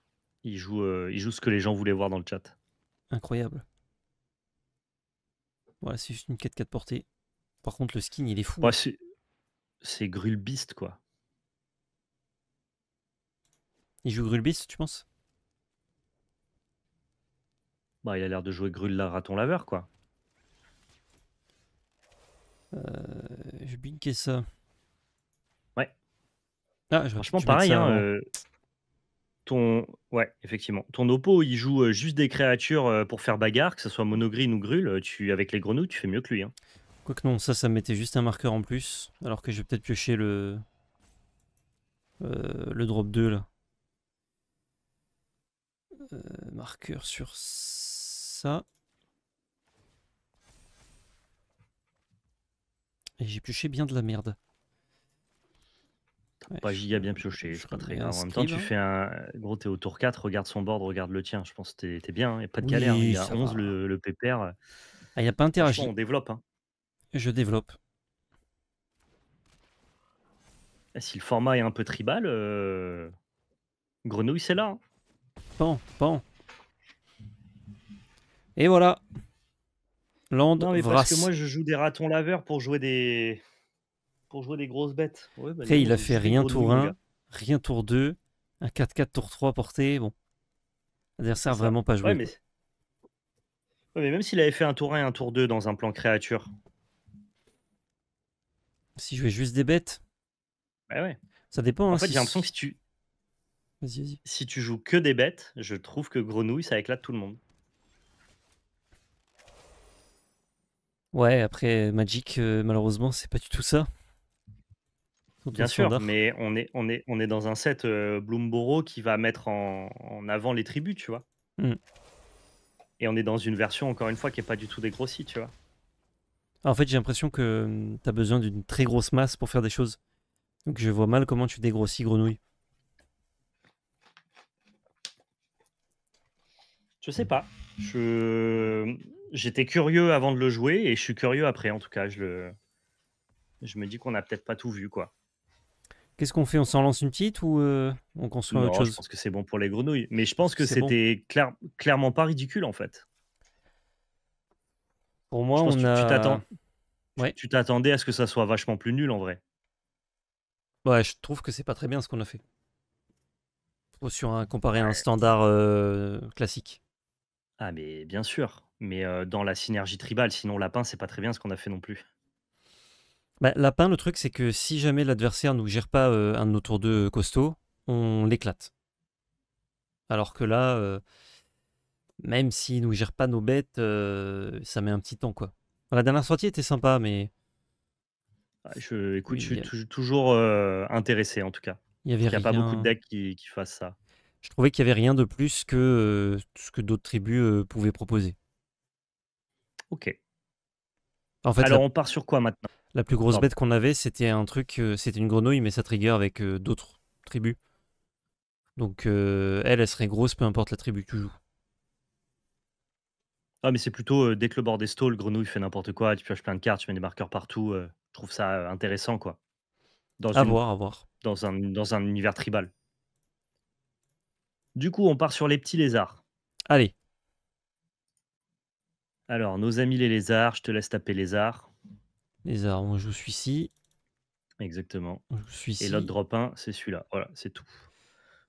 Il joue, euh, il joue ce que les gens voulaient voir dans le chat. Incroyable. Voilà, c'est juste une 4-4 portée. Par contre, le skin, il est fou. c'est, Grulbist, quoi. Il joue Grulbist, tu penses Bah, il a l'air de jouer Grul la raton laveur, quoi. Euh, je binquais ça. Ah, Franchement, pareil. Hein, euh, ton... Ouais, effectivement. Ton Oppo, il joue euh, juste des créatures euh, pour faire bagarre, que ce soit Monogreen ou Grul. Tu... Avec les grenouilles, tu fais mieux que lui. Hein. Quoique non, ça, ça mettait juste un marqueur en plus. Alors que je vais peut-être piocher le. le drop 2 là. marqueur sur ça. Et j'ai pioché bien de la merde. Pas giga bien pioché, je pas très bien. En même temps, tu fais un. Gros, t'es au tour 4, regarde son board, regarde le tien. Je pense que t'es, bien, il hein, pas de galère. Hein. Il y a 11 le, pépère. Ah, il pas interagi. on développe. Hein. Je développe. Eh, si le format est un peu tribal, euh, Grenouille, c'est là. Pan, pan. Et voilà. Land, Non, mais parce que moi, je joue des ratons laveurs pour jouer des, pour jouer des grosses bêtes. Bah, après, il a fait rien tour 1, rien tour 2, un 4-4 tour 3 porté. Bon, l'adversaire vraiment pas joué. Ouais, mais... Ouais, mais même s'il avait fait un tour 1 et un tour 2 dans un plan créature. Si je juste des bêtes. ouais bah ouais. Ça dépend. Hein, en fait, j'ai l'impression que si tu. Vas -y, vas -y. Si tu joues que des bêtes, je trouve que grenouille, ça éclate tout le monde. Ouais, après Magic, euh, malheureusement, c'est pas du tout ça. Bien sûr, mais on est, on, est, on est dans un set euh, Bloomboro qui va mettre en, avant les tribus, tu vois. Hmm. Et on est dans une version, encore une fois, qui n'est pas du tout dégrossie, tu vois. Ah, en fait, j'ai l'impression que hmm, tu as besoin d'une très grosse masse pour faire des choses. Donc je vois mal comment tu dégrossis Grenouille. Je sais pas. j'étais curieux avant de le jouer et je suis curieux après en tout cas. Je je me dis qu'on n'a peut-être pas tout vu quoi. Qu'est-ce qu'on fait On s'en lance une petite ou euh, on construit autre chose Je pense que c'est bon pour les grenouilles. Mais je pense que c'était clairement pas ridicule en fait. Pour moi, on Tu Tu t'attendais à ce que ça soit vachement plus nul en vrai. Ouais, je trouve que c'est pas très bien ce qu'on a fait. Sur comparé à un standard euh, classique. Ah, mais bien sûr. Mais euh, dans la synergie tribale, sinon lapin, c'est pas très bien ce qu'on a fait non plus. Bah, lapin, le truc, c'est que si jamais l'adversaire nous gère pas euh, un de nos tours 2 euh, costaud, on l'éclate. Alors que là, euh, même s'il ne nous gère pas nos bêtes, ça met un petit temps, quoi. La dernière sortie était sympa, mais... Ah, je, écoute, je suis toujours intéressé, en tout cas. Il n'y a pas beaucoup de decks qui, fassent ça. Je trouvais qu'il n'y avait rien de plus que ce que d'autres tribus pouvaient proposer. Ok. Alors, on part sur quoi maintenant la plus grosse bête qu'on avait, c'était un truc, euh, c'était une grenouille, mais ça trigger avec euh, d'autres tribus. Donc euh, elle, elle serait grosse, peu importe la tribu que tu joues. Ah, mais c'est plutôt dès que le bord est stall, grenouille fait n'importe quoi, tu pioches plein de cartes, tu mets des marqueurs partout. je trouve ça intéressant, quoi. Dans à voir, à voir. Dans un, dans un univers tribal. Du coup, on part sur les petits lézards. Allez. Alors, nos amis les lézards, je te laisse taper lézard. Les armes, on joue celui-ci. Exactement. Et l'autre drop 1, c'est celui-là. Voilà, c'est tout.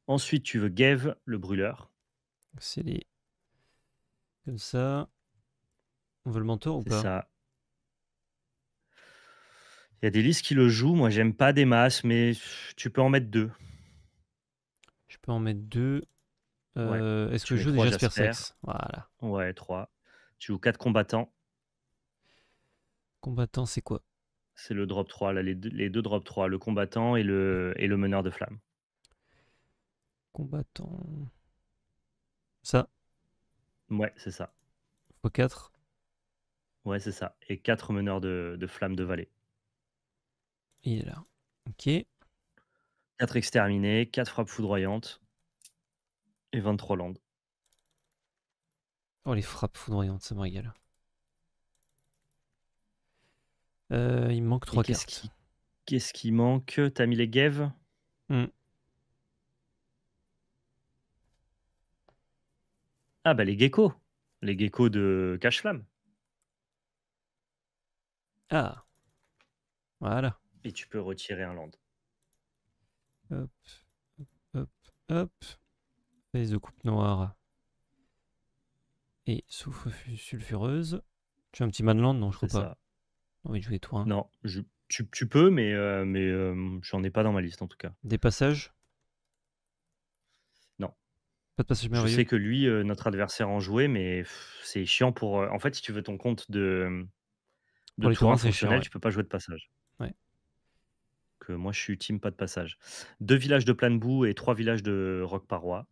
Ensuite, tu veux Gave, le brûleur. C'est les. Comme ça. On veut le mentor ou pas ça. Il y a des listes qui le jouent. Moi, j'aime pas des masses, mais tu peux en mettre deux. Je peux en mettre deux. Euh, est-ce que je joue déjà Jasper Sex Voilà. Ouais, trois. Tu joues quatre combattants. Combattant, c'est quoi C'est le drop 3, là, les, deux, drop 3, le combattant et le, et le meneur de flamme. Combattant. Ça Ouais, c'est ça. Faut 4 Ouais, c'est ça. Et 4 meneurs de, de flamme de vallée. Il est là. Ok. 4 exterminés, 4 frappes foudroyantes et 23 landes. Oh, les frappes foudroyantes, ça me régale. Euh, il manque trois cartes. Qu'est-ce qui, manque T'as mis les Gev hmm. Ah bah les geckos. Les geckos de Cacheflamme. Ah. Voilà. Et tu peux retirer un land. Hop, hop, hop. Les de coupe noire. Et souffle sulfureuse. Tu as un petit man land Non, je crois pas. Ça. Hein. Non, tu, peux, mais, euh, mais euh, j'en ai pas dans ma liste en tout cas. Des passages Non. Pas de passage Je sais que lui, euh, notre adversaire en jouait, mais c'est chiant pour. en fait, si tu veux ton compte de, de tour Tu peux pas jouer de passage. Ouais. Que moi, je suis team pas de passage. Deux villages de boue et trois villages de Roc Parois.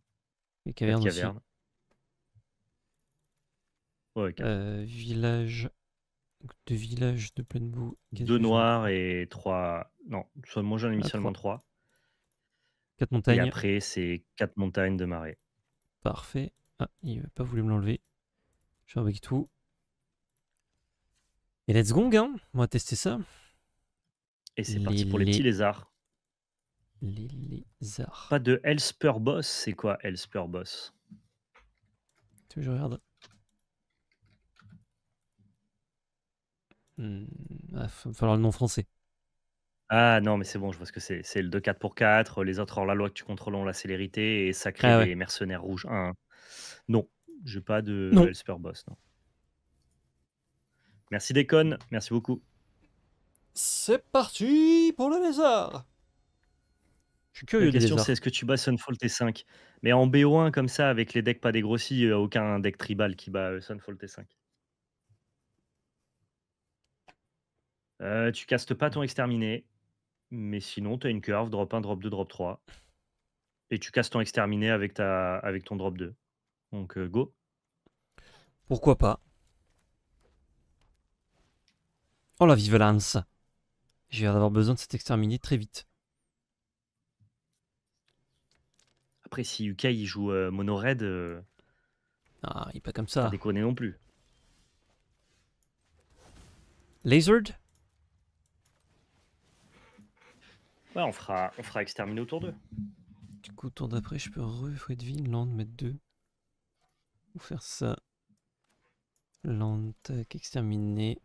Et Caverne. Aussi. Ouais, village deux villages de pleine boue. Deux noirs et trois. Non, moi j'en ai mis ah, seulement trois. Quatre montagnes. Et après, c'est quatre montagnes de marée. Parfait. Ah, il n'a pas voulu me l'enlever. Je suis avec tout. Et let's go, hein. On va tester ça. Et c'est parti pour les petits lézards. Les lézards. Pas de Elspur Boss. C'est quoi Elsper Boss Je regarde. il hmm. va ah, falloir le nom français. Ah non, mais c'est bon, je vois ce que c'est. C'est le 2-4 pour 4, les autres hors-la-loi que tu contrôles ont la célérité et sacré ah les mercenaires rouges 1. Non, j'ai pas de super Boss. Non. Merci déconne merci beaucoup. C'est parti pour le lézard. Je suis curieux. La question c'est est-ce que tu bats Sunfall T5 Mais en BO1 comme ça, avec les decks pas dégrossis, euh, aucun deck tribal qui bat euh, Sunfall T5. Euh, tu castes pas ton exterminé, mais sinon, tu as une curve, drop 1, drop 2, drop 3. Et tu castes ton exterminé avec, ta, avec ton drop 2. Donc, euh, go. Pourquoi pas Oh la Lance J'ai l'air d'avoir besoin de cet exterminé très vite. Après, si UK il joue euh, mono raid. ah, il est pas comme ça. Pas déconner non plus. Lasered Ouais, on fera, on fera exterminer au tour 2. Du coup, tour d'après, je peux refouer de land, mettre deux Ou faire ça. Land, tac, exterminer.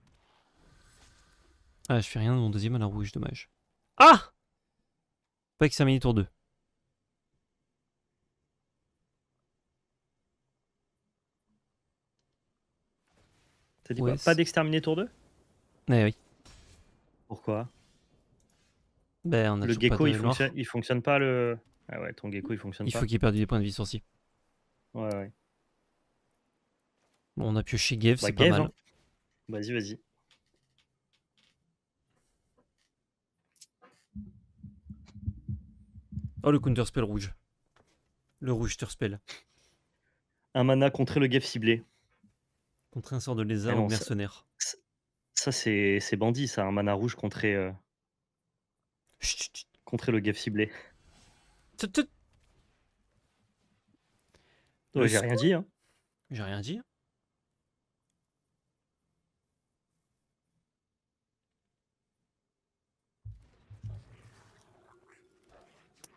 Ah, je fais rien de mon deuxième à la rouge, dommage. Ah Pas exterminer tour 2. T'as dit quoi Pas d'exterminer tour 2 Eh oui. Pourquoi ben, le gecko, il fonctionne, fonctionne pas le. Ah ouais, ton gecko, il fonctionne pas. Il faut qu'il perde des points de vie si. Ouais, ouais. Bon, on a pioché Gev, bah, c'est pas mal. Hein. Vas-y, vas-y. Oh, le counter spell rouge. Le rouge spell. Un mana contre le Gev ciblé. Contre un sort de lézard eh ou mercenaire. Ça, c'est bandit, ça, un mana rouge contre... Euh, contrer le gaffe ciblé. j'ai rien dit. Hein. J'ai rien dit.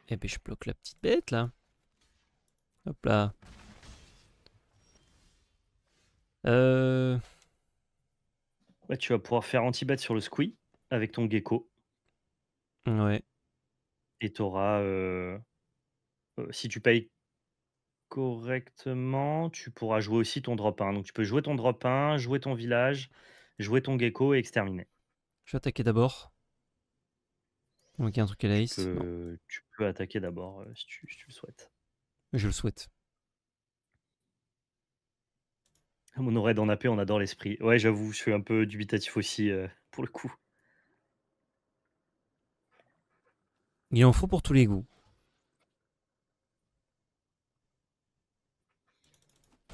Eh ben je bloque la petite bête là. Hop là. Euh. Ouais, tu vas pouvoir faire anti-bête sur le squee avec ton gecko. Ouais. Et tu auras, si tu payes correctement, tu pourras jouer aussi ton drop 1. Donc tu peux jouer ton drop 1, jouer ton village, jouer ton gecko et exterminer. Je vais attaquer d'abord. OK, un truc à la Tu peux tu peux attaquer d'abord, si tu le souhaites. Je le souhaite. mon aurait en AP, on adore l'esprit. Ouais, j'avoue, je suis un peu dubitatif aussi, pour le coup. Il en faut pour tous les goûts.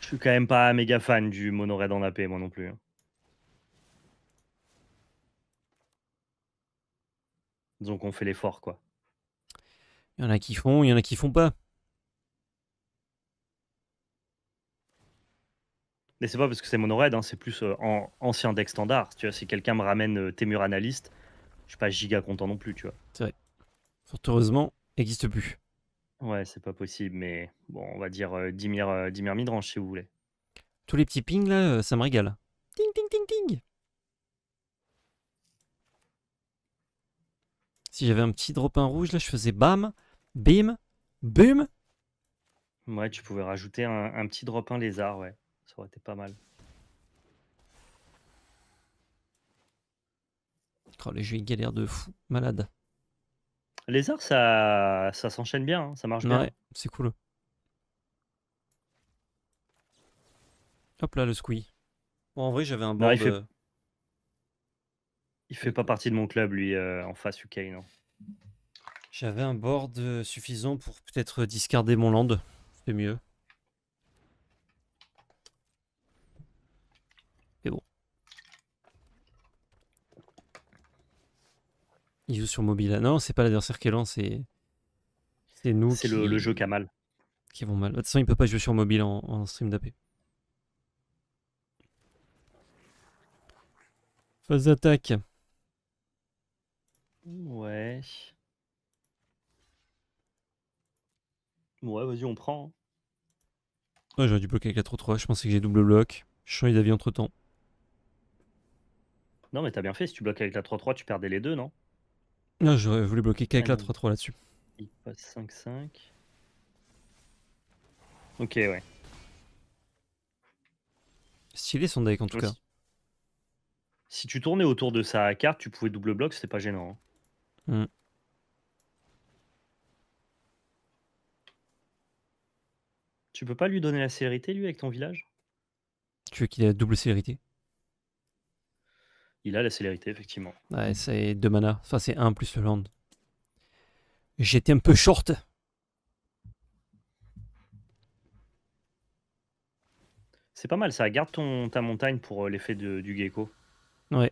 Je suis quand même pas méga fan du monoraid en AP, moi non plus. Hein. Donc on fait l'effort, quoi. Il y en a qui font, il y en a qui font pas. Mais c'est pas parce que c'est monoraid, hein, c'est plus en, euh, ancien deck standard. Tu vois, si quelqu'un me ramène euh, tes murs Analyst, je suis pas giga content non plus, tu vois. C'est vrai fort heureusement, existe plus. Ouais, c'est pas possible, mais bon, on va dire 10 euh, Dimir, euh, Midrange si vous voulez. Tous les petits pings là, euh, ça me régale. Ting, ting, ting, ting Si j'avais un petit drop rouge là, je faisais bam, bim, bum. Ouais, tu pouvais rajouter un, petit dropin lézard, ouais. Ça aurait été pas mal. Oh, les jeux galère de fou, malade. Les arts, ça, ça s'enchaîne bien, hein, ça marche bien. Ouais, c'est cool. Hop là, le squee. Bon, en vrai, j'avais un board... il, fait... pas partie de mon club, lui, euh, en face UK, non J'avais un board euh, suffisant pour peut-être discarder mon land. C'est mieux. Il joue sur mobile. Ah non, c'est pas l'adversaire qui est c'est. C'est nous. C'est le, jeu qui a mal. Qui vont mal. De toute façon, il peut pas jouer sur mobile en, stream d'AP. Phase d'attaque. Ouais. Ouais, vas-y, on prend. Hein. Ouais, j'aurais dû bloquer avec la 3-3. Je pensais que j'ai double bloc. Je suis d'avis entre temps. Non, mais t'as bien fait. Si tu bloques avec la 3-3, tu perdais les deux, non non, ah, j'aurais voulu bloquer qu'avec 3-3 là-dessus. Il passe 5-5. Ok, ouais. Stylé son deck en tout cas. Si... tu tournais autour de sa carte, tu pouvais double bloc, c'était pas gênant. Hein. Hmm. Tu peux pas lui donner la célérité, lui, avec ton village Tu veux qu'il ait la double célérité il a la célérité, effectivement. Ouais, c'est 2 mana. Ça c'est 1 plus le land. J'étais un peu short. C'est pas mal ça. Garde ton, ta montagne pour euh, l'effet du gecko. Ouais.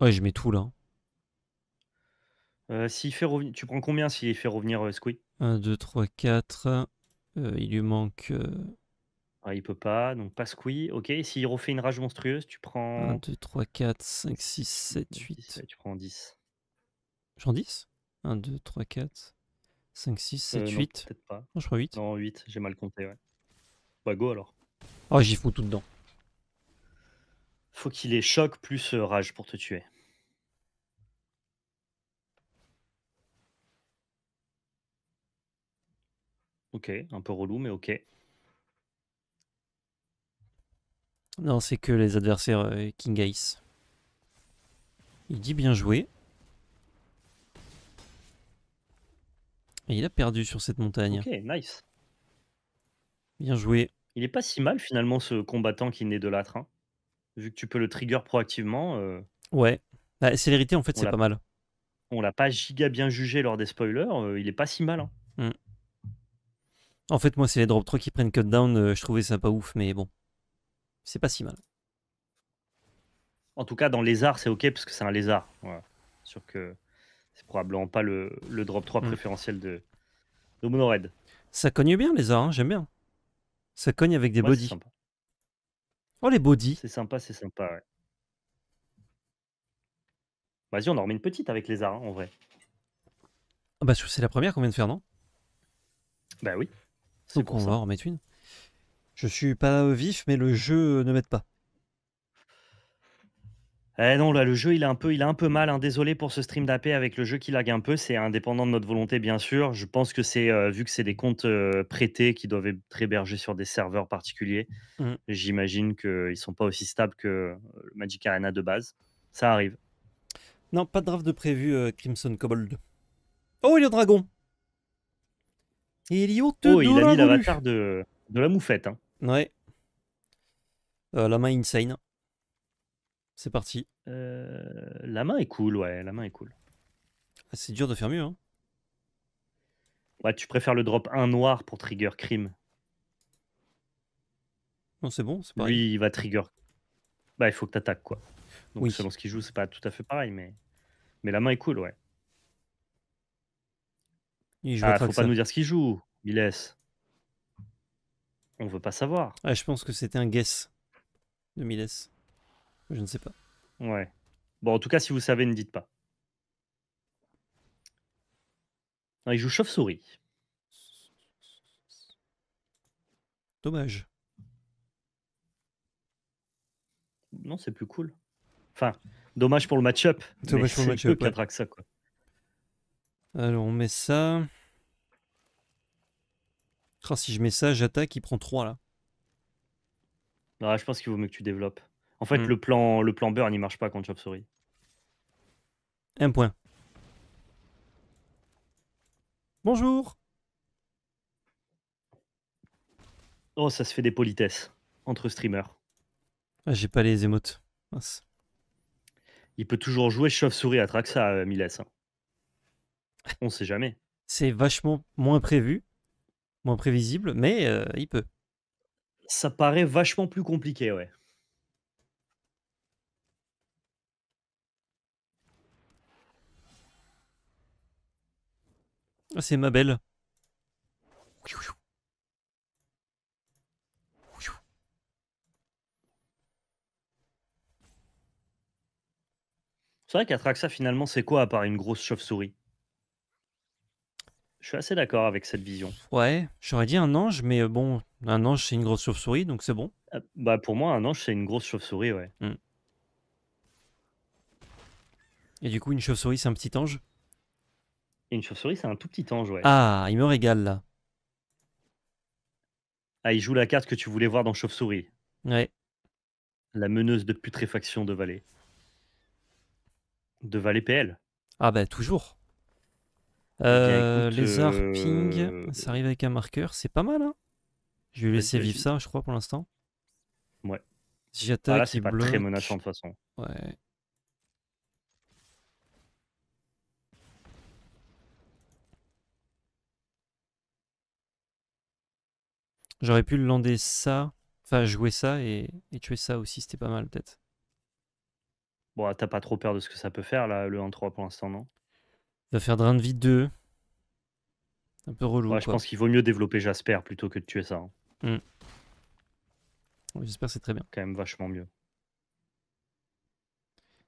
Ouais, je mets tout là. Euh, s'il fait tu prends combien s'il fait revenir euh, Squid 1, 2, 3, 4. il lui manque euh, ah, il peut pas, donc pas oui. Ok, s'il refait une rage monstrueuse, tu prends. 1, 2, 3, 4, 5, 6, 7, 8. tu prends 10. J'en 10 1, 2, 3, 4, 5, 6, 7, 8. Peut-être pas. Non, je crois 8. Non, 8, j'ai mal compté, ouais. Bah, go alors. Oh, j'y fous tout dedans. Faut qu'il ait choc plus euh, rage pour te tuer. Ok, un peu relou, mais ok. Non, c'est que les adversaires euh, King Ace. Il dit bien joué. Et il a perdu sur cette montagne. Ok, nice. Bien joué. Il est pas si mal finalement ce combattant qui naît de l'âtre. Hein. Vu que tu peux le trigger proactivement. Euh, ouais. Bah, c'est célérité en fait c'est pas mal. On l'a pas giga bien jugé lors des spoilers. Euh, il est pas si mal. Hein. Mm. En fait moi c'est les drop 3 qui prennent cut down. je trouvais ça pas ouf mais bon. C'est pas si mal. En tout cas, dans lézard, c'est ok parce que c'est un lézard. Sûr que c'est probablement pas le, drop 3 mm. préférentiel de, de red Ça cogne bien, lézard, hein j'aime bien. Ça cogne avec des bodies. Oh, les bodies. C'est sympa, c'est sympa, Vas-y, on en remet une petite avec les arts, hein, en vrai. Ah bah, c'est la première qu'on vient de faire, non Bah oui. Donc on va en remettre une. Je suis pas vif, mais le jeu ne m'aide pas. Eh non, là, le jeu, il a un peu, il a un peu mal. Hein. Désolé pour ce stream d'AP avec le jeu qui lag un peu. C'est indépendant de notre volonté, bien sûr. Je pense que c'est, euh, vu que c'est des comptes euh, prêtés qui doivent être hébergés sur des serveurs particuliers, mmh. j'imagine qu'ils ne sont pas aussi stables que euh, le Magic Arena de base. Ça arrive. Non, pas de draft de prévu, Crimson Cobold. Oh, il a au dragon Il Il Oh, il a mis l'avatar de, la moufette. Hein. Ouais. Euh, la main insane. C'est parti. Euh, la main est cool, ouais, la main est cool. Ah, c'est dur de faire mieux. Hein. Ouais, tu préfères le drop 1 noir pour trigger crime. Non, c'est bon, c'est Lui, il va trigger. Bah, il faut que t'attaques, quoi. Donc, oui. selon ce qu'il joue, c'est pas tout à fait pareil, mais... mais la main est cool, ouais. Il joue ah, faut pas nous dire ce qu'il joue, il laisse. On veut pas savoir. Ah, je pense que c'était un guess de Miles. Je ne sais pas. Ouais. Bon, en tout cas, si vous savez, ne dites pas. il joue chauve-souris. Dommage. Non, c'est plus cool. Enfin, dommage pour le match-up. Dommage pour le match-up. Alors, on met ça si je mets ça, j'attaque, il prend 3 là. je pense qu'il vaut mieux que tu développes. En fait, hmm. le, plan, le plan burn, il marche pas contre Chauve-souris. Un point. Bonjour Oh, ça se fait des politesses entre streamers. Ah, j'ai pas les émotes. Il peut toujours jouer chauve-souris à Traxa, à euh, Miles. Hein. On sait jamais. C'est vachement moins prévu moins prévisible, mais il peut. Ça paraît vachement plus compliqué, ouais. Ah, c'est ma belle. C'est vrai qu'Atraxa, finalement, c'est quoi à part une grosse chauve-souris je suis assez d'accord avec cette vision. Ouais, j'aurais dit un ange, mais euh, bon, un ange, c'est une grosse chauve-souris, donc c'est bon. Euh, bah, pour moi, un ange, c'est une grosse chauve-souris, ouais. Mm. Et du coup, une chauve-souris, c'est un petit ange Une chauve-souris, c'est un tout petit ange, ouais. Ah, il me régale, là. Ah, il joue la carte que tu voulais voir dans Chauve-souris. Ouais. La meneuse de putréfaction de Valais. De Valais PL. Ah, bah, toujours. Eh euh, les euh, ça arrive avec un marqueur, c'est pas mal. Hein je vais bah, laisser vivre ça, je crois, pour l'instant. Ouais. Si ah, j'attaque, c'est pas très menaçant de toute façon. Ouais. J'aurais pu le lander ça, enfin jouer ça et, et tuer ça aussi, c'était pas mal peut-être. Bon, t'as pas trop peur de ce que ça peut faire là, le 1-3 pour l'instant, non va faire Drain de Vie 2. Un peu relou. je pense qu'il vaut mieux développer Jasper plutôt que de tuer ça. Hein. Hmm. J'espère c'est très bien. Quand même vachement mieux.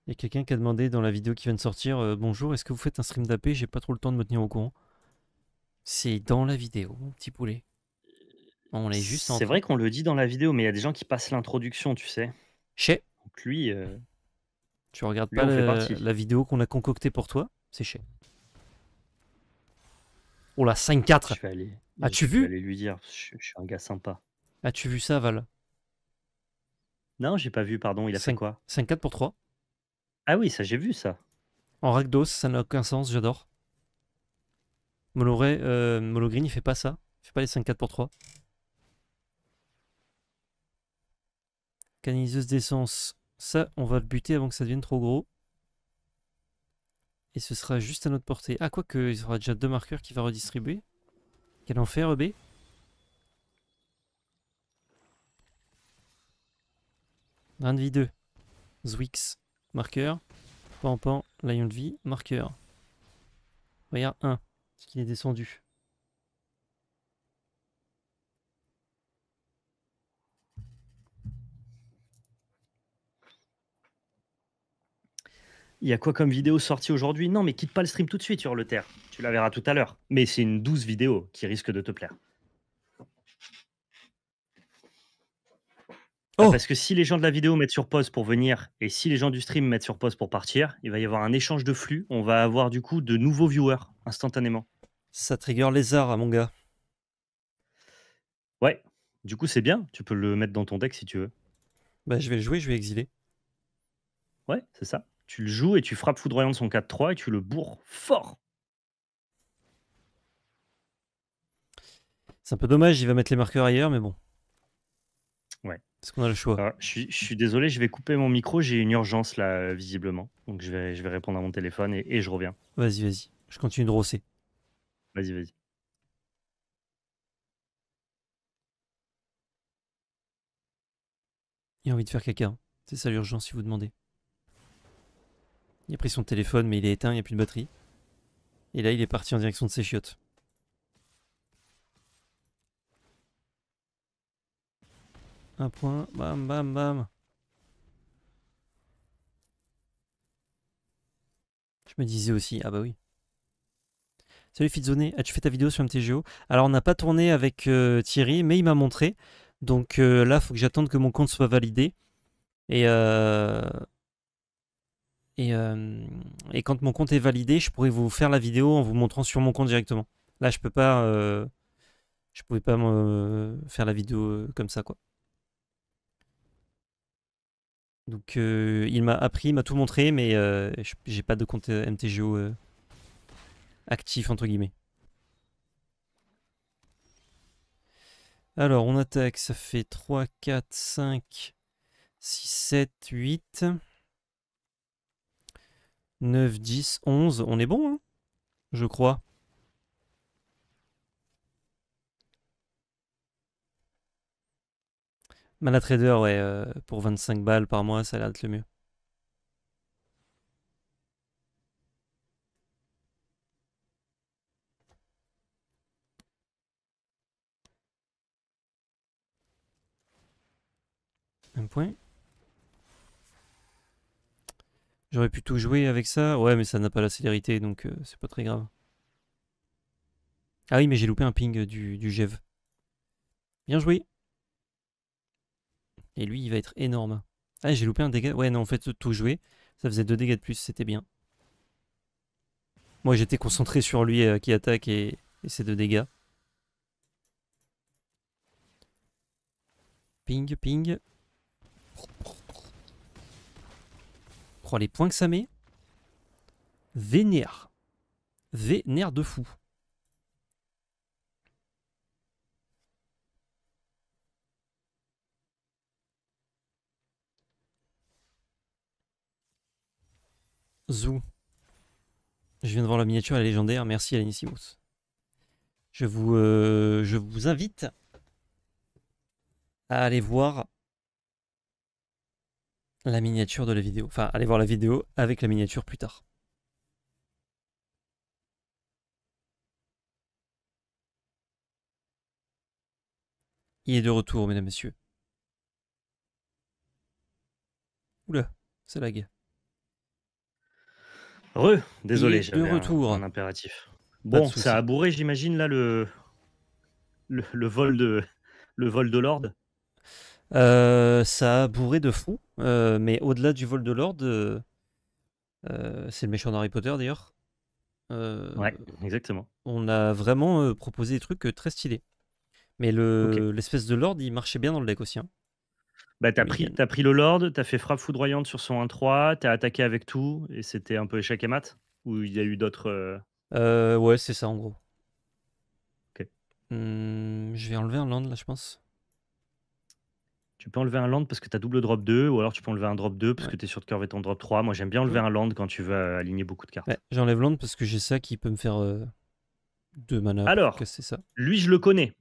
Il y a quelqu'un qui a demandé dans la vidéo qui vient de sortir euh, Bonjour, est-ce que vous faites un stream d'AP J'ai pas trop le temps de me tenir au courant. C'est dans la vidéo, mon petit poulet. On est juste C'est vrai qu'on le dit dans la vidéo, mais il y a des gens qui passent l'introduction, tu sais. Chez. lui. Euh, tu regardes pas la, vidéo qu'on a concoctée pour toi C'est chez. Oh la 5-4. As-tu vu Je lui dire, je, suis un gars sympa. As-tu vu ça, Val Non, j'ai pas vu, pardon. Il a 5... fait quoi 5-4 pour 3. Ah oui, ça, j'ai vu ça. En ragdos, ça n'a aucun sens, j'adore. Molo euh, Green, il fait pas ça. Il fait pas les 5-4 pour 3. Caniseuse d'essence. Ça, on va le buter avant que ça devienne trop gros. Et ce sera juste à notre portée. Ah, quoique, il y aura déjà deux marqueurs qui va redistribuer. Quel enfer, EB Brin de vie 2. Zwix. Marqueur. Pan Pan. Lion de vie. Marqueur. Regarde 1. Ce qu'il est descendu. il y a quoi comme vidéo sortie aujourd'hui Non, mais quitte pas le stream tout de suite, sur le terre. Tu la verras tout à l'heure. Mais c'est une douce vidéo qui risque de te plaire. Ah, oh. Parce que si les gens de la vidéo mettent sur pause pour venir et si les gens du stream mettent sur pause pour partir, il va y avoir un échange de flux. On va avoir du coup de nouveaux viewers instantanément. Ça trigger les arts, hein, mon gars. Ouais. Du coup, c'est bien. Tu peux le mettre dans ton deck si tu veux. Bah, je vais le jouer, je vais exiler. Ouais, c'est ça tu le joues et tu frappes foudroyant de son 4-3 et tu le bourres fort. C'est un peu dommage, il va mettre les marqueurs ailleurs, mais bon. Ouais. Parce qu'on a le choix. Ah, je, suis, désolé, je vais couper mon micro, j'ai une urgence là, visiblement. Donc je vais, je vais répondre à mon téléphone et, et je reviens. Vas-y, vas-y, je continue de rosser. Vas-y, vas-y. Il a envie de faire caca. C'est ça l'urgence si vous demandez. Il a pris son téléphone, mais il est éteint, il n'y a plus de batterie. Et là, il est parti en direction de ses chiottes. Un point, bam, bam, bam. Je me disais aussi, ah bah oui. Salut Fitzoné, as-tu fait ta vidéo sur MTGO Alors on n'a pas tourné avec euh, Thierry, mais il m'a montré. Donc euh, là, il faut que j'attende que mon compte soit validé. Et euh, et, euh, et, quand mon compte est validé, je pourrais vous faire la vidéo en vous montrant sur mon compte directement. Là, je peux pas, euh, je pouvais pas me faire la vidéo euh, comme ça, quoi. Donc, il m'a appris, il m'a tout montré, mais j'ai pas de compte MTGO actif entre guillemets. Alors, on attaque, ça fait 3, 4, 5, 6, 7, 8. 9, 10, 11. On est bon, hein je crois. Mana Trader, ouais, euh, pour 25 balles par mois, ça a l'air le mieux. Un point. J'aurais pu tout jouer avec ça. Ouais, mais ça n'a pas la célérité, donc euh, c'est pas très grave. Ah oui, mais j'ai loupé un ping du, du Jev. Bien joué. Et lui, il va être énorme. Ah, j'ai loupé un dégât. Ouais, non, en fait, tout jouer, Ça faisait deux dégâts de plus, c'était bien. Moi, j'étais concentré sur lui euh, qui attaque et, et ses deux dégâts. Ping, ping crois, les points que ça met. Vénère. Vénère de fou. Zou. Je viens de voir la miniature, elle légendaire. Merci à Je vous, euh, je vous invite à aller voir la miniature de la vidéo. Enfin, allez voir la vidéo avec la miniature plus tard. Il est de retour, mesdames, messieurs. Oula, ça lag. Re, désolé, de retour. Un, impératif. Bon, ça a bourré, j'imagine, là, le, le, le, vol de le vol de l'ordre. Euh, ça a bourré de fou, euh, mais au-delà du vol de Lord euh, c'est le méchant d'Harry Potter d'ailleurs. ouais, exactement. On a vraiment proposé des trucs très stylés. Mais l'espèce de lord, il marchait bien dans le deck aussi. Hein. Bah, t'as pris, le Lord, t'as fait frappe foudroyante sur son 1-3, t'as attaqué avec tout, et c'était un peu échec et mat Ou il y a eu d'autres. ouais, c'est ça en gros. Ok. Hum, je vais enlever un land là, je pense tu peux enlever un land parce que tu as double drop 2, ou alors tu peux enlever un drop 2 parce que tu es sur de curve ton drop 3. Moi, j'aime bien enlever un land quand tu veux aligner beaucoup de cartes. J'enlève land parce que j'ai ça qui peut me faire euh, deux mana. Alors, c'est ça. lui, je le connais.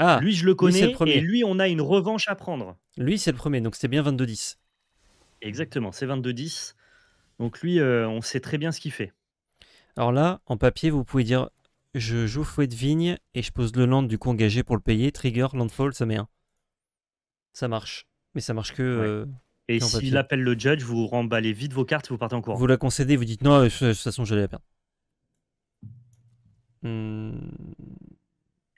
Ah, lui, je le connais. Et lui, on a une revanche à prendre. Lui, c'est le premier, donc c'était bien 22-10. Exactement, c'est 22-10. Donc lui, euh, on sait très bien ce qu'il fait. Alors là, en papier, vous pouvez dire je joue fouet de vigne et je pose le land du coup engagé pour le payer. Trigger, landfall, ça met un. Ça marche. Mais ça marche que. Euh, et s'il appelle le judge, vous remballez vite vos cartes et vous partez en courant. Vous la concédez, vous dites non, euh, de toute façon, vais la perdre. Hmm.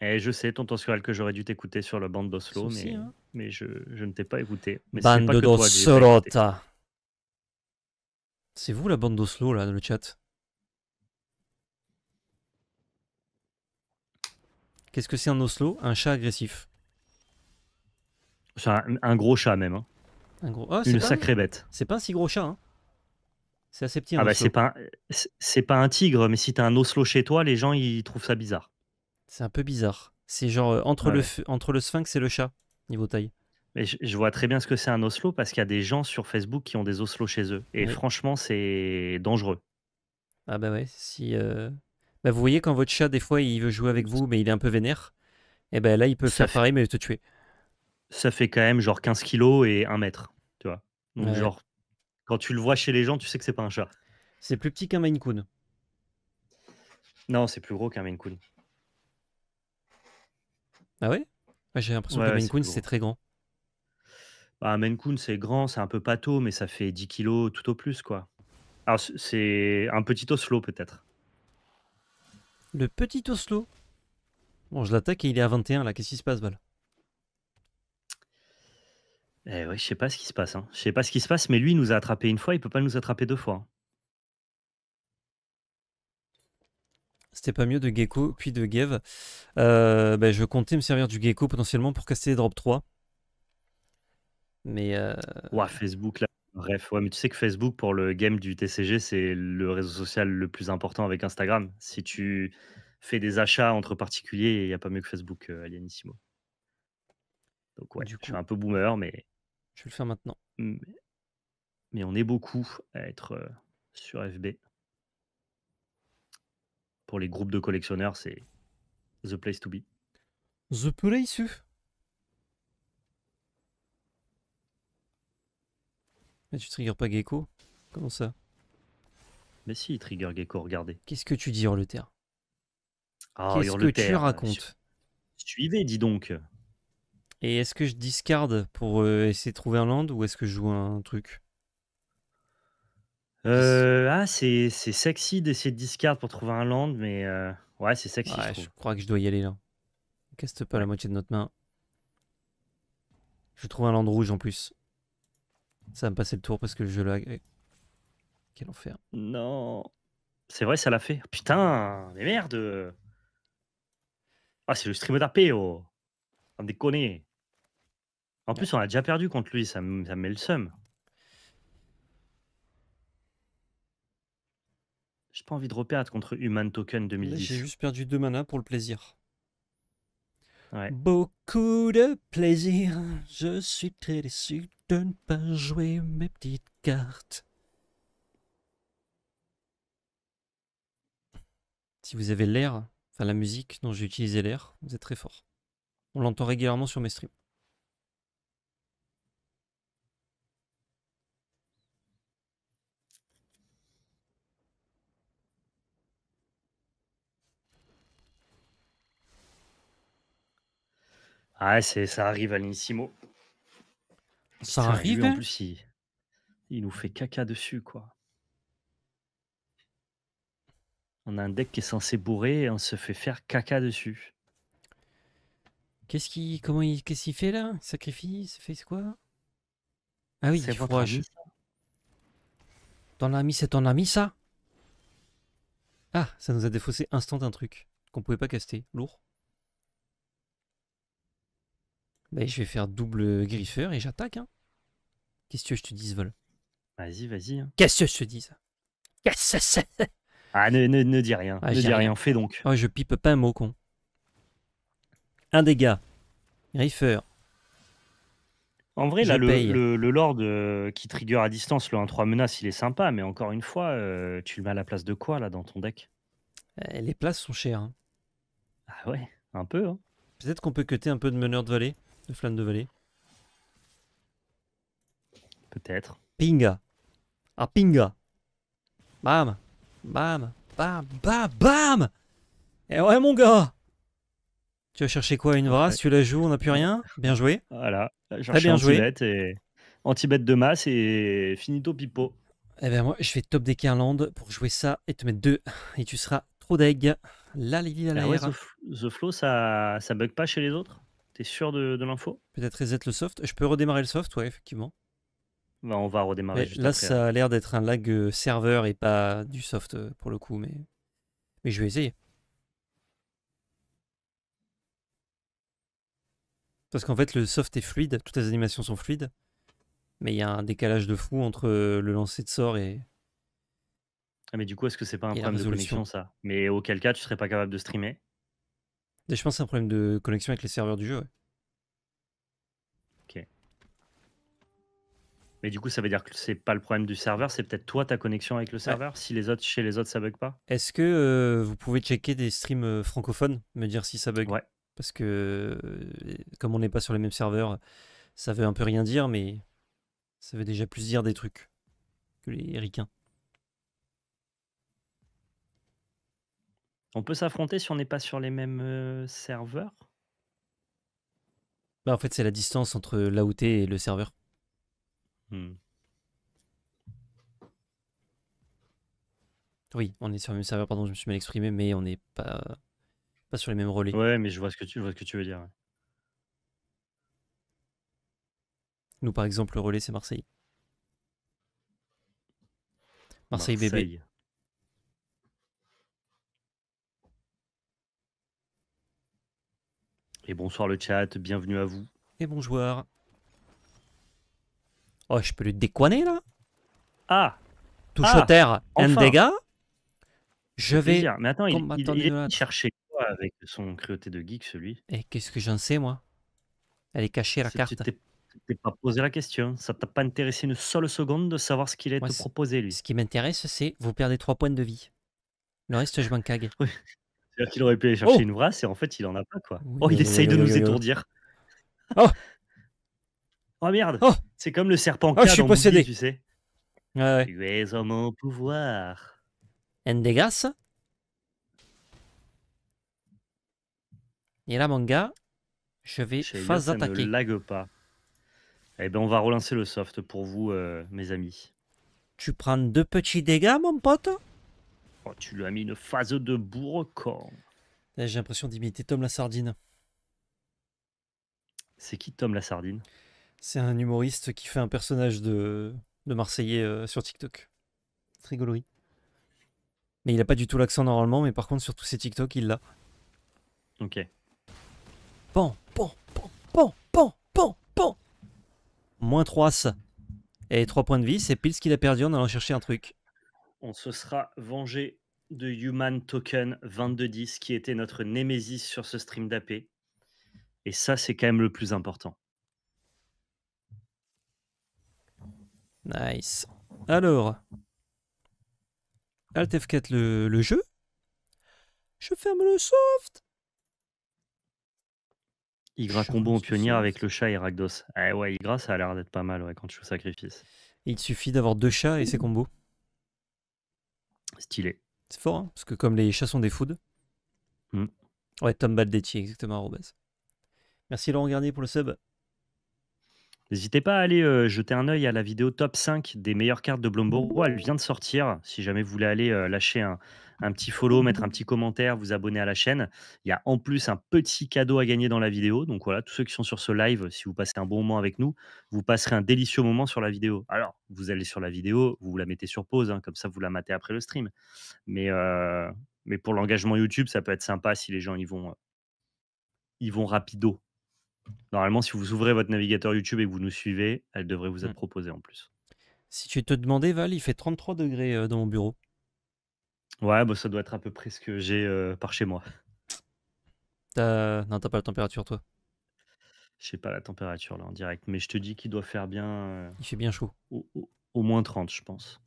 Et eh, je sais, tonton elle que j'aurais dû t'écouter sur la bande d'Oslo, mais, hein. mais je, ne t'ai pas écouté. Mais bande C'est vous la bande d'Oslo, là, dans le chat Qu'est-ce que c'est un Oslo Un chat agressif c'est un, gros chat même. Hein. Ah, Une sacrée bête. C'est pas un si gros chat. Hein. C'est assez petit. ah hein, bah, c'est pas, pas un tigre, mais si t'as un oslo chez toi, les gens ils trouvent ça bizarre. C'est un peu bizarre. C'est genre euh, entre, le, sphinx et le chat, niveau taille. Mais je, vois très bien ce que c'est un oslo parce qu'il y a des gens sur Facebook qui ont des oslos chez eux. Et franchement, c'est dangereux. Ah bah ouais, si. Euh, bah, vous voyez, quand votre chat, des fois, il veut jouer avec vous, mais il est un peu vénère, et eh ben là, il peut faire pareil, mais te tuer ça fait quand même genre 15 kilos et 1 mètre, tu vois. Donc, genre, quand tu le vois chez les gens, tu sais que c'est pas un chat. C'est plus petit qu'un Maine Coon. Non, c'est plus gros qu'un Maine Coon. Ah ouais, J'ai l'impression que le Maine Coon, c'est très grand. Bah, un Maine Coon, c'est grand, c'est un peu pâteau, mais ça fait 10 kilos tout au plus, quoi. Alors, c'est un petit Oslo, peut-être. Le petit Oslo Bon, je l'attaque et il est à 21, là. Qu'est-ce qui se passe, Val eh oui, je sais pas ce qui se passe. Hein. Je sais pas ce qui se passe, mais lui, il nous a attrapé une fois, il peut pas nous attraper deux fois. Hein. C'était pas mieux de Gecko, puis de Gave. Euh, ben, je comptais me servir du Gecko potentiellement pour casser les drops 3. Mais. Euh, Facebook, là. Bref, ouais, mais tu sais que Facebook, pour le game du TCG, c'est le réseau social le plus important avec Instagram. Si tu fais des achats entre particuliers, il n'y a pas mieux que Facebook, euh, Alienissimo. Donc, ouais, je suis un peu boomer, mais je vais le faire maintenant. Mais, on est beaucoup à être euh, sur FB. Pour les groupes de collectionneurs, c'est The Place to Be. The Place to Mais tu triggers pas Gecko Comment ça Mais si, trigger Gecko, regardez. Qu'est-ce que tu dis, Hurleterre ah, Qu'est-ce que tu racontes Suivez, dis donc et est-ce que je discarde pour euh, essayer de trouver un land ou est-ce que je joue un truc euh, Ah, c'est sexy d'essayer de discard pour trouver un land, mais euh, ouais, c'est sexy. je, crois que je dois y aller là. On caste pas la moitié de notre main. Je trouve un land rouge en plus. Ça va me passer le tour parce que le Quel enfer. Non. C'est vrai, ça l'a fait. Putain, mais merde. Ah, c'est le stream d'AP, oh. On déconne. En plus, on a déjà perdu contre lui, ça me, met le seum. J'ai pas envie de reperdre contre Human Token 2010. j'ai juste perdu deux mana pour le plaisir. Beaucoup de plaisir. Je suis très déçu de ne pas jouer mes petites cartes. Si vous avez l'air, enfin la musique dont j'ai utilisé l'air, vous êtes très fort. On l'entend régulièrement sur mes streams. Ah, c'est, ça arrive à l'inissimo. Ça, arrive, En hein plus, il, il nous fait caca dessus, quoi. On a un deck qui est censé bourrer et on se fait faire caca dessus. Qu'est-ce qu'il comment il qu'est-ce fait là Sacrifice, fait quoi Ah oui, tu froid. ami, ça Ton ami, c'est ton ami ça Ah, ça nous a défaussé instant un truc qu'on pouvait pas caster, lourd. Bah, je vais faire double griffeur et j'attaque. Hein. Qu'est-ce que je te dise, Vol Vas-y, vas-y. Hein. Qu'est-ce que je te ça Qu'est-ce que c'est Ah, ne, dis rien. Ah, ne dis rien. fais donc. Oh, je pipe pas un mot, con. Un dégât. Griffeur. En vrai, là, le, Lord euh, qui trigger à distance le 1-3 menace, il est sympa, mais encore une fois, euh, tu le mets à la place de quoi, là, dans ton deck euh, Les places sont chères. Hein. Ah ouais, un peu. Hein. Peut-être qu'on peut cuter un peu de meneur de volée de Flamme de Vallée Peut-être. Pinga. Ah, pinga. Bam. Bam. Bam. Bam. Bam. Et eh ouais, mon gars. Tu vas chercher quoi Une brasse Tu la joues On n'a plus rien Bien joué. Voilà. Très bien joué. Anti-bête de masse et finito pipo. Eh bien, moi, je vais top des Kerland pour jouer ça et te mettre deux. Et tu seras trop deg. Là, les là la the, Flow, ça, ça bug pas chez les autres T'es sûr de, l'info Peut-être reset le soft. Je peux redémarrer le soft, ouais, effectivement. Bah, on va redémarrer. Juste là, ça a l'air d'être un lag euh, serveur et pas du soft euh, pour le coup, mais, mais je vais essayer. Parce qu'en fait, le soft est fluide, toutes les animations sont fluides, mais il y a un décalage de fou entre euh, le lancer de sort et. Ah, mais du coup, est-ce que c'est pas un problème de connexion, ça Mais auquel cas, tu serais pas capable de streamer je pense que c'est un problème de connexion avec les serveurs du jeu. Ok. Mais du coup, ça veut dire que c'est pas le problème du serveur, c'est peut-être toi ta connexion avec le serveur. Si les autres, chez les autres, ça bug pas. Est-ce que euh, vous pouvez checker des streams euh, francophones, me dire si ça bug Ouais. Parce que euh, comme on n'est pas sur les mêmes serveurs, ça veut un peu rien dire, mais ça veut déjà plus dire des trucs que les ricains. On peut s'affronter si on n'est pas sur les mêmes serveurs bah, En fait, c'est la distance entre là et le serveur. Mmh. Oui, on est sur le même serveur, pardon, je me suis mal exprimé, mais on n'est pas, pas sur les mêmes relais. Ouais, mais je vois ce que tu, vois ce que tu veux dire. Nous, par exemple, le relais, c'est Marseille, Marseille. bébé. Et bonsoir le chat, bienvenue à vous. Et bonjour. Oh, je peux le décoiner là Ah Touche ah, au terre, un dégât Je vais. Mais attends, il, il, quoi avec son cruauté de geek celui Et qu'est-ce que j'en sais moi Elle est cachée la est carte. T'es pas posé la question, ça t'a pas intéressé une seule seconde de savoir ce qu'il est proposé proposer lui. Ce qui m'intéresse, c'est vous perdez 3 points de vie. Le reste, je m'en cague. Il aurait pu aller chercher oh! une brasse et en fait, il en a pas, quoi. oh, il essaye de nous étourdir. Oh, oh merde oh! C'est comme le serpent oh, je suis possédé. tu sais. Tu es en mon pouvoir. Et là, mon gars, je vais attaquer. ne lague pas. Eh ben on va relancer le soft pour vous, euh, mes amis. Tu prends deux petits dégâts, mon pote Oh, tu lui as mis une phase de quand eh, J'ai l'impression d'imiter Tom la Sardine. C'est qui Tom la Sardine C'est un humoriste qui fait un personnage de, de Marseillais euh, sur TikTok. Trigolori. Mais il n'a pas du tout l'accent normalement, mais par contre sur tous ses TikTok, il l'a. Ok. Pan, pan, pan, pan, pan, pan, pan Moins 3 ça. Et 3 points de vie, c'est pile ce qu'il a perdu en allant chercher un truc on se sera vengé de Human Token 2210 qui était notre némésis sur ce stream d'AP. Et ça, c'est quand même le plus important. Nice. Alors, Alt F4 le, jeu. Je ferme le soft. y combo en pionnière avec le chat et Ragdos. Ah eh ouais, Igra, ça a l'air d'être pas mal quand tu joues sacrifice. Il suffit d'avoir deux chats et ses combos. Stylé. C'est fort, hein, parce que comme les chassons des foods. Mm. Ouais, Tom Baldetti, exactement, Robes. Merci Laurent regardé pour le sub. N'hésitez pas à aller euh, jeter un œil à la vidéo top 5 des meilleures cartes de Blombo. Elle vient de sortir. Si jamais vous voulez aller euh, lâcher un, un petit follow, mettre un petit commentaire, vous abonner à la chaîne. Il y a en plus un petit cadeau à gagner dans la vidéo. Donc voilà, tous ceux qui sont sur ce live, si vous passez un bon moment avec nous, vous passerez un délicieux moment sur la vidéo. Alors, vous allez sur la vidéo, vous la mettez sur pause, hein, comme ça vous la matez après le stream. Mais, euh, mais pour l'engagement YouTube, ça peut être sympa si les gens y vont, vont rapido. Normalement, si vous ouvrez votre navigateur YouTube et que vous nous suivez, elle devrait vous être mmh. proposée en plus. Si tu te demandais, Val, il fait 33 degrés euh, dans mon bureau. Ouais, bah, ça doit être à peu près ce que j'ai euh, par chez moi. Non, t'as pas la température, toi. Je sais pas la température là en direct, mais je te dis qu'il doit faire bien euh, Il fait bien chaud. au, moins 30, je pense.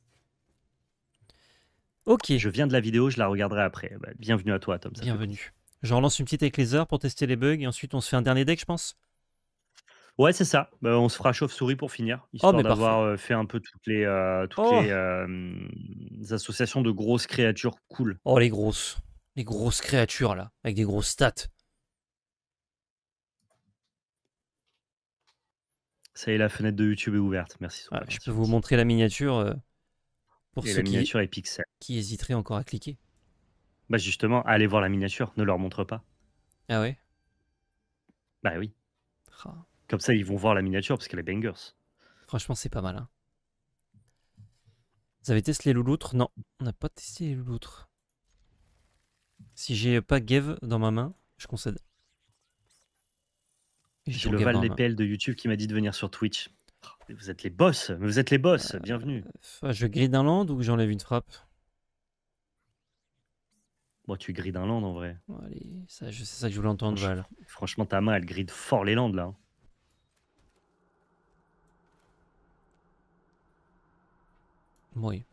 Ok, Je viens de la vidéo, je la regarderai après. Bah, bienvenue à toi, Tom, bienvenue. Je relance une petite avec pour tester les bugs et ensuite on se fait un dernier deck, je pense. Ouais, c'est ça. Bah, on se fera chauve-souris pour finir, oh, histoire d'avoir fait un peu toutes les, toutes oh! les associations de grosses créatures cool. oh les grosses. Les grosses créatures, là, avec des grosses stats. Ça y est, la fenêtre de YouTube est ouverte. Merci, ah, je peux vous montrer la miniature pour ceux qui, pixel. qui hésiteraient encore à cliquer. Bah justement, allez voir la miniature, ne leur montre pas. Ah ouais Bah oui. Ah. Comme ça, ils vont voir la miniature parce qu'elle est bangers. Franchement, c'est pas mal. Hein. Vous avez testé les louloutres Non, on n'a pas testé les louloutres. Si j'ai pas Gave dans ma main, je concède. J'ai le Val des de YouTube qui m'a dit de venir sur Twitch. Vous êtes les boss, mais vous êtes les boss, euh, bienvenue. Euh, je grille d'un land ou j'enlève une frappe Moi, tu grilles d'un land en vrai. c'est ça que je voulais entendre, Val. Franchement, ta main, elle gride fort les landes là. Hein. Oui.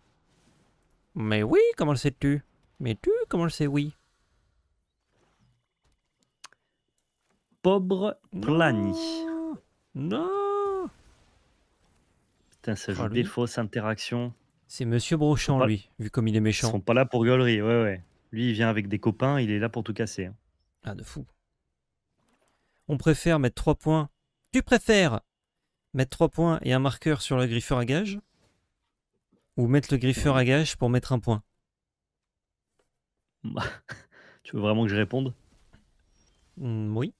Mais oui, comment le sais-tu Mais tu, comment le sais, oui Pauvre Plani. Non, Putain, ça joue des fausses interactions. C'est Monsieur Brochant, lui, vu comme il est méchant. Ils sont pas là pour gueulerie, ouais, ouais. Lui, il vient avec des copains, il est là pour tout casser. Hein. Ah, de fou. On préfère mettre 3 points. Tu préfères mettre 3 points et un marqueur sur le griffeur à gage ou mettre le griffeur à gage pour mettre un point bah, Tu veux vraiment que je réponde hmm, Oui.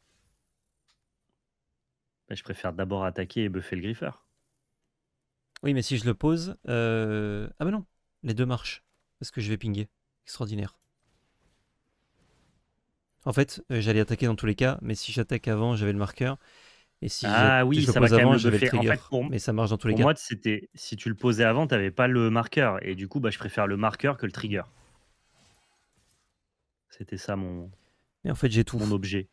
Bah, je préfère d'abord attaquer et buffer le griffeur. Oui, mais si je le pose. Euh, ah, bah non, les deux marchent. Parce que je vais pinguer. Extraordinaire. En fait, euh, j'allais attaquer dans tous les cas, mais si j'attaque avant, j'avais le marqueur ah oui, ça mais ça marche dans tous les cas. moi, c'était si tu le posais avant, tu n'avais pas le marqueur. Et du coup, bah, je préfère le marqueur que le trigger. C'était ça mon. Mais en fait, j'ai tout. Mon objet.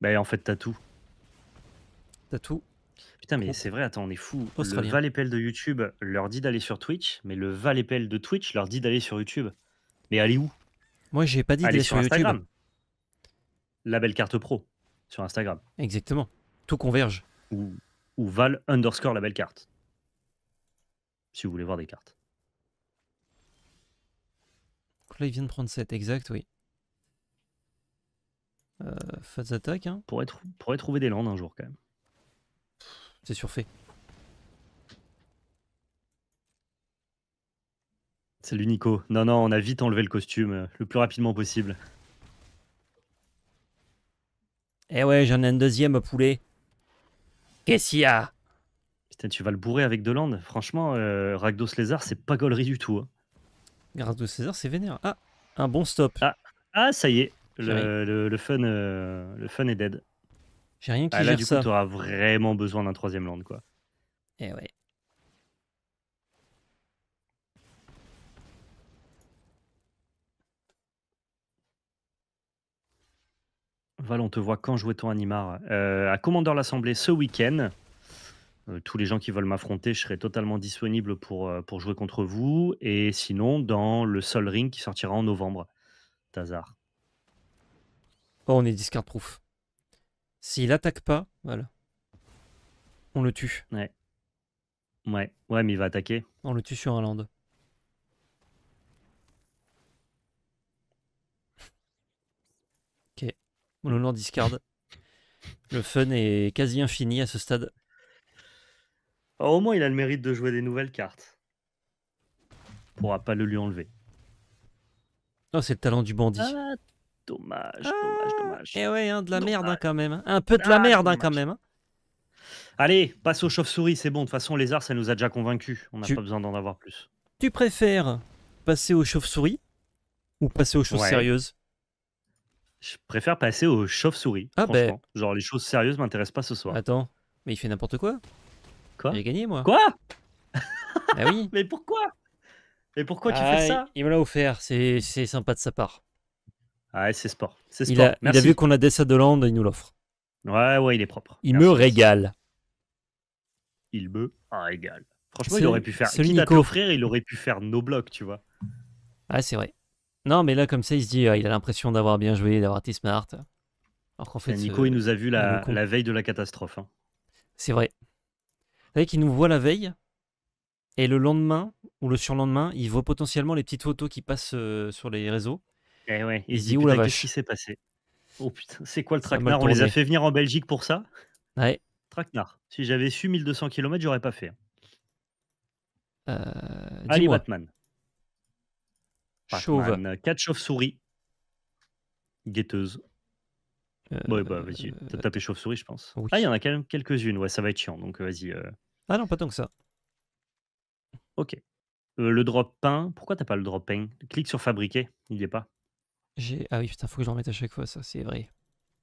Bah, en fait, t'as tout. T'as tout. Putain, mais c'est vrai, attends, on est fou. Oh, le Valépel de YouTube leur dit d'aller sur Twitch, mais le Valépel de Twitch leur dit d'aller sur YouTube. Mais allez où Moi, j'ai pas dit d'aller sur, YouTube. La belle carte pro sur Instagram. Exactement tout converge. Ou, val underscore la belle carte. Si vous voulez voir des cartes. là, il vient de prendre 7, exact, oui. Euh, attaque. Hein. Pourrait, trouver des landes un jour quand même. C'est surfait. C'est l'unico. Non, non, on a vite enlevé le costume euh, le plus rapidement possible. Eh ouais, j'en ai un deuxième poulet. Qu'est-ce qu'il y a Putain, tu vas le bourrer avec Landes. Franchement, euh, Ragdos Lézard, c'est pas gaulerie du tout. grâce hein. Ragdos Lézard, c'est vénère. Ah, un bon stop. Ah, ah ça y est. Le, fun, euh, le fun est dead. J'ai rien qui ah, là, du coup, tu vraiment besoin d'un troisième land, quoi. Eh ouais. on te voit quand jouer ton Animar euh, À Commandeur l'Assemblée ce week-end. Euh, tous les gens qui veulent m'affronter, je serai totalement disponible pour, euh, pour jouer contre vous. Et sinon, dans le Sol Ring qui sortira en novembre. Tazar. Oh, on est discard proof. S'il attaque pas, voilà. On le tue. Ouais. Ouais, ouais mais il va attaquer. On le tue sur un land. le le fun est quasi infini à ce stade. au moins, il a le mérite de jouer des nouvelles cartes. On pourra pas le lui enlever. Oh, c'est le talent du bandit. Ah, dommage, ah, dommage, dommage. Eh ouais, hein, de la merde hein, quand même. Hein. Un peu de la ah, merde quand même. Allez, passe aux chauves-souris, c'est bon. De toute façon, les arts, ça nous a déjà convaincus. On n'a pas besoin d'en avoir plus. Tu préfères passer aux chauves-souris ou passer aux choses sérieuses je préfère passer aux chauves-souris. Ah ben. Genre, les choses sérieuses m'intéressent pas ce soir. Attends, mais il fait n'importe quoi. Quoi J'ai gagné, moi. Quoi Bah oui. mais pourquoi Mais pourquoi tu fais ah, ça Il me l'a offert, c'est sympa de sa part. Ah, c'est sport. C'est sport. Il a, vu qu'on a des de Land, il nous l'offre. Ouais, ouais, il est propre. Il me régale. Il me régale. Franchement, il aurait pu faire. Quitte il aurait pu faire nos blocs, tu vois. Ah, c'est vrai. Non, mais là, comme ça, il se dit, euh, il a l'impression d'avoir bien joué, d'avoir été smart. Alors qu'en fait. Nico, il nous a vu la, veille de la catastrophe. Hein. C'est vrai. Vous savez qu'il nous voit la veille, et le lendemain, ou le surlendemain, il voit potentiellement les petites photos qui passent euh, sur les réseaux. Et eh ouais, il, se dit, qu'est-ce qui s'est passé Oh putain, c'est quoi le traquenard On les a fait venir en Belgique pour ça Ouais. Traquenard. Si j'avais su 1200 km, j'aurais pas fait. Hein. Euh, Allez, Batman. Chauve. Euh, quatre chauves-souris. Guetteuse. Euh, ouais, bah vas-y, euh, t'as tapé chauve-souris, je pense. Ah, il y en a quand même quelques-unes, ouais, ça va être chiant, donc vas-y. Ah non, pas tant que ça. Ok. le drop pain, pourquoi t'as pas le drop pain Clique sur fabriquer, il n'y est pas. J'ai... Ah oui, putain, faut que je remette à chaque fois, ça, c'est vrai.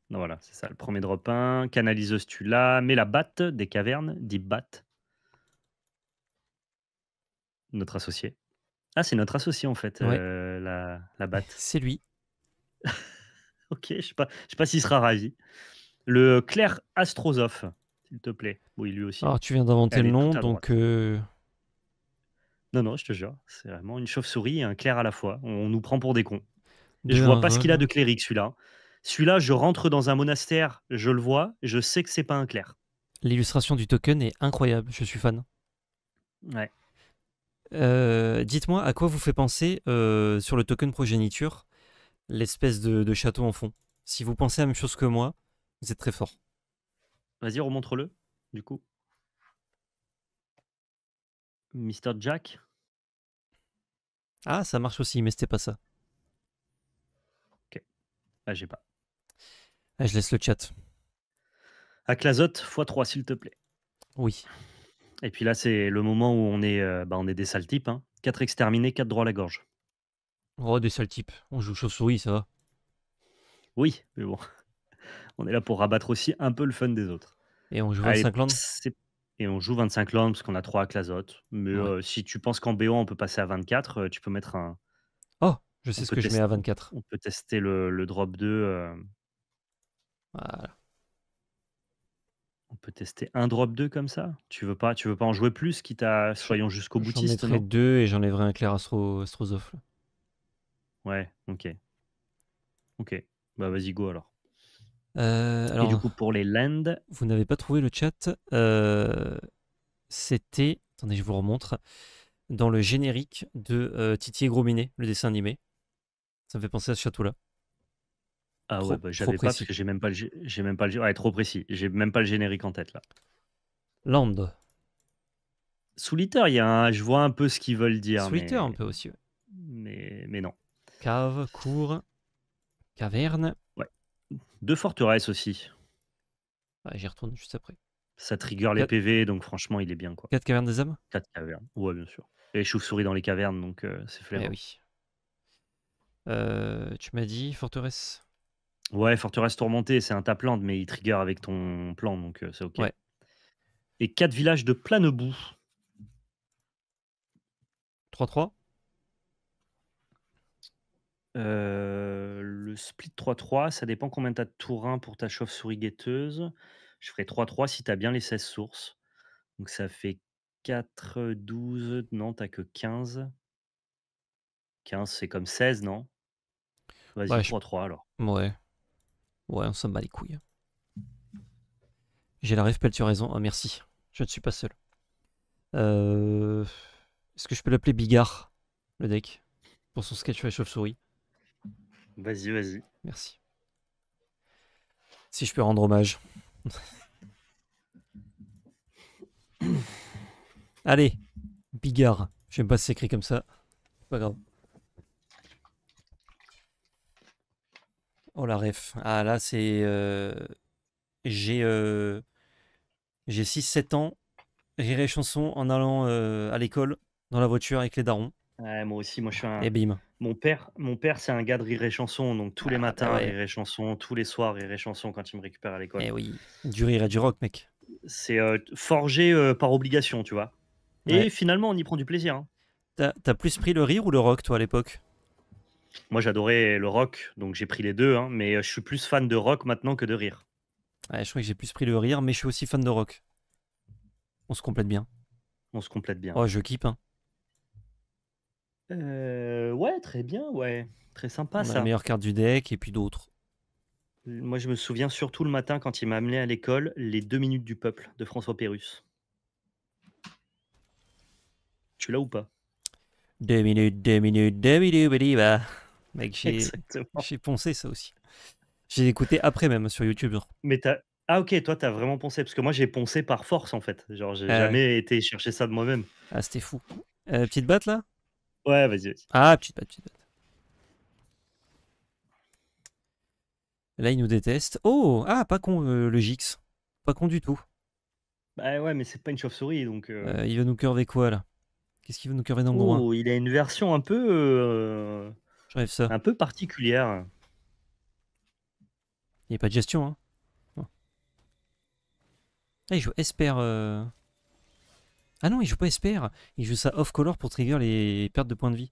Non, voilà, c'est ça, le premier drop pain, canaliseuse tu l'as, mets la batte des cavernes, dit batte. Notre associé. Ah, c'est notre associé en fait, euh, la, la batte. C'est lui. Ok, je sais pas, je sais pas s'il sera ravi. Le clerc Astrozov, s'il te plaît. Oui, lui aussi. Alors, tu viens d'inventer le nom, donc. Euh, non, non, je te jure, c'est vraiment une chauve-souris et un clair à la fois. On nous prend pour des cons. Je ne vois pas ce qu'il a de cléric celui-là. Celui-là, je rentre dans un monastère, je le vois, je sais que c'est pas un clerc. L'illustration du token est incroyable, je suis fan. Ouais. Euh, dites-moi à quoi vous fait penser euh, sur le token progéniture, l'espèce de, château en fond. Si vous pensez à la même chose que moi, vous êtes très fort. Vas-y, remontre-le, du coup. Mr. Jack. Ah, ça marche aussi, mais c'était pas ça. Ok. Ah, j'ai pas. Ah, je laisse le chat. Aclazote, x3, s'il te plaît. Oui. Et puis là, c'est le moment où on est, euh, bah, on est des sales types. 4 hein. exterminés, 4 droits à la gorge. Oh, des sales types. On joue chauve-souris, ça va. Oui, mais bon. On est là pour rabattre aussi un peu le fun des autres. Et on joue 25 Et on joue 25 landes parce qu'on a 3 à clazote. Mais euh, si tu penses qu'en BO, on peut passer à 24, euh, tu peux mettre un. Oh, je sais ce que je mets à 24. On peut tester le, drop 2. Voilà. On peut tester un drop 2 comme ça Tu veux pas, tu veux pas en jouer plus, quitte à soyons jusqu'au boutiste J'en mettrai 2 et j'enlèverai un clair astro, Ouais, ok. Ok, bah vas-y, go alors. Euh, et du coup, pour les lands. Vous n'avez pas trouvé le chat. Euh, c'était. Attendez, je vous remontre. Dans le générique de euh, Titi et le dessin animé. Ça me fait penser à ce château-là. Ah ouais, bah, j'avais pas parce que j'ai même pas le, j'ai même pas le, trop précis. J'ai même pas le générique en tête là. Land. Souliter, il y a un, je vois un peu ce qu'ils veulent dire, Sweater un peu aussi. mais, mais non. Cave, cour, caverne. Ouais. Deux forteresses aussi. J'y retourne juste après. Ça trigger les PV, donc franchement, il est bien quoi. Quatre cavernes des hommes Quatre cavernes. Ouais, bien sûr. Et chauves souris dans les cavernes, donc euh, c'est Eh oui. Euh, tu m'as dit forteresse. Ouais, forteresse tourmentée, c'est un tapland, mais il trigger avec ton plan, donc c'est ok. Et 4 villages de Planebout. 3-3 Le split 3-3, ça dépend combien t'as de tour 1 pour ta chauve-souris guetteuse. Je ferai 3-3 si t'as bien les 16 sources. Donc ça fait 4, 12, non, t'as que 15. 15, c'est comme 16, non Vas-y, 3-3 alors. Ouais. Ouais, on s'en bat les couilles. J'ai la rêve raison. Ah, merci. Je ne suis pas seul. Euh, est-ce que je peux l'appeler Bigard, le deck, pour son sketch à chauve-souris Vas-y, vas-y. Merci. Si je peux rendre hommage. Allez, Bigard. Je sais pas s'écrire comme ça. Pas grave. Oh la ref. Ah là, c'est. Euh, j'ai. 6-7 euh, ans. Rire et chanson en allant euh, à l'école, dans la voiture avec les darons. moi aussi, moi je suis un. Et bim. Mon père, mon père c'est un gars de rire et chanson. Donc tous les ah, matins, rire et chanson. Tous les soirs, rire et chanson quand il me récupère à l'école. Eh oui. Du rire et du rock, mec. C'est forgé par obligation, tu vois. Et finalement, on y prend du plaisir. Hein. T'as plus pris le rire ou le rock, toi, à l'époque moi, j'adorais le rock, donc j'ai pris les deux, hein, mais je suis plus fan de rock maintenant que de rire. Ouais, je crois que j'ai plus pris le rire, mais je suis aussi fan de rock. On se complète bien. On se complète bien. Oh, je kipe. Hein. Euh, ouais, très bien, ouais. Très sympa ça. la meilleure carte du deck et puis d'autres. Moi, je me souviens surtout le matin quand il m'a amené à l'école, Les deux minutes du peuple de François Pérus. Tu l'as ou pas Deux minutes, deux minutes, deux minutes, bah. Mec, j'ai poncé ça aussi. J'ai écouté après même sur YouTube. Mais t'as. Ah ok, toi t'as vraiment poncé, parce que moi j'ai poncé par force en fait. Genre j'ai ah jamais été chercher ça de moi-même. Ah c'était fou. Euh, petite batte là Ouais, vas-y, Ah, petite batte, petite batte. Là il nous déteste. Oh, ah pas con euh, le Gix. Pas con du tout. Bah ouais, mais c'est pas une chauve-souris donc. Euh. il veut nous curver quoi là Qu'est-ce qu'il veut nous curver dans le Oh, il a une version un peu un peu particulière. Il n'y a pas de gestion, hein. Oh. Ah, il joue Esper. Euh. Ah non, il joue pas Esper. Il joue ça off-color pour trigger les pertes de points de vie.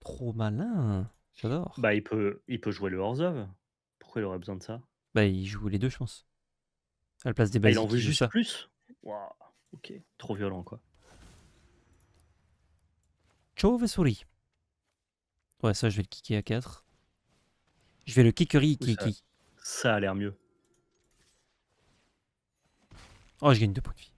Trop malin. J'adore. Bah, il peut, il peut jouer le of. Pourquoi il aurait besoin de ça Bah, il joue les deux, je pense. la place des bah, il en veut juste plus Ok. Trop violent, quoi. Chauve-souris. Ouais, ça, je vais le kicker à 4. Je vais le kickerie kiki. Ça, a l'air mieux. Oh, je gagne 2 points de vie.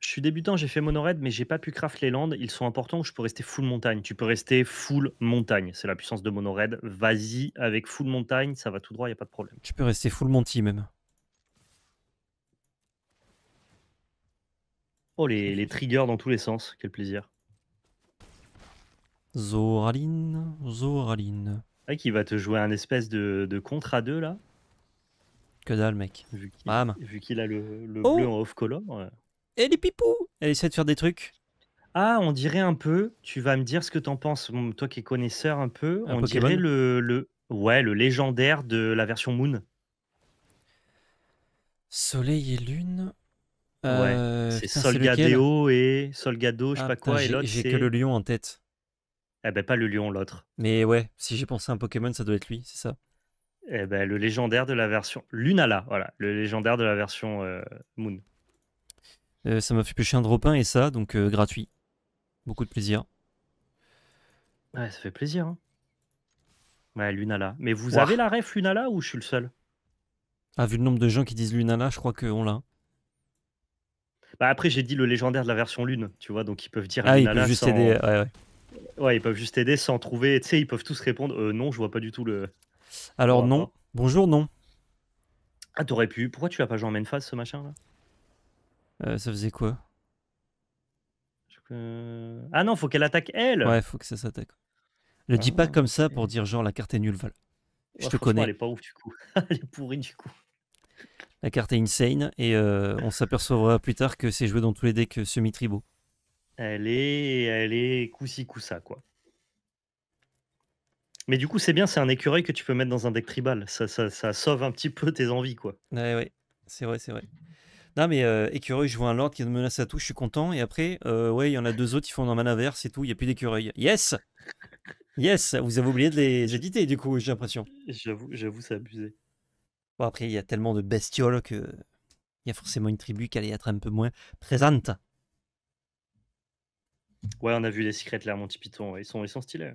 Je suis débutant, j'ai fait raid, mais j'ai pas pu craft les landes. Ils sont importants je peux rester full montagne Tu peux rester full montagne. C'est la puissance de raid Vas-y avec full montagne, ça va tout droit, il a pas de problème. Tu peux rester full monty même. Oh, les, triggers dans tous les sens, quel plaisir. Zoraline, Zoraline. Ah, qui va te jouer un espèce de, contre à deux là Que dalle, mec. Vu qu'il a le, oh. bleu en off-color. Et les pipous Elle essaie de faire des trucs. Ah, on dirait un peu, tu vas me dire ce que t'en penses, toi qui es connaisseur un peu, on dirait le, le, ouais, le légendaire de la version Moon. Soleil et Lune, Ouais, euh, c'est Solgadeo et Solgado, je sais ah, pas quoi. et l'autre, j'ai que le lion en tête. Eh ben, pas le lion, l'autre. Mais ouais, si j'ai pensé à un Pokémon, ça doit être lui, c'est ça. Eh ben, le légendaire de la version Lunala, voilà, le légendaire de la version euh, Moon. Euh, ça m'a fait pêcher un drop 1 et ça, donc gratuit. Beaucoup de plaisir. Ouais, ça fait plaisir. Hein. Ouais, Lunala. Mais vous avez la ref Lunala ou je suis le seul Ah, vu le nombre de gens qui disent Lunala, je crois qu'on l'a. Bah après, j'ai dit le légendaire de la version lune, tu vois, donc ils peuvent dire. Ah, ils peuvent juste aider. Ouais, ils peuvent juste aider sans trouver. Tu sais, ils peuvent tous répondre euh, non, je vois pas du tout le. Alors non. Bonjour, non. Ah, t'aurais pu. Pourquoi tu l'as pas joué en main phase, ce machin là euh, Ça faisait quoi Ah non, faut qu'elle attaque elle Ouais, faut que ça s'attaque. le dis pas ah, comme ça pour dire genre la carte est nulle, Val. Je te connais. Elle est pas ouf du coup. elle est pourrie du coup. La carte est insane et euh, on s'apercevra plus tard que c'est joué dans tous les decks euh, semi-tribaux. Elle est, elle est coussi coussa quoi. Mais du coup, c'est bien, c'est un écureuil que tu peux mettre dans un deck tribal. Ça, sauve un petit peu tes envies, quoi. Ouais, ouais, c'est vrai, c'est vrai. Non, mais euh, écureuil, je vois un lord qui menace à tout, je suis content. Et après, ouais, il y en a deux autres qui font dans mana c'est tout, il n'y a plus d'écureuil. Yes Yes Vous avez oublié de les éditer, du coup, j'ai l'impression. J'avoue, j'avoue, c'est abusé. Bon, après, il y a tellement de bestioles que il y a forcément une tribu qui allait être un peu moins présente. Ouais, on a vu les secrets là, mon Monty Python, ils sont, ils sont stylés.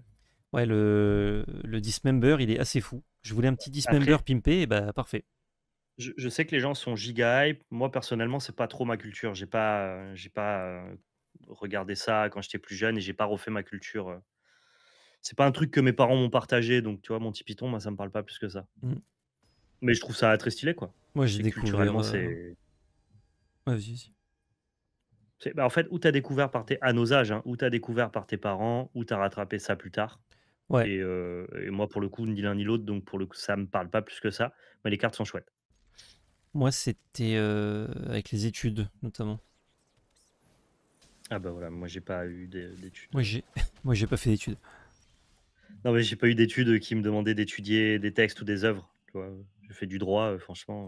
Ouais, le, le Dismember, il est assez fou. Je voulais un petit Dismember pimpé, et bah parfait. Je, sais que les gens sont giga hype. Moi, personnellement, c'est pas trop ma culture. J'ai pas, euh, pas euh, regardé ça quand j'étais plus jeune et j'ai pas refait ma culture. Euh. C'est pas un truc que mes parents m'ont partagé, donc tu vois, Monty Python, moi, ça me parle pas plus que ça. Mm. Mais je trouve ça très stylé, quoi. Moi, j'ai découvert. Euh, c'est. vas-y, vas-y. Bah, en fait, où t'as découvert par tes à nos âges, hein, Où t'as découvert par tes parents, où t'as rattrapé ça plus tard. Ouais. Euh, et, moi, pour le coup, ni l'un ni l'autre, donc pour le coup, ça me parle pas plus que ça. Mais les cartes sont chouettes. Moi, c'était euh, avec les études, notamment. Ah bah voilà, moi j'ai pas eu d'études. Moi j'ai, moi j'ai pas fait d'études. Non mais j'ai pas eu d'études qui me demandaient d'étudier des textes ou des œuvres. Tu vois je fais du droit, euh, franchement.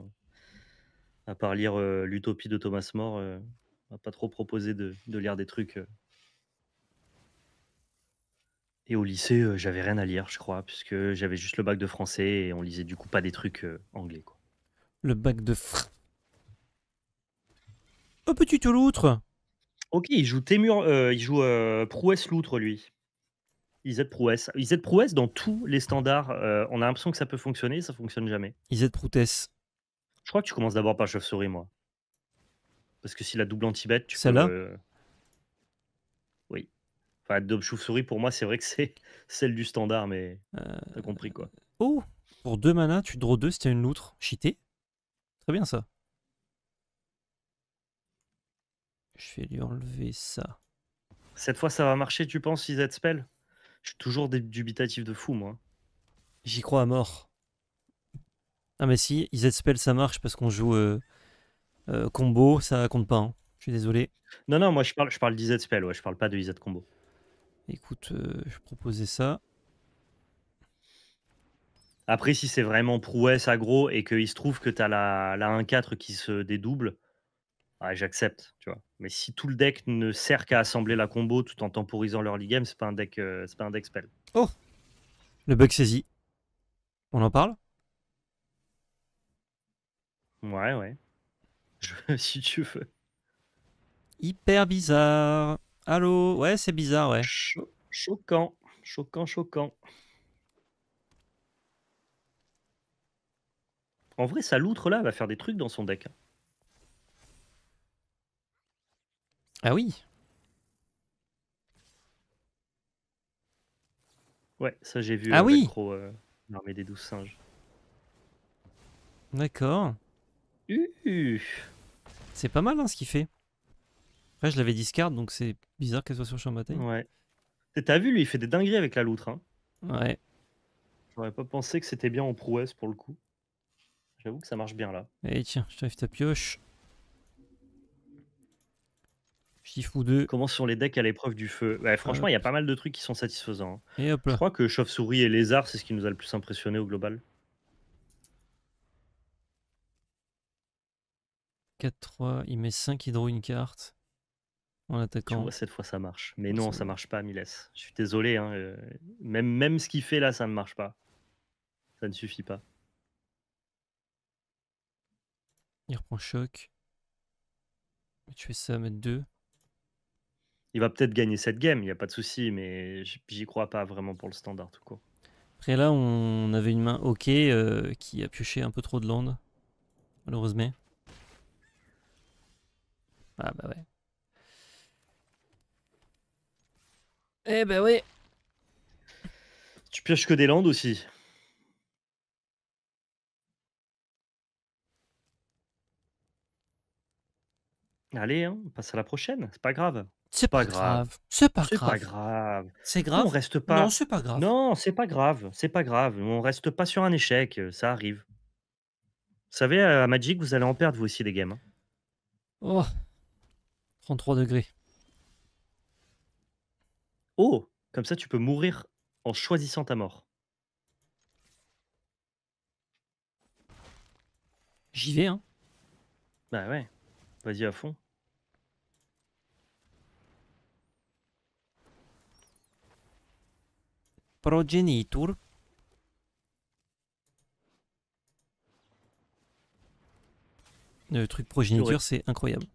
Euh, à part lire euh, l'utopie de Thomas More, on m'a pas trop proposé de, lire des trucs. Et au lycée, j'avais rien à lire, je crois, puisque j'avais juste le bac de français et on lisait du coup pas des trucs anglais. Le bac de fr. Un petit loutre Ok, il joue Témur, il joue Prouesse loutre, lui. Ils aident prouesse. Ils prouesse dans tous les standards. Euh, on a l'impression que ça peut fonctionner, ça fonctionne jamais. Ils aident proutesse. Je crois que tu commences d'abord par chauve-souris, moi. Parce que si la double anti-bête, tu Celle-là euh, Oui. Enfin, double chauve-souris, pour moi, c'est vrai que c'est celle du standard, mais tu euh, t'as compris quoi. Oh Pour deux mana, tu draws deux c'était une loutre. Cheaté. Très bien ça. Je vais lui enlever ça. Cette fois, ça va marcher, tu penses, Izet Spell je suis toujours dubitatif de fou, moi. J'y crois à mort. Ah mais si, ils spell ça marche parce qu'on joue euh, euh, combo, ça compte pas. Hein. Je suis désolé. Non, non, moi je parle, je parle spell, ouais, je parle pas de IZ combo. Écoute, euh, je proposais ça. Après, si c'est vraiment prouesse aggro et qu'il se trouve que t'as la, la 1-4 qui se dédouble, ah, j'accepte, tu vois. Mais si tout le deck ne sert qu'à assembler la combo tout en temporisant leur game, c'est pas un deck, euh, c'est pas un deck spell. Oh, le bug saisi. On en parle Ouais, ouais. si tu veux. Hyper bizarre. Allô Ouais, c'est bizarre, ouais. choquant, choquant, choquant. En vrai, sa loutre là va faire des trucs dans son deck. Hein. Ah oui. Ouais, ça j'ai vu. Ah euh, oui. Euh, l'armée des douze singes. D'accord. c'est pas mal hein, ce qu'il fait. Après, je l'avais discard, donc c'est bizarre qu'elle soit sur champ bataille. Ouais. T'as vu, lui, il fait des dingueries avec la loutre. Hein. Ouais. J'aurais pas pensé que c'était bien en prouesse pour le coup. J'avoue que ça marche bien là. Eh tiens, je t'arrive ta pioche deux. Comment sont les decks à l'épreuve du feu euh, Franchement, il y a pas mal de trucs qui sont satisfaisants. Hein. Et Je crois que chauve-souris et lézard, c'est ce qui nous a le plus impressionné au global. 4-3, il met 5 hydro une carte en attaquant. cette fois ça marche. Mais non, ça marche pas, Miles. Je suis désolé. Hein, euh, même, même ce qu'il fait là, ça ne marche pas. Ça ne suffit pas. Il reprend choc. Tu fais ça, mettre 2. Il va peut-être gagner cette game, il n'y a pas de souci, mais j'y crois pas vraiment pour le standard tout court. Après là, on avait une main OK euh, qui a pioché un peu trop de landes, malheureusement. Ah bah ouais. Eh bah ouais. Tu pioches que des landes aussi. Allez, hein, on passe à la prochaine, c'est pas grave. C'est pas, grave. C'est pas grave. C'est pas grave. C'est grave. On reste pas. Non, c'est pas grave. Non, c'est pas grave. C'est pas grave. On reste pas sur un échec. Euh, ça arrive. Vous savez, euh, à Magic, vous allez en perdre vous aussi les games. Oh. 33 degrés. Oh. Comme ça, tu peux mourir en choisissant ta mort. J'y vais, hein. Bah ouais. Vas-y à fond. progenitur Le truc progéniture, c'est incroyable.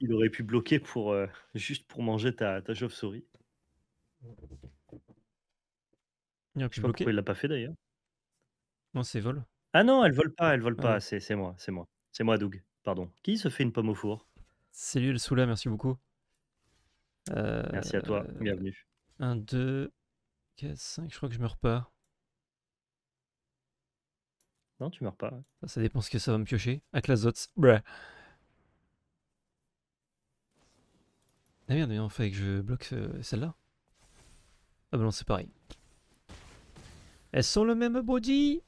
Il aurait pu bloquer pour euh, juste pour manger ta, ta chauve-souris. Il l'a pas fait d'ailleurs. Non, c'est vol. Ah non, elle vole pas, elle vole pas. Ah. C'est moi, c'est moi. C'est moi, Doug. Pardon. Qui se fait une pomme au four C'est lui, le Soula, merci beaucoup. Euh, merci à toi, bienvenue. 1, 2, 5, je crois que je meurs pas. Non, tu meurs pas. Ça, dépend ce que ça va me piocher. à Bruh. Ah merde, mais en fait, que je bloque euh, celle-là. Ah bah non, c'est pareil. Elles sont le même body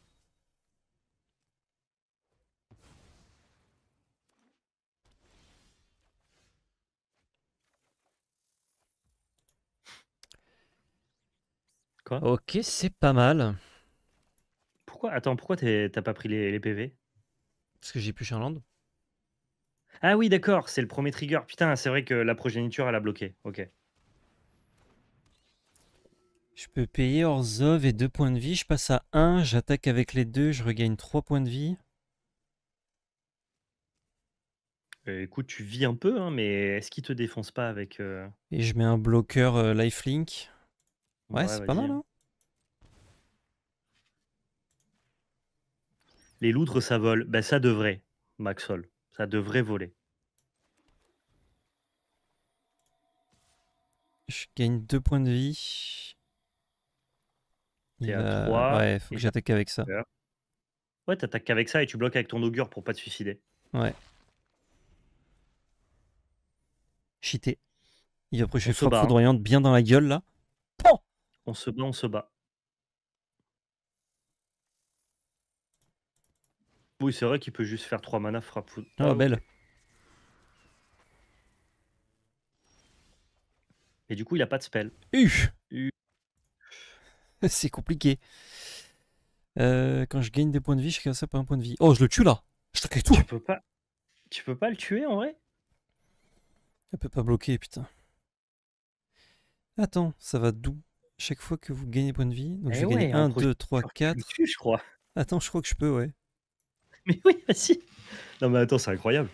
Ok, c'est pas mal. Pourquoi Attends, pourquoi t'as pas pris les, PV Parce que j'ai plus Charland. Ah oui, d'accord, c'est le premier trigger. Putain, c'est vrai que la progéniture, elle a bloqué. Ok. Je peux payer Orzov et 2 points de vie. Je passe à 1, j'attaque avec les deux, je regagne 3 points de vie. Euh, écoute, tu vis un peu, hein, mais est-ce qu'il te défonce pas avec. Euh, et je mets un bloqueur euh, lifelink. Ouais, c'est pas mal, hein. Les loutres, ça vole. Ben, ça devrait, Maxol. Ça devrait voler. Je gagne 2 points de vie. Il à 3, ouais, faut que j'attaque avec ça. Ouais, t'attaques avec ça et tu bloques avec ton augure pour pas te suicider. Ouais. Chité. Il va prêcher foudroyante bien dans la gueule là. On se bat, on se bat. Oui, c'est vrai qu'il peut juste faire 3 mana frappe. Ah, ah belle. Et du coup, il a pas de spell. c'est compliqué. Euh, quand je gagne des points de vie, je gagne ça pas un point de vie. Oh, je le tue là Je t'inquiète tout Tu peux pas... Tu peux pas le tuer en vrai Elle peut pas bloquer, putain. Attends, ça va d'où chaque fois que vous gagnez point de vie, donc eh je vais gagner 1, 2, 3, 4. Je crois. Attends, je crois que je peux, ouais. Mais oui, vas-y. Non, mais attends, c'est incroyable.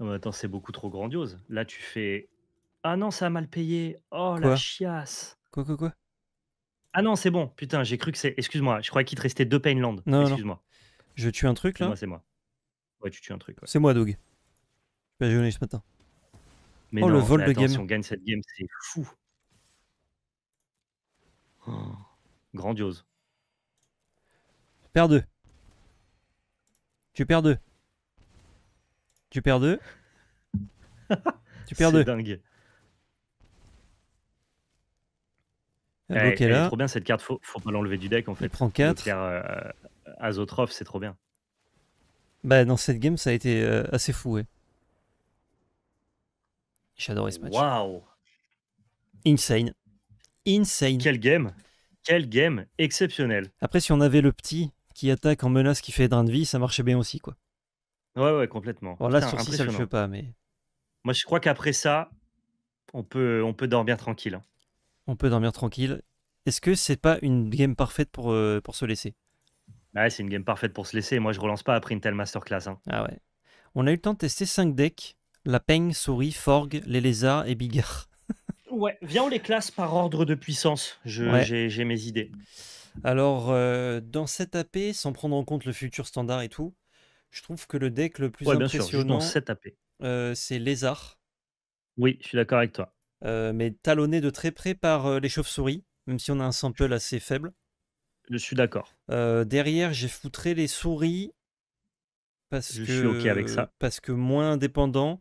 Non, mais attends, c'est beaucoup trop grandiose. Là, tu fais. Ah non, ça a mal payé. Oh quoi la chiasse. Quoi, quoi, quoi Ah non, c'est bon. Putain, j'ai cru que c'est. Excuse-moi, je croyais qu'il te restait deux Painland. Non, Excuse-moi. Je tue un truc là C'est moi, c'est moi. Ouais, tu tues un truc. C'est moi, Doug. Je vais jouer ce matin. Mais oh, le vol de game. Si on gagne cette game, c'est fou. Oh, grandiose. Perds 2. Tu perds 2. Tu perds 2. tu perds 2. C'est dingue. Elle, eh, eh, eh, trop bien cette carte, faut, faut pas l'enlever du deck en fait. Il prend 4. Euh, c'est trop bien. Bah dans cette game ça a été euh, assez fou ouais. J'adorais ce match. Waouh Insane. Insane. Quel game Quel game exceptionnel. Après, si on avait le petit qui attaque en menace qui fait drain de vie, ça marchait bien aussi, quoi. Ouais, ouais, complètement. là, sur ça le fait pas, mais. Moi, je crois qu'après ça, on peut, on peut dormir tranquille. Hein. On peut dormir tranquille. Est-ce que c'est pas une game parfaite pour, euh, pour se laisser bah Ouais, c'est une game parfaite pour se laisser. Moi, je relance pas après une telle masterclass. Hein. Ah ouais. On a eu le temps de tester 5 decks. La peigne, souris, forgue, les lézards et bigards. ouais, viens, on les classe par ordre de puissance. J'ai mes idées. Alors, euh, dans cette AP, sans prendre en compte le futur standard et tout, je trouve que le deck le plus dans impressionnant, AP, euh, c'est Lézard. Oui, je suis d'accord avec toi. Euh, mais talonné de très près par les chauves-souris, même si on a un sample assez faible. Je suis d'accord. derrière, j'ai foutré les souris parce que, moins indépendant.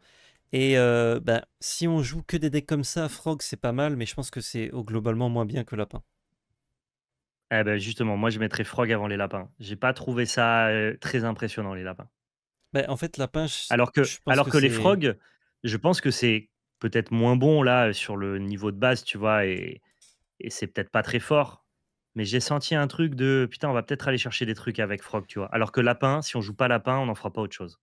Et euh, ben, si on joue que des decks comme ça, Frog, c'est pas mal, mais je pense que c'est oh, globalement moins bien que Lapin. Eh ben justement, moi je mettrais Frog avant les Lapins. J'ai pas trouvé ça euh, très impressionnant, les Lapins. Ben, en fait, Lapin. Alors que, alors que, les Frogs, je pense que c'est peut-être moins bon là sur le niveau de base, tu vois, et, et c'est peut-être pas très fort mais j'ai senti un truc de putain, on va peut-être aller chercher des trucs avec Frog, tu vois. Alors que Lapin, si on joue pas Lapin, on n'en fera pas autre chose.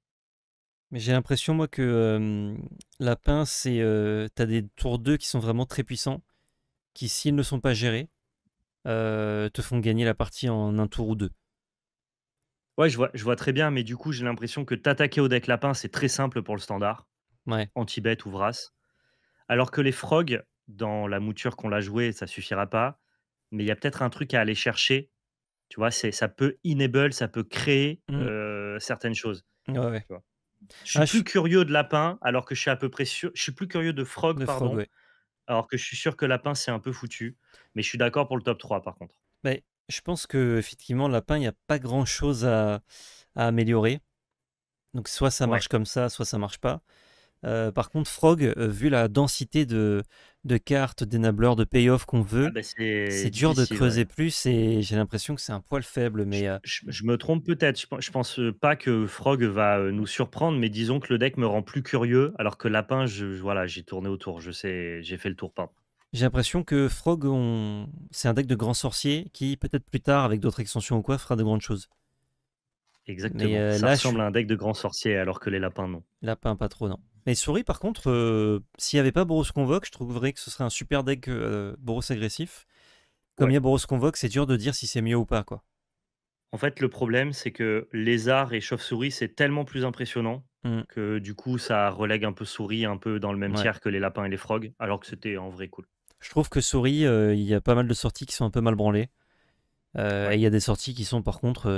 Mais j'ai l'impression, moi, que Lapin, c'est. tu t'as des tours 2 qui sont vraiment très puissants, qui, s'ils ne sont pas gérés, te font gagner la partie en un tour ou deux. Ouais, je vois, je vois très bien, mais du coup, j'ai l'impression que t'attaquer au deck Lapin, c'est très simple pour le standard. Ouais. anti bête ou Vras. Alors que les Frogs, dans la mouture qu'on l'a joué, ça suffira pas mais il y a peut-être un truc à aller chercher. Tu vois, ça peut enable, ça peut créer mmh. euh, certaines choses. Je suis ah, plus curieux de lapin, alors que je suis à peu près sûr. Je suis plus curieux de frog, pardon. Alors que je suis sûr que lapin, c'est un peu foutu. Mais je suis d'accord pour le top 3, par contre. Mais je pense que effectivement lapin, il n'y a pas grand chose à, améliorer. Donc soit ça marche comme ça, soit ça marche pas. Euh, par contre, Frog, euh, vu la densité de, de cartes, d'énableurs, de payoff qu'on veut, ah bah, c'est dur de creuser plus et j'ai l'impression que c'est un poil faible. Mais je, euh, me trompe peut-être. Je, pense pas que Frog va nous surprendre, mais disons que le deck me rend plus curieux, alors que Lapin, je, voilà, j'ai tourné autour. Je sais, j'ai fait le tour peint. J'ai l'impression que Frog, on... c'est un deck de grands sorciers qui, peut-être plus tard, avec d'autres extensions ou quoi, fera de grandes choses. Exactement. ça ressemble à un deck de grands sorciers, alors que les lapins, non. Lapin, pas trop, non. Mais Souris, par contre, euh, s'il n'y avait pas Boros Convoque, je trouverais que ce serait un super deck euh, Boros agressif. Comme il y a Boros Convoque, c'est dur de dire si c'est mieux ou pas. quoi. En fait, le problème, c'est que Lézard et Chauve-souris, c'est tellement plus impressionnant mm. que du coup, ça relègue un peu Souris un peu dans le même tiers que les lapins et les frogs, alors que c'était en vrai cool. Je trouve que Souris, euh, il y a pas mal de sorties qui sont un peu mal branlées. Il y a des sorties qui sont par contre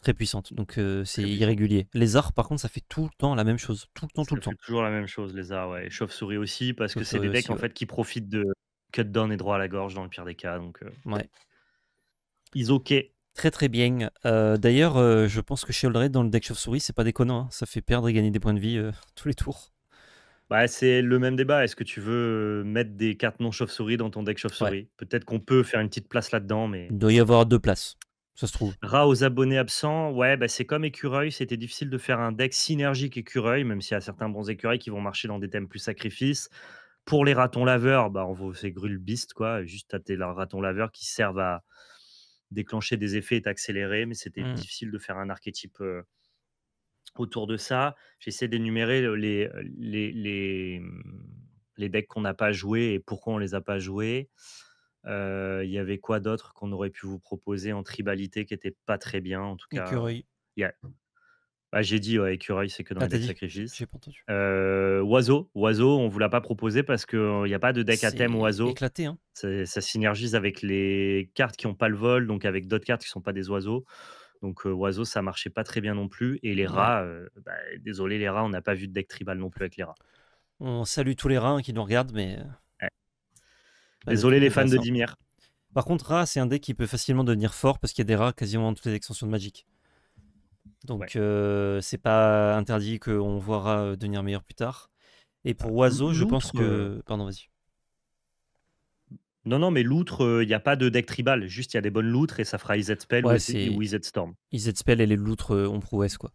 très puissante. Donc euh, c'est irrégulier. Les arts, par contre, ça fait tout le temps la même chose. Tout le temps, tout le temps. Toujours la même chose, les arts, ouais. chauve-souris aussi, parce que c'est des decks en fait qui profitent de cut down et droit à la gorge dans le pire des cas. Donc euh, ouais. Ils ok. Très très bien. Euh, d'ailleurs, je pense que chez Oldred dans le deck chauve-souris, c'est pas déconnant. Hein. Ça fait perdre et gagner des points de vie tous les tours. Bah, c'est le même débat. Est-ce que tu veux mettre des cartes non chauve-souris dans ton deck chauve-souris Peut-être qu'on peut faire une petite place là-dedans, mais. doit y avoir deux places ça se trouve. aux abonnés absents, ouais, bah, c'est comme écureuil, c'était difficile de faire un deck synergique écureuil, même s'il y a certains bons écureuils qui vont marcher dans des thèmes plus sacrifices. Pour les ratons laveurs, bah, on vous c'est Grulbiste. quoi, juste tâter tes ratons laveurs qui servent à déclencher des effets et t'accélérer. mais c'était mmh. difficile de faire un archétype euh, autour de ça. J'essaie d'énumérer euh, euh, les, les, les, decks qu'on n'a pas joués et pourquoi on les a pas joués. Il y avait quoi d'autre qu'on aurait pu vous proposer en tribalité qui était pas très bien en tout cas. Écureuil. Bah, j'ai dit écureuil, c'est que dans ah, les sacrifices. oiseau, oiseau, on vous l'a pas proposé parce qu'il n'y a pas de deck à thème oiseau. Éclaté, hein. Ça synergise avec les cartes qui n'ont pas le vol, donc avec d'autres cartes qui sont pas des oiseaux. Donc oiseau, ça marchait pas très bien non plus. Et les rats, bah, désolé les rats, on n'a pas vu de deck tribal non plus avec les rats. On salue tous les rats hein, qui nous regardent, mais bah, Désolé les fans de Dimir. Par contre, Ra, c'est un deck qui peut facilement devenir fort parce qu'il y a des rats quasiment dans toutes les extensions de Magic. Donc, euh, c'est pas interdit qu'on voit Ra euh, devenir meilleur plus tard. Et pour ah, Oiseau, je pense que. Euh, Pardon, vas-y. Non, non, mais l'outre, il n'y a pas de deck tribal. Juste, il y a des bonnes loutres et ça fera Izet Spell ou, Izet Storm. Izet Spell et les loutres ont prouesse, quoi.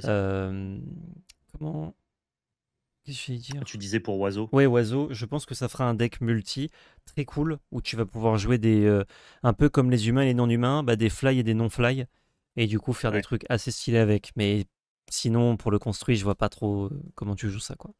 comment tu disais pour Oiseau. Ouais, Oiseau, je pense que ça fera un deck multi très cool où tu vas pouvoir jouer des. Euh, un peu comme les humains et les non-humains, bah, des fly et des non-fly. Et du coup, faire des trucs assez stylés avec. Mais sinon, pour le construire, je vois pas trop euh, comment tu joues ça, quoi.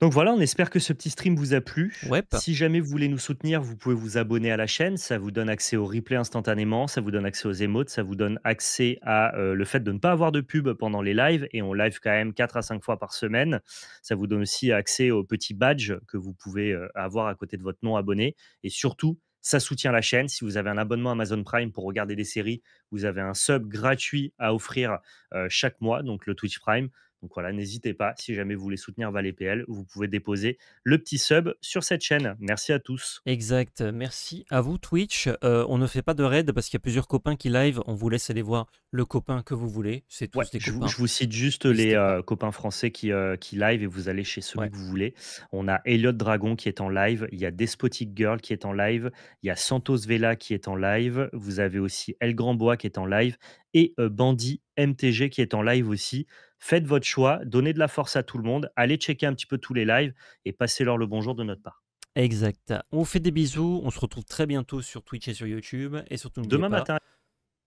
Donc voilà, on espère que ce petit stream vous a plu. si jamais vous voulez nous soutenir, vous pouvez vous abonner à la chaîne. Ça vous donne accès au replay instantanément, ça vous donne accès aux emotes, ça vous donne accès à euh, le fait de ne pas avoir de pub pendant les lives. Et on live quand même 4 à 5 fois par semaine. Ça vous donne aussi accès aux petits badges que vous pouvez euh, avoir à côté de votre nom abonné. Et surtout, ça soutient la chaîne. Si vous avez un abonnement Amazon Prime pour regarder des séries, vous avez un sub gratuit à offrir euh, chaque mois, donc le Twitch Prime. Donc voilà, n'hésitez pas, si jamais vous voulez soutenir ValetPL, vous pouvez déposer le petit sub sur cette chaîne. Merci à tous. Exact, merci à vous Twitch. Euh, on ne fait pas de raid parce qu'il y a plusieurs copains qui live, on vous laisse aller voir le copain que vous voulez. C'est tous je, vous cite juste les euh, copains français qui, euh, qui live et vous allez chez celui que vous voulez. On a Elliot Dragon qui est en live, il y a Despotic Girl qui est en live, il y a Santos Vela qui est en live, vous avez aussi El Grand qui est en live et Bandit MTG qui est en live aussi. Faites votre choix, donnez de la force à tout le monde, allez checker un petit peu tous les lives et passez-leur le bonjour de notre part. Exact. On vous fait des bisous, on se retrouve très bientôt sur Twitch et sur YouTube et surtout demain matin.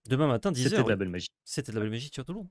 Demain matin 10h. C'était de la belle magie. C'était de la belle magie sur monde.